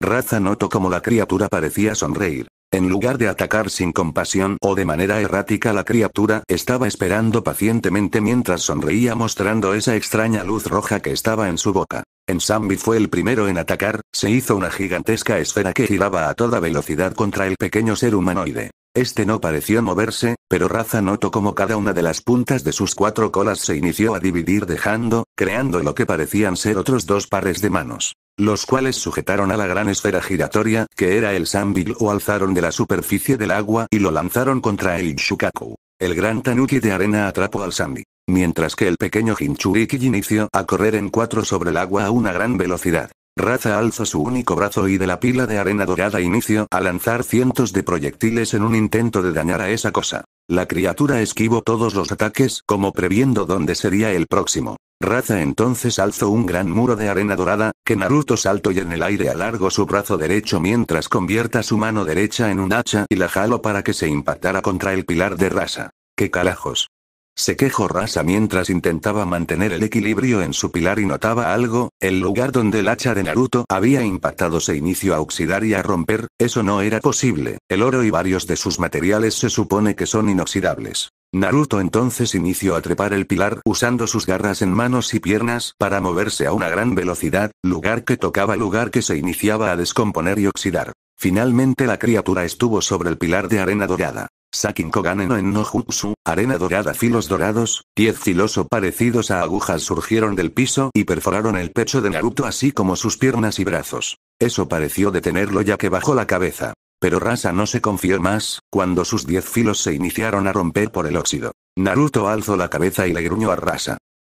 Raza notó como la criatura parecía sonreír. En lugar de atacar sin compasión o de manera errática la criatura estaba esperando pacientemente mientras sonreía mostrando esa extraña luz roja que estaba en su boca. En Zambi fue el primero en atacar, se hizo una gigantesca esfera que giraba a toda velocidad contra el pequeño ser humanoide. Este no pareció moverse, pero Raza notó como cada una de las puntas de sus cuatro colas se inició a dividir dejando, creando lo que parecían ser otros dos pares de manos los cuales sujetaron a la gran esfera giratoria, que era el Sambil o alzaron de la superficie del agua y lo lanzaron contra el Shukaku. El gran tanuki de arena atrapó al Sambi, mientras que el pequeño Hinchuriki inició a correr en cuatro sobre el agua a una gran velocidad. Raza alzó su único brazo y de la pila de arena dorada inició a lanzar cientos de proyectiles en un intento de dañar a esa cosa. La criatura esquivó todos los ataques como previendo dónde sería el próximo. Raza entonces alzó un gran muro de arena dorada, que Naruto salto y en el aire alargó su brazo derecho mientras convierta su mano derecha en un hacha y la jalo para que se impactara contra el pilar de raza. ¡Qué calajos! Se quejó rasa mientras intentaba mantener el equilibrio en su pilar y notaba algo, el lugar donde el hacha de Naruto había impactado se inició a oxidar y a romper, eso no era posible, el oro y varios de sus materiales se supone que son inoxidables. Naruto entonces inició a trepar el pilar usando sus garras en manos y piernas para moverse a una gran velocidad, lugar que tocaba lugar que se iniciaba a descomponer y oxidar. Finalmente la criatura estuvo sobre el pilar de arena dorada. Sakin no en Nojutsu, arena dorada filos dorados, diez o parecidos a agujas surgieron del piso y perforaron el pecho de Naruto así como sus piernas y brazos. Eso pareció detenerlo ya que bajó la cabeza. Pero Rasa no se confió más, cuando sus 10 filos se iniciaron a romper por el óxido. Naruto alzó la cabeza y le gruñó a Rasa.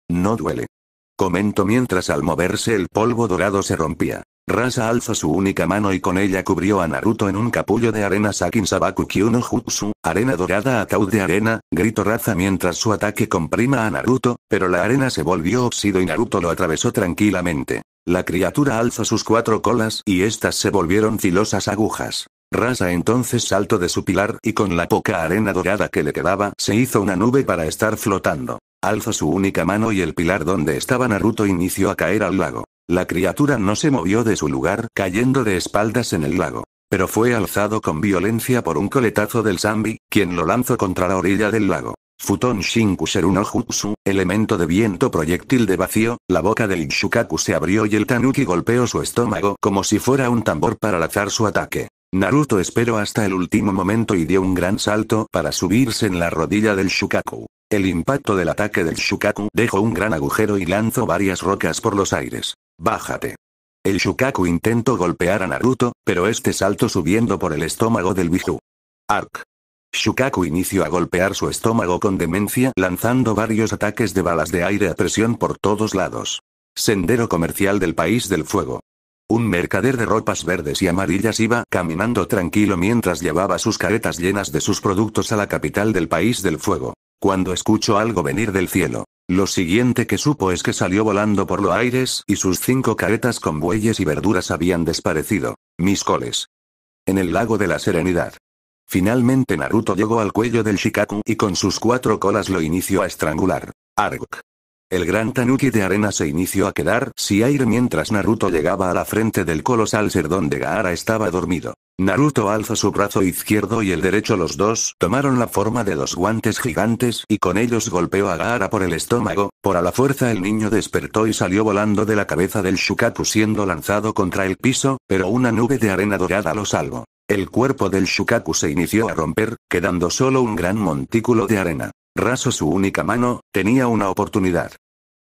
No duele. Comentó mientras al moverse el polvo dorado se rompía. Rasa alzó su única mano y con ella cubrió a Naruto en un capullo de arena Sakin Sabaku Kyuno Jutsu, arena dorada caud de arena, gritó Raza mientras su ataque comprima a Naruto, pero la arena se volvió óxido y Naruto lo atravesó tranquilamente. La criatura alzó sus cuatro colas y éstas se volvieron filosas agujas. Rasa entonces saltó de su pilar y con la poca arena dorada que le quedaba se hizo una nube para estar flotando. Alzó su única mano y el pilar donde estaba Naruto inició a caer al lago. La criatura no se movió de su lugar, cayendo de espaldas en el lago. Pero fue alzado con violencia por un coletazo del Zambi, quien lo lanzó contra la orilla del lago. Futon Shinku no Jutsu, elemento de viento proyectil de vacío, la boca del Shukaku se abrió y el Tanuki golpeó su estómago como si fuera un tambor para lanzar su ataque. Naruto esperó hasta el último momento y dio un gran salto para subirse en la rodilla del Shukaku. El impacto del ataque del Shukaku dejó un gran agujero y lanzó varias rocas por los aires. Bájate. El Shukaku intentó golpear a Naruto, pero este salto subiendo por el estómago del Biju. Ark. Shukaku inició a golpear su estómago con demencia lanzando varios ataques de balas de aire a presión por todos lados. Sendero comercial del país del fuego. Un mercader de ropas verdes y amarillas iba caminando tranquilo mientras llevaba sus caretas llenas de sus productos a la capital del país del fuego cuando escucho algo venir del cielo. Lo siguiente que supo es que salió volando por los aires y sus cinco caretas con bueyes y verduras habían desaparecido. Mis coles. En el lago de la serenidad. Finalmente Naruto llegó al cuello del Shikaku y con sus cuatro colas lo inició a estrangular. Arg. El gran tanuki de arena se inició a quedar si aire mientras Naruto llegaba a la frente del colosal ser donde Gaara estaba dormido. Naruto alza su brazo izquierdo y el derecho los dos tomaron la forma de dos guantes gigantes y con ellos golpeó a Gaara por el estómago, por a la fuerza el niño despertó y salió volando de la cabeza del Shukaku siendo lanzado contra el piso, pero una nube de arena dorada lo salvó. El cuerpo del Shukaku se inició a romper, quedando solo un gran montículo de arena. Raso su única mano, tenía una oportunidad.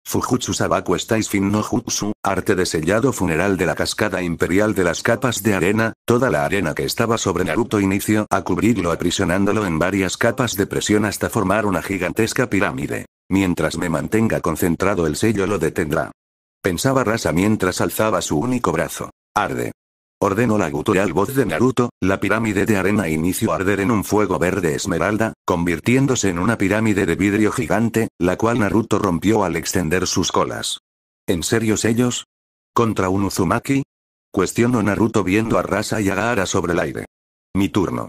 Fujutsu Sabaku Fin no Jutsu, arte de sellado funeral de la cascada imperial de las capas de arena, toda la arena que estaba sobre Naruto inició a cubrirlo aprisionándolo en varias capas de presión hasta formar una gigantesca pirámide. Mientras me mantenga concentrado el sello lo detendrá. Pensaba Rasa mientras alzaba su único brazo. Arde ordenó la gutural voz de Naruto, la pirámide de arena inició a arder en un fuego verde esmeralda, convirtiéndose en una pirámide de vidrio gigante, la cual Naruto rompió al extender sus colas. ¿En serios ellos? ¿Contra un Uzumaki? Cuestionó Naruto viendo a Rasa y a Gaara sobre el aire. Mi turno.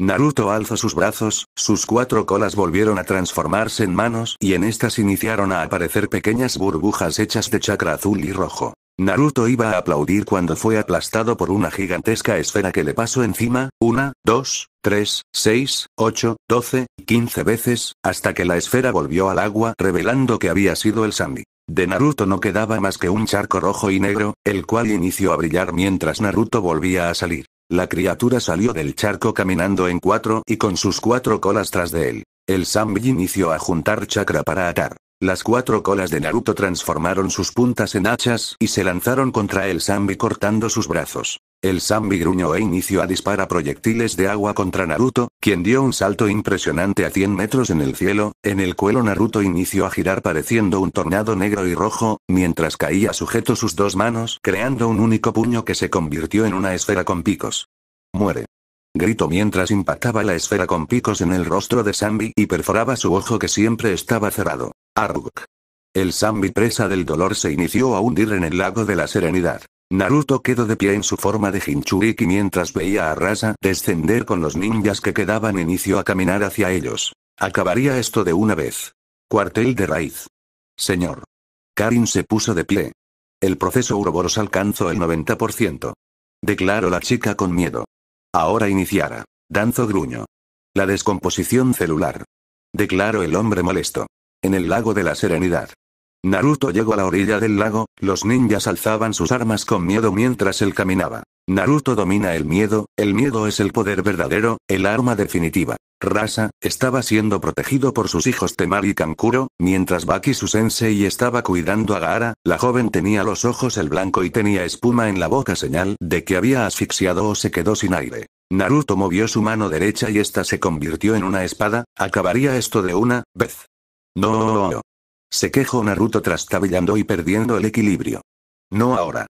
Naruto alza sus brazos, sus cuatro colas volvieron a transformarse en manos y en estas iniciaron a aparecer pequeñas burbujas hechas de chakra azul y rojo. Naruto iba a aplaudir cuando fue aplastado por una gigantesca esfera que le pasó encima, una, dos, tres, seis, ocho, doce, quince veces, hasta que la esfera volvió al agua revelando que había sido el Sandy. De Naruto no quedaba más que un charco rojo y negro, el cual inició a brillar mientras Naruto volvía a salir. La criatura salió del charco caminando en cuatro y con sus cuatro colas tras de él. El Sambi inició a juntar chakra para atar. Las cuatro colas de Naruto transformaron sus puntas en hachas y se lanzaron contra el sambi cortando sus brazos. El sambi gruñó e inició a disparar proyectiles de agua contra Naruto, quien dio un salto impresionante a 100 metros en el cielo, en el cuelo Naruto inició a girar pareciendo un tornado negro y rojo, mientras caía sujeto sus dos manos creando un único puño que se convirtió en una esfera con picos. Muere. Grito mientras impactaba la esfera con picos en el rostro de Sambi y perforaba su ojo que siempre estaba cerrado. Arruk. El Zambi presa del dolor se inició a hundir en el lago de la serenidad. Naruto quedó de pie en su forma de Jinchuriki mientras veía a Rasa descender con los ninjas que quedaban inició a caminar hacia ellos. Acabaría esto de una vez. Cuartel de raíz. Señor. Karin se puso de pie. El proceso Uroboros alcanzó el 90%. Declaró la chica con miedo. Ahora iniciara. Danzo gruño. La descomposición celular. Declaró el hombre molesto. En el lago de la serenidad. Naruto llegó a la orilla del lago, los ninjas alzaban sus armas con miedo mientras él caminaba. Naruto domina el miedo, el miedo es el poder verdadero, el arma definitiva. Rasa, estaba siendo protegido por sus hijos Temari y Kankuro, mientras Baki su sensei estaba cuidando a Gaara, la joven tenía los ojos el blanco y tenía espuma en la boca señal de que había asfixiado o se quedó sin aire. Naruto movió su mano derecha y esta se convirtió en una espada, acabaría esto de una vez. No. Se quejó Naruto trastabillando y perdiendo el equilibrio. No ahora.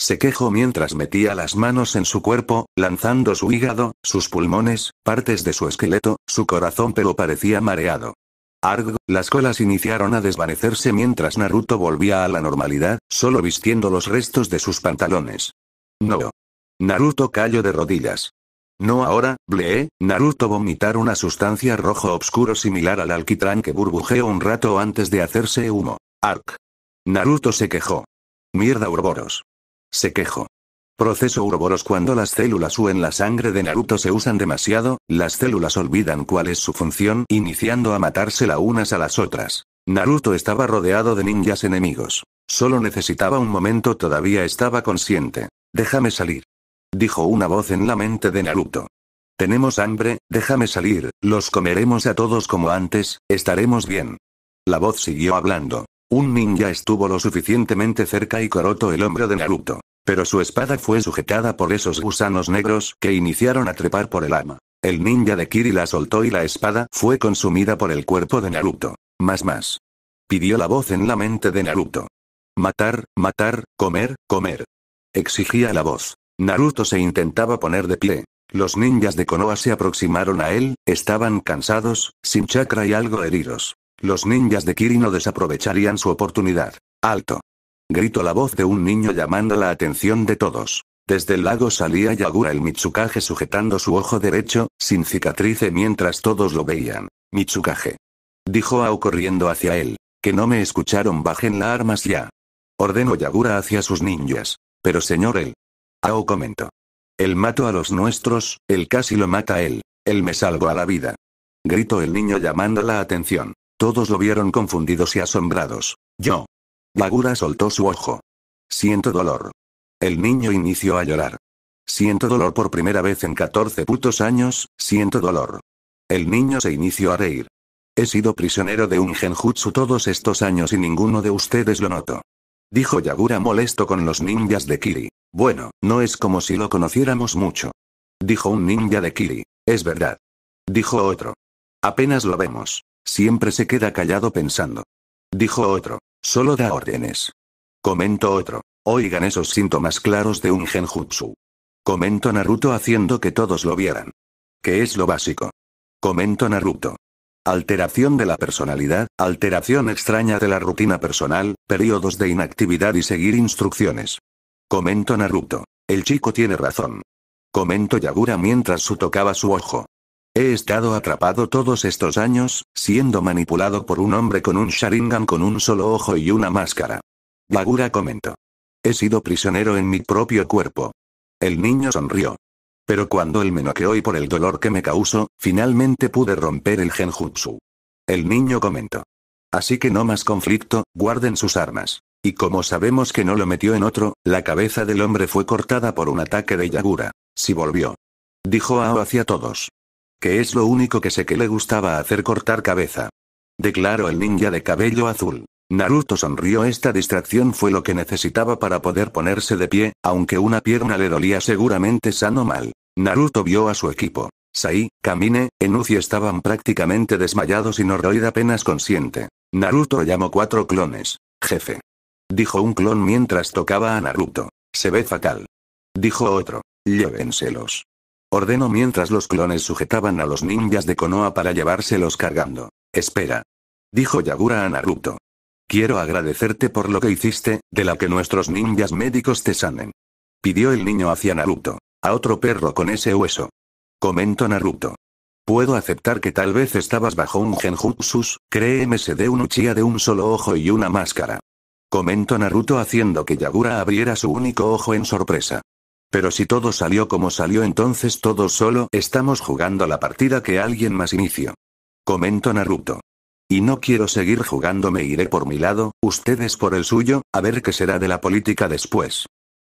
Se quejó mientras metía las manos en su cuerpo, lanzando su hígado, sus pulmones, partes de su esqueleto, su corazón pero parecía mareado. Argo, las colas iniciaron a desvanecerse mientras Naruto volvía a la normalidad, solo vistiendo los restos de sus pantalones. No. Naruto cayó de rodillas. No ahora, bleh, Naruto vomitar una sustancia rojo oscuro similar al alquitrán que burbujeó un rato antes de hacerse humo. Arc. Naruto se quejó. Mierda Urboros. Se quejó. Proceso Uroboros Cuando las células U en la sangre de Naruto se usan demasiado, las células olvidan cuál es su función, iniciando a matársela unas a las otras. Naruto estaba rodeado de ninjas enemigos. Solo necesitaba un momento todavía estaba consciente. Déjame salir. Dijo una voz en la mente de Naruto. Tenemos hambre, déjame salir, los comeremos a todos como antes, estaremos bien. La voz siguió hablando. Un ninja estuvo lo suficientemente cerca y coroto el hombro de Naruto. Pero su espada fue sujetada por esos gusanos negros que iniciaron a trepar por el ama. El ninja de Kiri la soltó y la espada fue consumida por el cuerpo de Naruto. Más más. Pidió la voz en la mente de Naruto. Matar, matar, comer, comer. Exigía la voz. Naruto se intentaba poner de pie. Los ninjas de Konoha se aproximaron a él, estaban cansados, sin chakra y algo heridos. Los ninjas de Kirino desaprovecharían su oportunidad. ¡Alto! Gritó la voz de un niño llamando la atención de todos. Desde el lago salía Yagura el Mitsukage sujetando su ojo derecho, sin cicatrice mientras todos lo veían. Mitsukage. Dijo Ao corriendo hacia él. Que no me escucharon bajen las armas ya. Ordenó Yagura hacia sus ninjas. Pero señor él. Ao comentó. Él mato a los nuestros, él casi lo mata a él. Él me salvó a la vida. Gritó el niño llamando la atención. Todos lo vieron confundidos y asombrados. Yo. Yagura soltó su ojo. Siento dolor. El niño inició a llorar. Siento dolor por primera vez en 14 putos años, siento dolor. El niño se inició a reír. He sido prisionero de un genjutsu todos estos años y ninguno de ustedes lo notó. Dijo Yagura molesto con los ninjas de Kiri. Bueno, no es como si lo conociéramos mucho. Dijo un ninja de Kiri. Es verdad. Dijo otro. Apenas lo vemos. Siempre se queda callado pensando. Dijo otro. Solo da órdenes. Comento otro. Oigan esos síntomas claros de un genjutsu. Comento Naruto haciendo que todos lo vieran. Que es lo básico. Comento Naruto. Alteración de la personalidad, alteración extraña de la rutina personal, periodos de inactividad y seguir instrucciones. Comento Naruto. El chico tiene razón. Comento Yagura mientras su tocaba su ojo. He estado atrapado todos estos años, siendo manipulado por un hombre con un Sharingan con un solo ojo y una máscara. Bagura comentó. He sido prisionero en mi propio cuerpo. El niño sonrió. Pero cuando él me noqueó y por el dolor que me causó, finalmente pude romper el genjutsu. El niño comentó. Así que no más conflicto, guarden sus armas. Y como sabemos que no lo metió en otro, la cabeza del hombre fue cortada por un ataque de Yagura. Si volvió. Dijo Ao hacia todos. Que es lo único que sé que le gustaba hacer cortar cabeza. Declaró el ninja de cabello azul. Naruto sonrió. Esta distracción fue lo que necesitaba para poder ponerse de pie, aunque una pierna le dolía seguramente sano mal. Naruto vio a su equipo. Sai, Kamine, Enuzi estaban prácticamente desmayados y Noroid apenas consciente. Naruto llamó cuatro clones. Jefe. Dijo un clon mientras tocaba a Naruto. Se ve fatal. Dijo otro. Llévenselos. Ordenó mientras los clones sujetaban a los ninjas de Konoha para llevárselos cargando. Espera. Dijo Yagura a Naruto. Quiero agradecerte por lo que hiciste, de la que nuestros ninjas médicos te sanen. Pidió el niño hacia Naruto. A otro perro con ese hueso. Comentó Naruto. Puedo aceptar que tal vez estabas bajo un genjutsus, créeme se de un Uchiha de un solo ojo y una máscara. Comentó Naruto haciendo que Yagura abriera su único ojo en sorpresa. Pero si todo salió como salió entonces todos solo estamos jugando la partida que alguien más inició. Comento Naruto. Y no quiero seguir jugando me iré por mi lado, ustedes por el suyo, a ver qué será de la política después.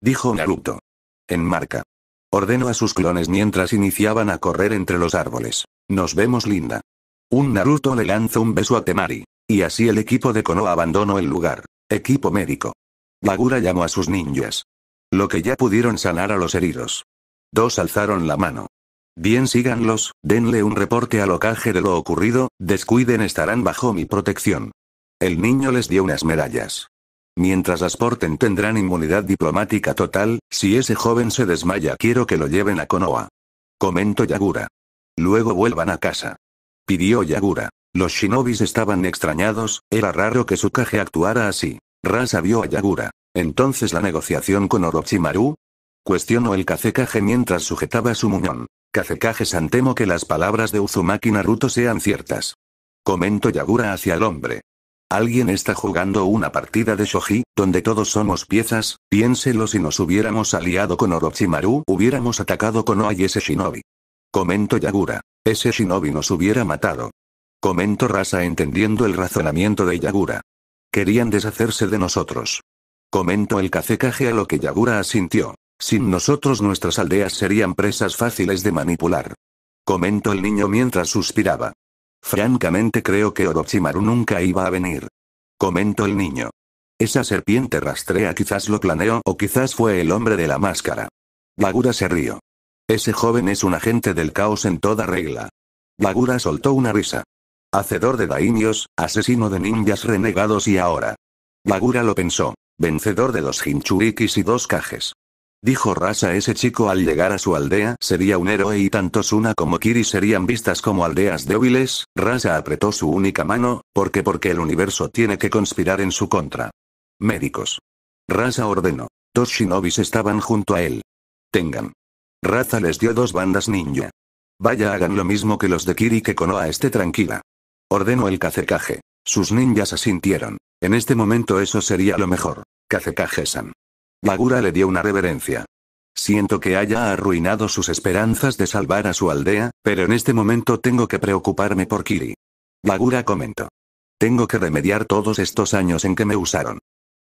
Dijo Naruto. En marca. Ordenó a sus clones mientras iniciaban a correr entre los árboles. Nos vemos linda. Un Naruto le lanza un beso a Temari. Y así el equipo de Konoha abandonó el lugar. Equipo médico. Bagura llamó a sus ninjas. Lo que ya pudieron sanar a los heridos. Dos alzaron la mano. Bien síganlos, denle un reporte al ocaje de lo ocurrido, descuiden estarán bajo mi protección. El niño les dio unas medallas. Mientras las porten tendrán inmunidad diplomática total, si ese joven se desmaya quiero que lo lleven a Konoha. Comento Yagura. Luego vuelvan a casa. Pidió Yagura. Los shinobis estaban extrañados, era raro que su caje actuara así. Rasa vio a Yagura. Entonces la negociación con Orochimaru? Cuestionó el Kazekage mientras sujetaba su muñón. Kazekage San temo que las palabras de Uzumaki Naruto sean ciertas. Comento Yagura hacia el hombre. Alguien está jugando una partida de shogi, donde todos somos piezas, piénselo si nos hubiéramos aliado con Orochimaru hubiéramos atacado con y ese shinobi. Comento Yagura. Ese shinobi nos hubiera matado. Comento Rasa entendiendo el razonamiento de Yagura. Querían deshacerse de nosotros comentó el cacecaje a lo que Yagura asintió. Sin nosotros nuestras aldeas serían presas fáciles de manipular. Comentó el niño mientras suspiraba. Francamente creo que Orochimaru nunca iba a venir. Comentó el niño. Esa serpiente rastrea quizás lo planeó o quizás fue el hombre de la máscara. lagura se rió. Ese joven es un agente del caos en toda regla. lagura soltó una risa. Hacedor de daimios, asesino de ninjas renegados y ahora. lagura lo pensó. Vencedor de los Hinchurikis y dos cajes. Dijo Rasa ese chico al llegar a su aldea sería un héroe y tanto Suna como Kiri serían vistas como aldeas débiles, Rasa apretó su única mano, porque porque el universo tiene que conspirar en su contra. Médicos. Rasa ordenó. Dos shinobis estaban junto a él. Tengan. Raza les dio dos bandas ninja. Vaya hagan lo mismo que los de Kiri que Konoha esté tranquila. Ordenó el cacercaje. Sus ninjas asintieron. En este momento eso sería lo mejor. kazekage Lagura Bagura le dio una reverencia. Siento que haya arruinado sus esperanzas de salvar a su aldea, pero en este momento tengo que preocuparme por Kiri. Bagura comentó. Tengo que remediar todos estos años en que me usaron.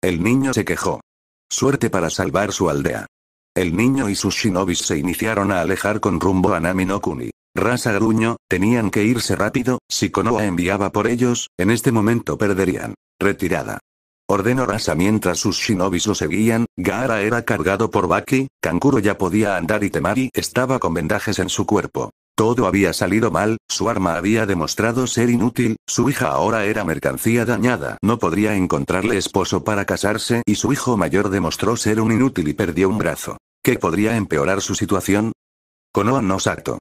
El niño se quejó. Suerte para salvar su aldea. El niño y sus shinobis se iniciaron a alejar con rumbo a Nami no Kuni. Rasa Gruño, tenían que irse rápido, si Konoha enviaba por ellos, en este momento perderían. Retirada. Ordenó Rasa mientras sus shinobis lo seguían, Gaara era cargado por Baki, Kankuro ya podía andar y Temari estaba con vendajes en su cuerpo. Todo había salido mal, su arma había demostrado ser inútil, su hija ahora era mercancía dañada, no podría encontrarle esposo para casarse y su hijo mayor demostró ser un inútil y perdió un brazo. ¿Qué podría empeorar su situación? Konoha no Sacto.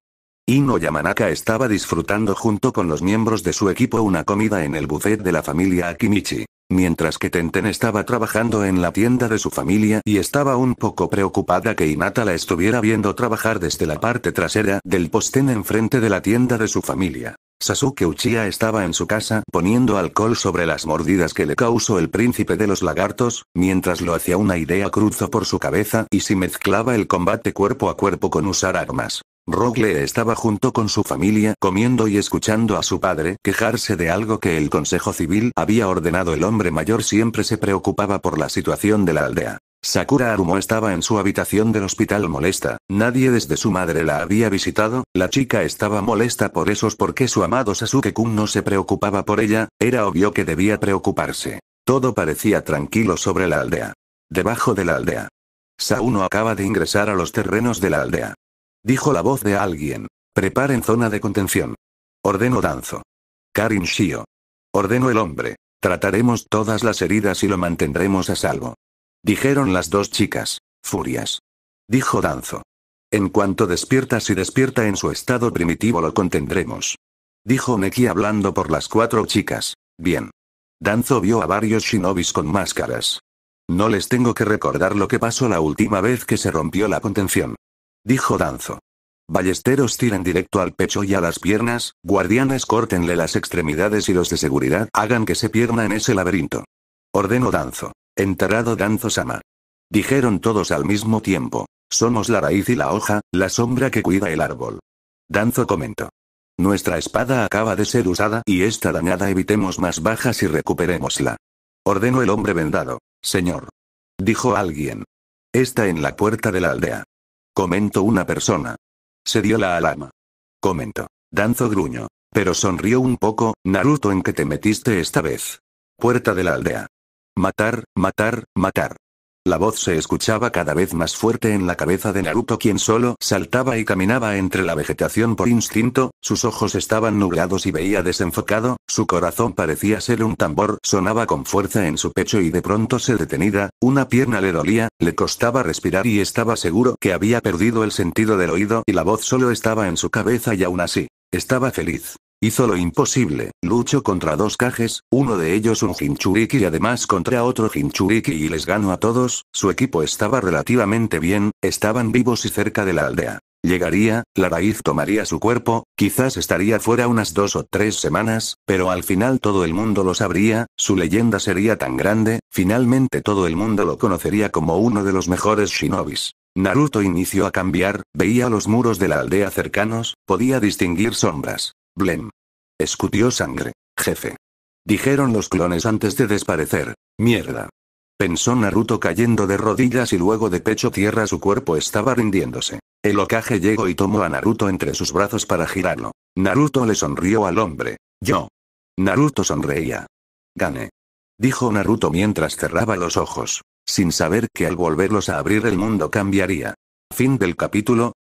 Ino Yamanaka estaba disfrutando junto con los miembros de su equipo una comida en el buffet de la familia Akimichi. Mientras que Tenten estaba trabajando en la tienda de su familia y estaba un poco preocupada que Inata la estuviera viendo trabajar desde la parte trasera del postén enfrente de la tienda de su familia. Sasuke Uchiha estaba en su casa poniendo alcohol sobre las mordidas que le causó el príncipe de los lagartos, mientras lo hacía una idea cruzó por su cabeza y si mezclaba el combate cuerpo a cuerpo con usar armas. Rogle estaba junto con su familia comiendo y escuchando a su padre quejarse de algo que el Consejo Civil había ordenado. El hombre mayor siempre se preocupaba por la situación de la aldea. Sakura Arumo estaba en su habitación del hospital molesta, nadie desde su madre la había visitado, la chica estaba molesta por esos porque su amado Sasuke-kun no se preocupaba por ella, era obvio que debía preocuparse. Todo parecía tranquilo sobre la aldea. Debajo de la aldea. Sauno acaba de ingresar a los terrenos de la aldea. Dijo la voz de alguien. Preparen zona de contención. Ordeno Danzo. Karin Shio. Ordeno el hombre. Trataremos todas las heridas y lo mantendremos a salvo. Dijeron las dos chicas. Furias. Dijo Danzo. En cuanto despierta si despierta en su estado primitivo lo contendremos. Dijo Neki hablando por las cuatro chicas. Bien. Danzo vio a varios shinobis con máscaras. No les tengo que recordar lo que pasó la última vez que se rompió la contención. Dijo Danzo. Ballesteros tiren directo al pecho y a las piernas, guardianes córtenle las extremidades y los de seguridad hagan que se pierda en ese laberinto. Ordenó Danzo. Enterrado Danzo-sama. Dijeron todos al mismo tiempo. Somos la raíz y la hoja, la sombra que cuida el árbol. Danzo comentó. Nuestra espada acaba de ser usada y está dañada evitemos más bajas y recuperémosla. Ordenó el hombre vendado. Señor. Dijo alguien. Está en la puerta de la aldea. Comentó una persona. Se dio la alarma. Comentó. Danzo gruñó. Pero sonrió un poco, Naruto en que te metiste esta vez. Puerta de la aldea. Matar, matar, matar. La voz se escuchaba cada vez más fuerte en la cabeza de Naruto quien solo saltaba y caminaba entre la vegetación por instinto, sus ojos estaban nublados y veía desenfocado, su corazón parecía ser un tambor, sonaba con fuerza en su pecho y de pronto se detenida, una pierna le dolía, le costaba respirar y estaba seguro que había perdido el sentido del oído y la voz solo estaba en su cabeza y aún así, estaba feliz. Hizo lo imposible, luchó contra dos cajes, uno de ellos un hinchuriki y además contra otro hinchuriki y les ganó a todos, su equipo estaba relativamente bien, estaban vivos y cerca de la aldea. Llegaría, la raíz tomaría su cuerpo, quizás estaría fuera unas dos o tres semanas, pero al final todo el mundo lo sabría, su leyenda sería tan grande, finalmente todo el mundo lo conocería como uno de los mejores shinobis. Naruto inició a cambiar, veía los muros de la aldea cercanos, podía distinguir sombras. Blem. Escutió sangre, jefe. Dijeron los clones antes de desaparecer. Mierda. Pensó Naruto cayendo de rodillas y luego de pecho tierra su cuerpo estaba rindiéndose. El ocaje llegó y tomó a Naruto entre sus brazos para girarlo. Naruto le sonrió al hombre. Yo. Naruto sonreía. Gane. Dijo Naruto mientras cerraba los ojos, sin saber que al volverlos a abrir el mundo cambiaría. Fin del capítulo,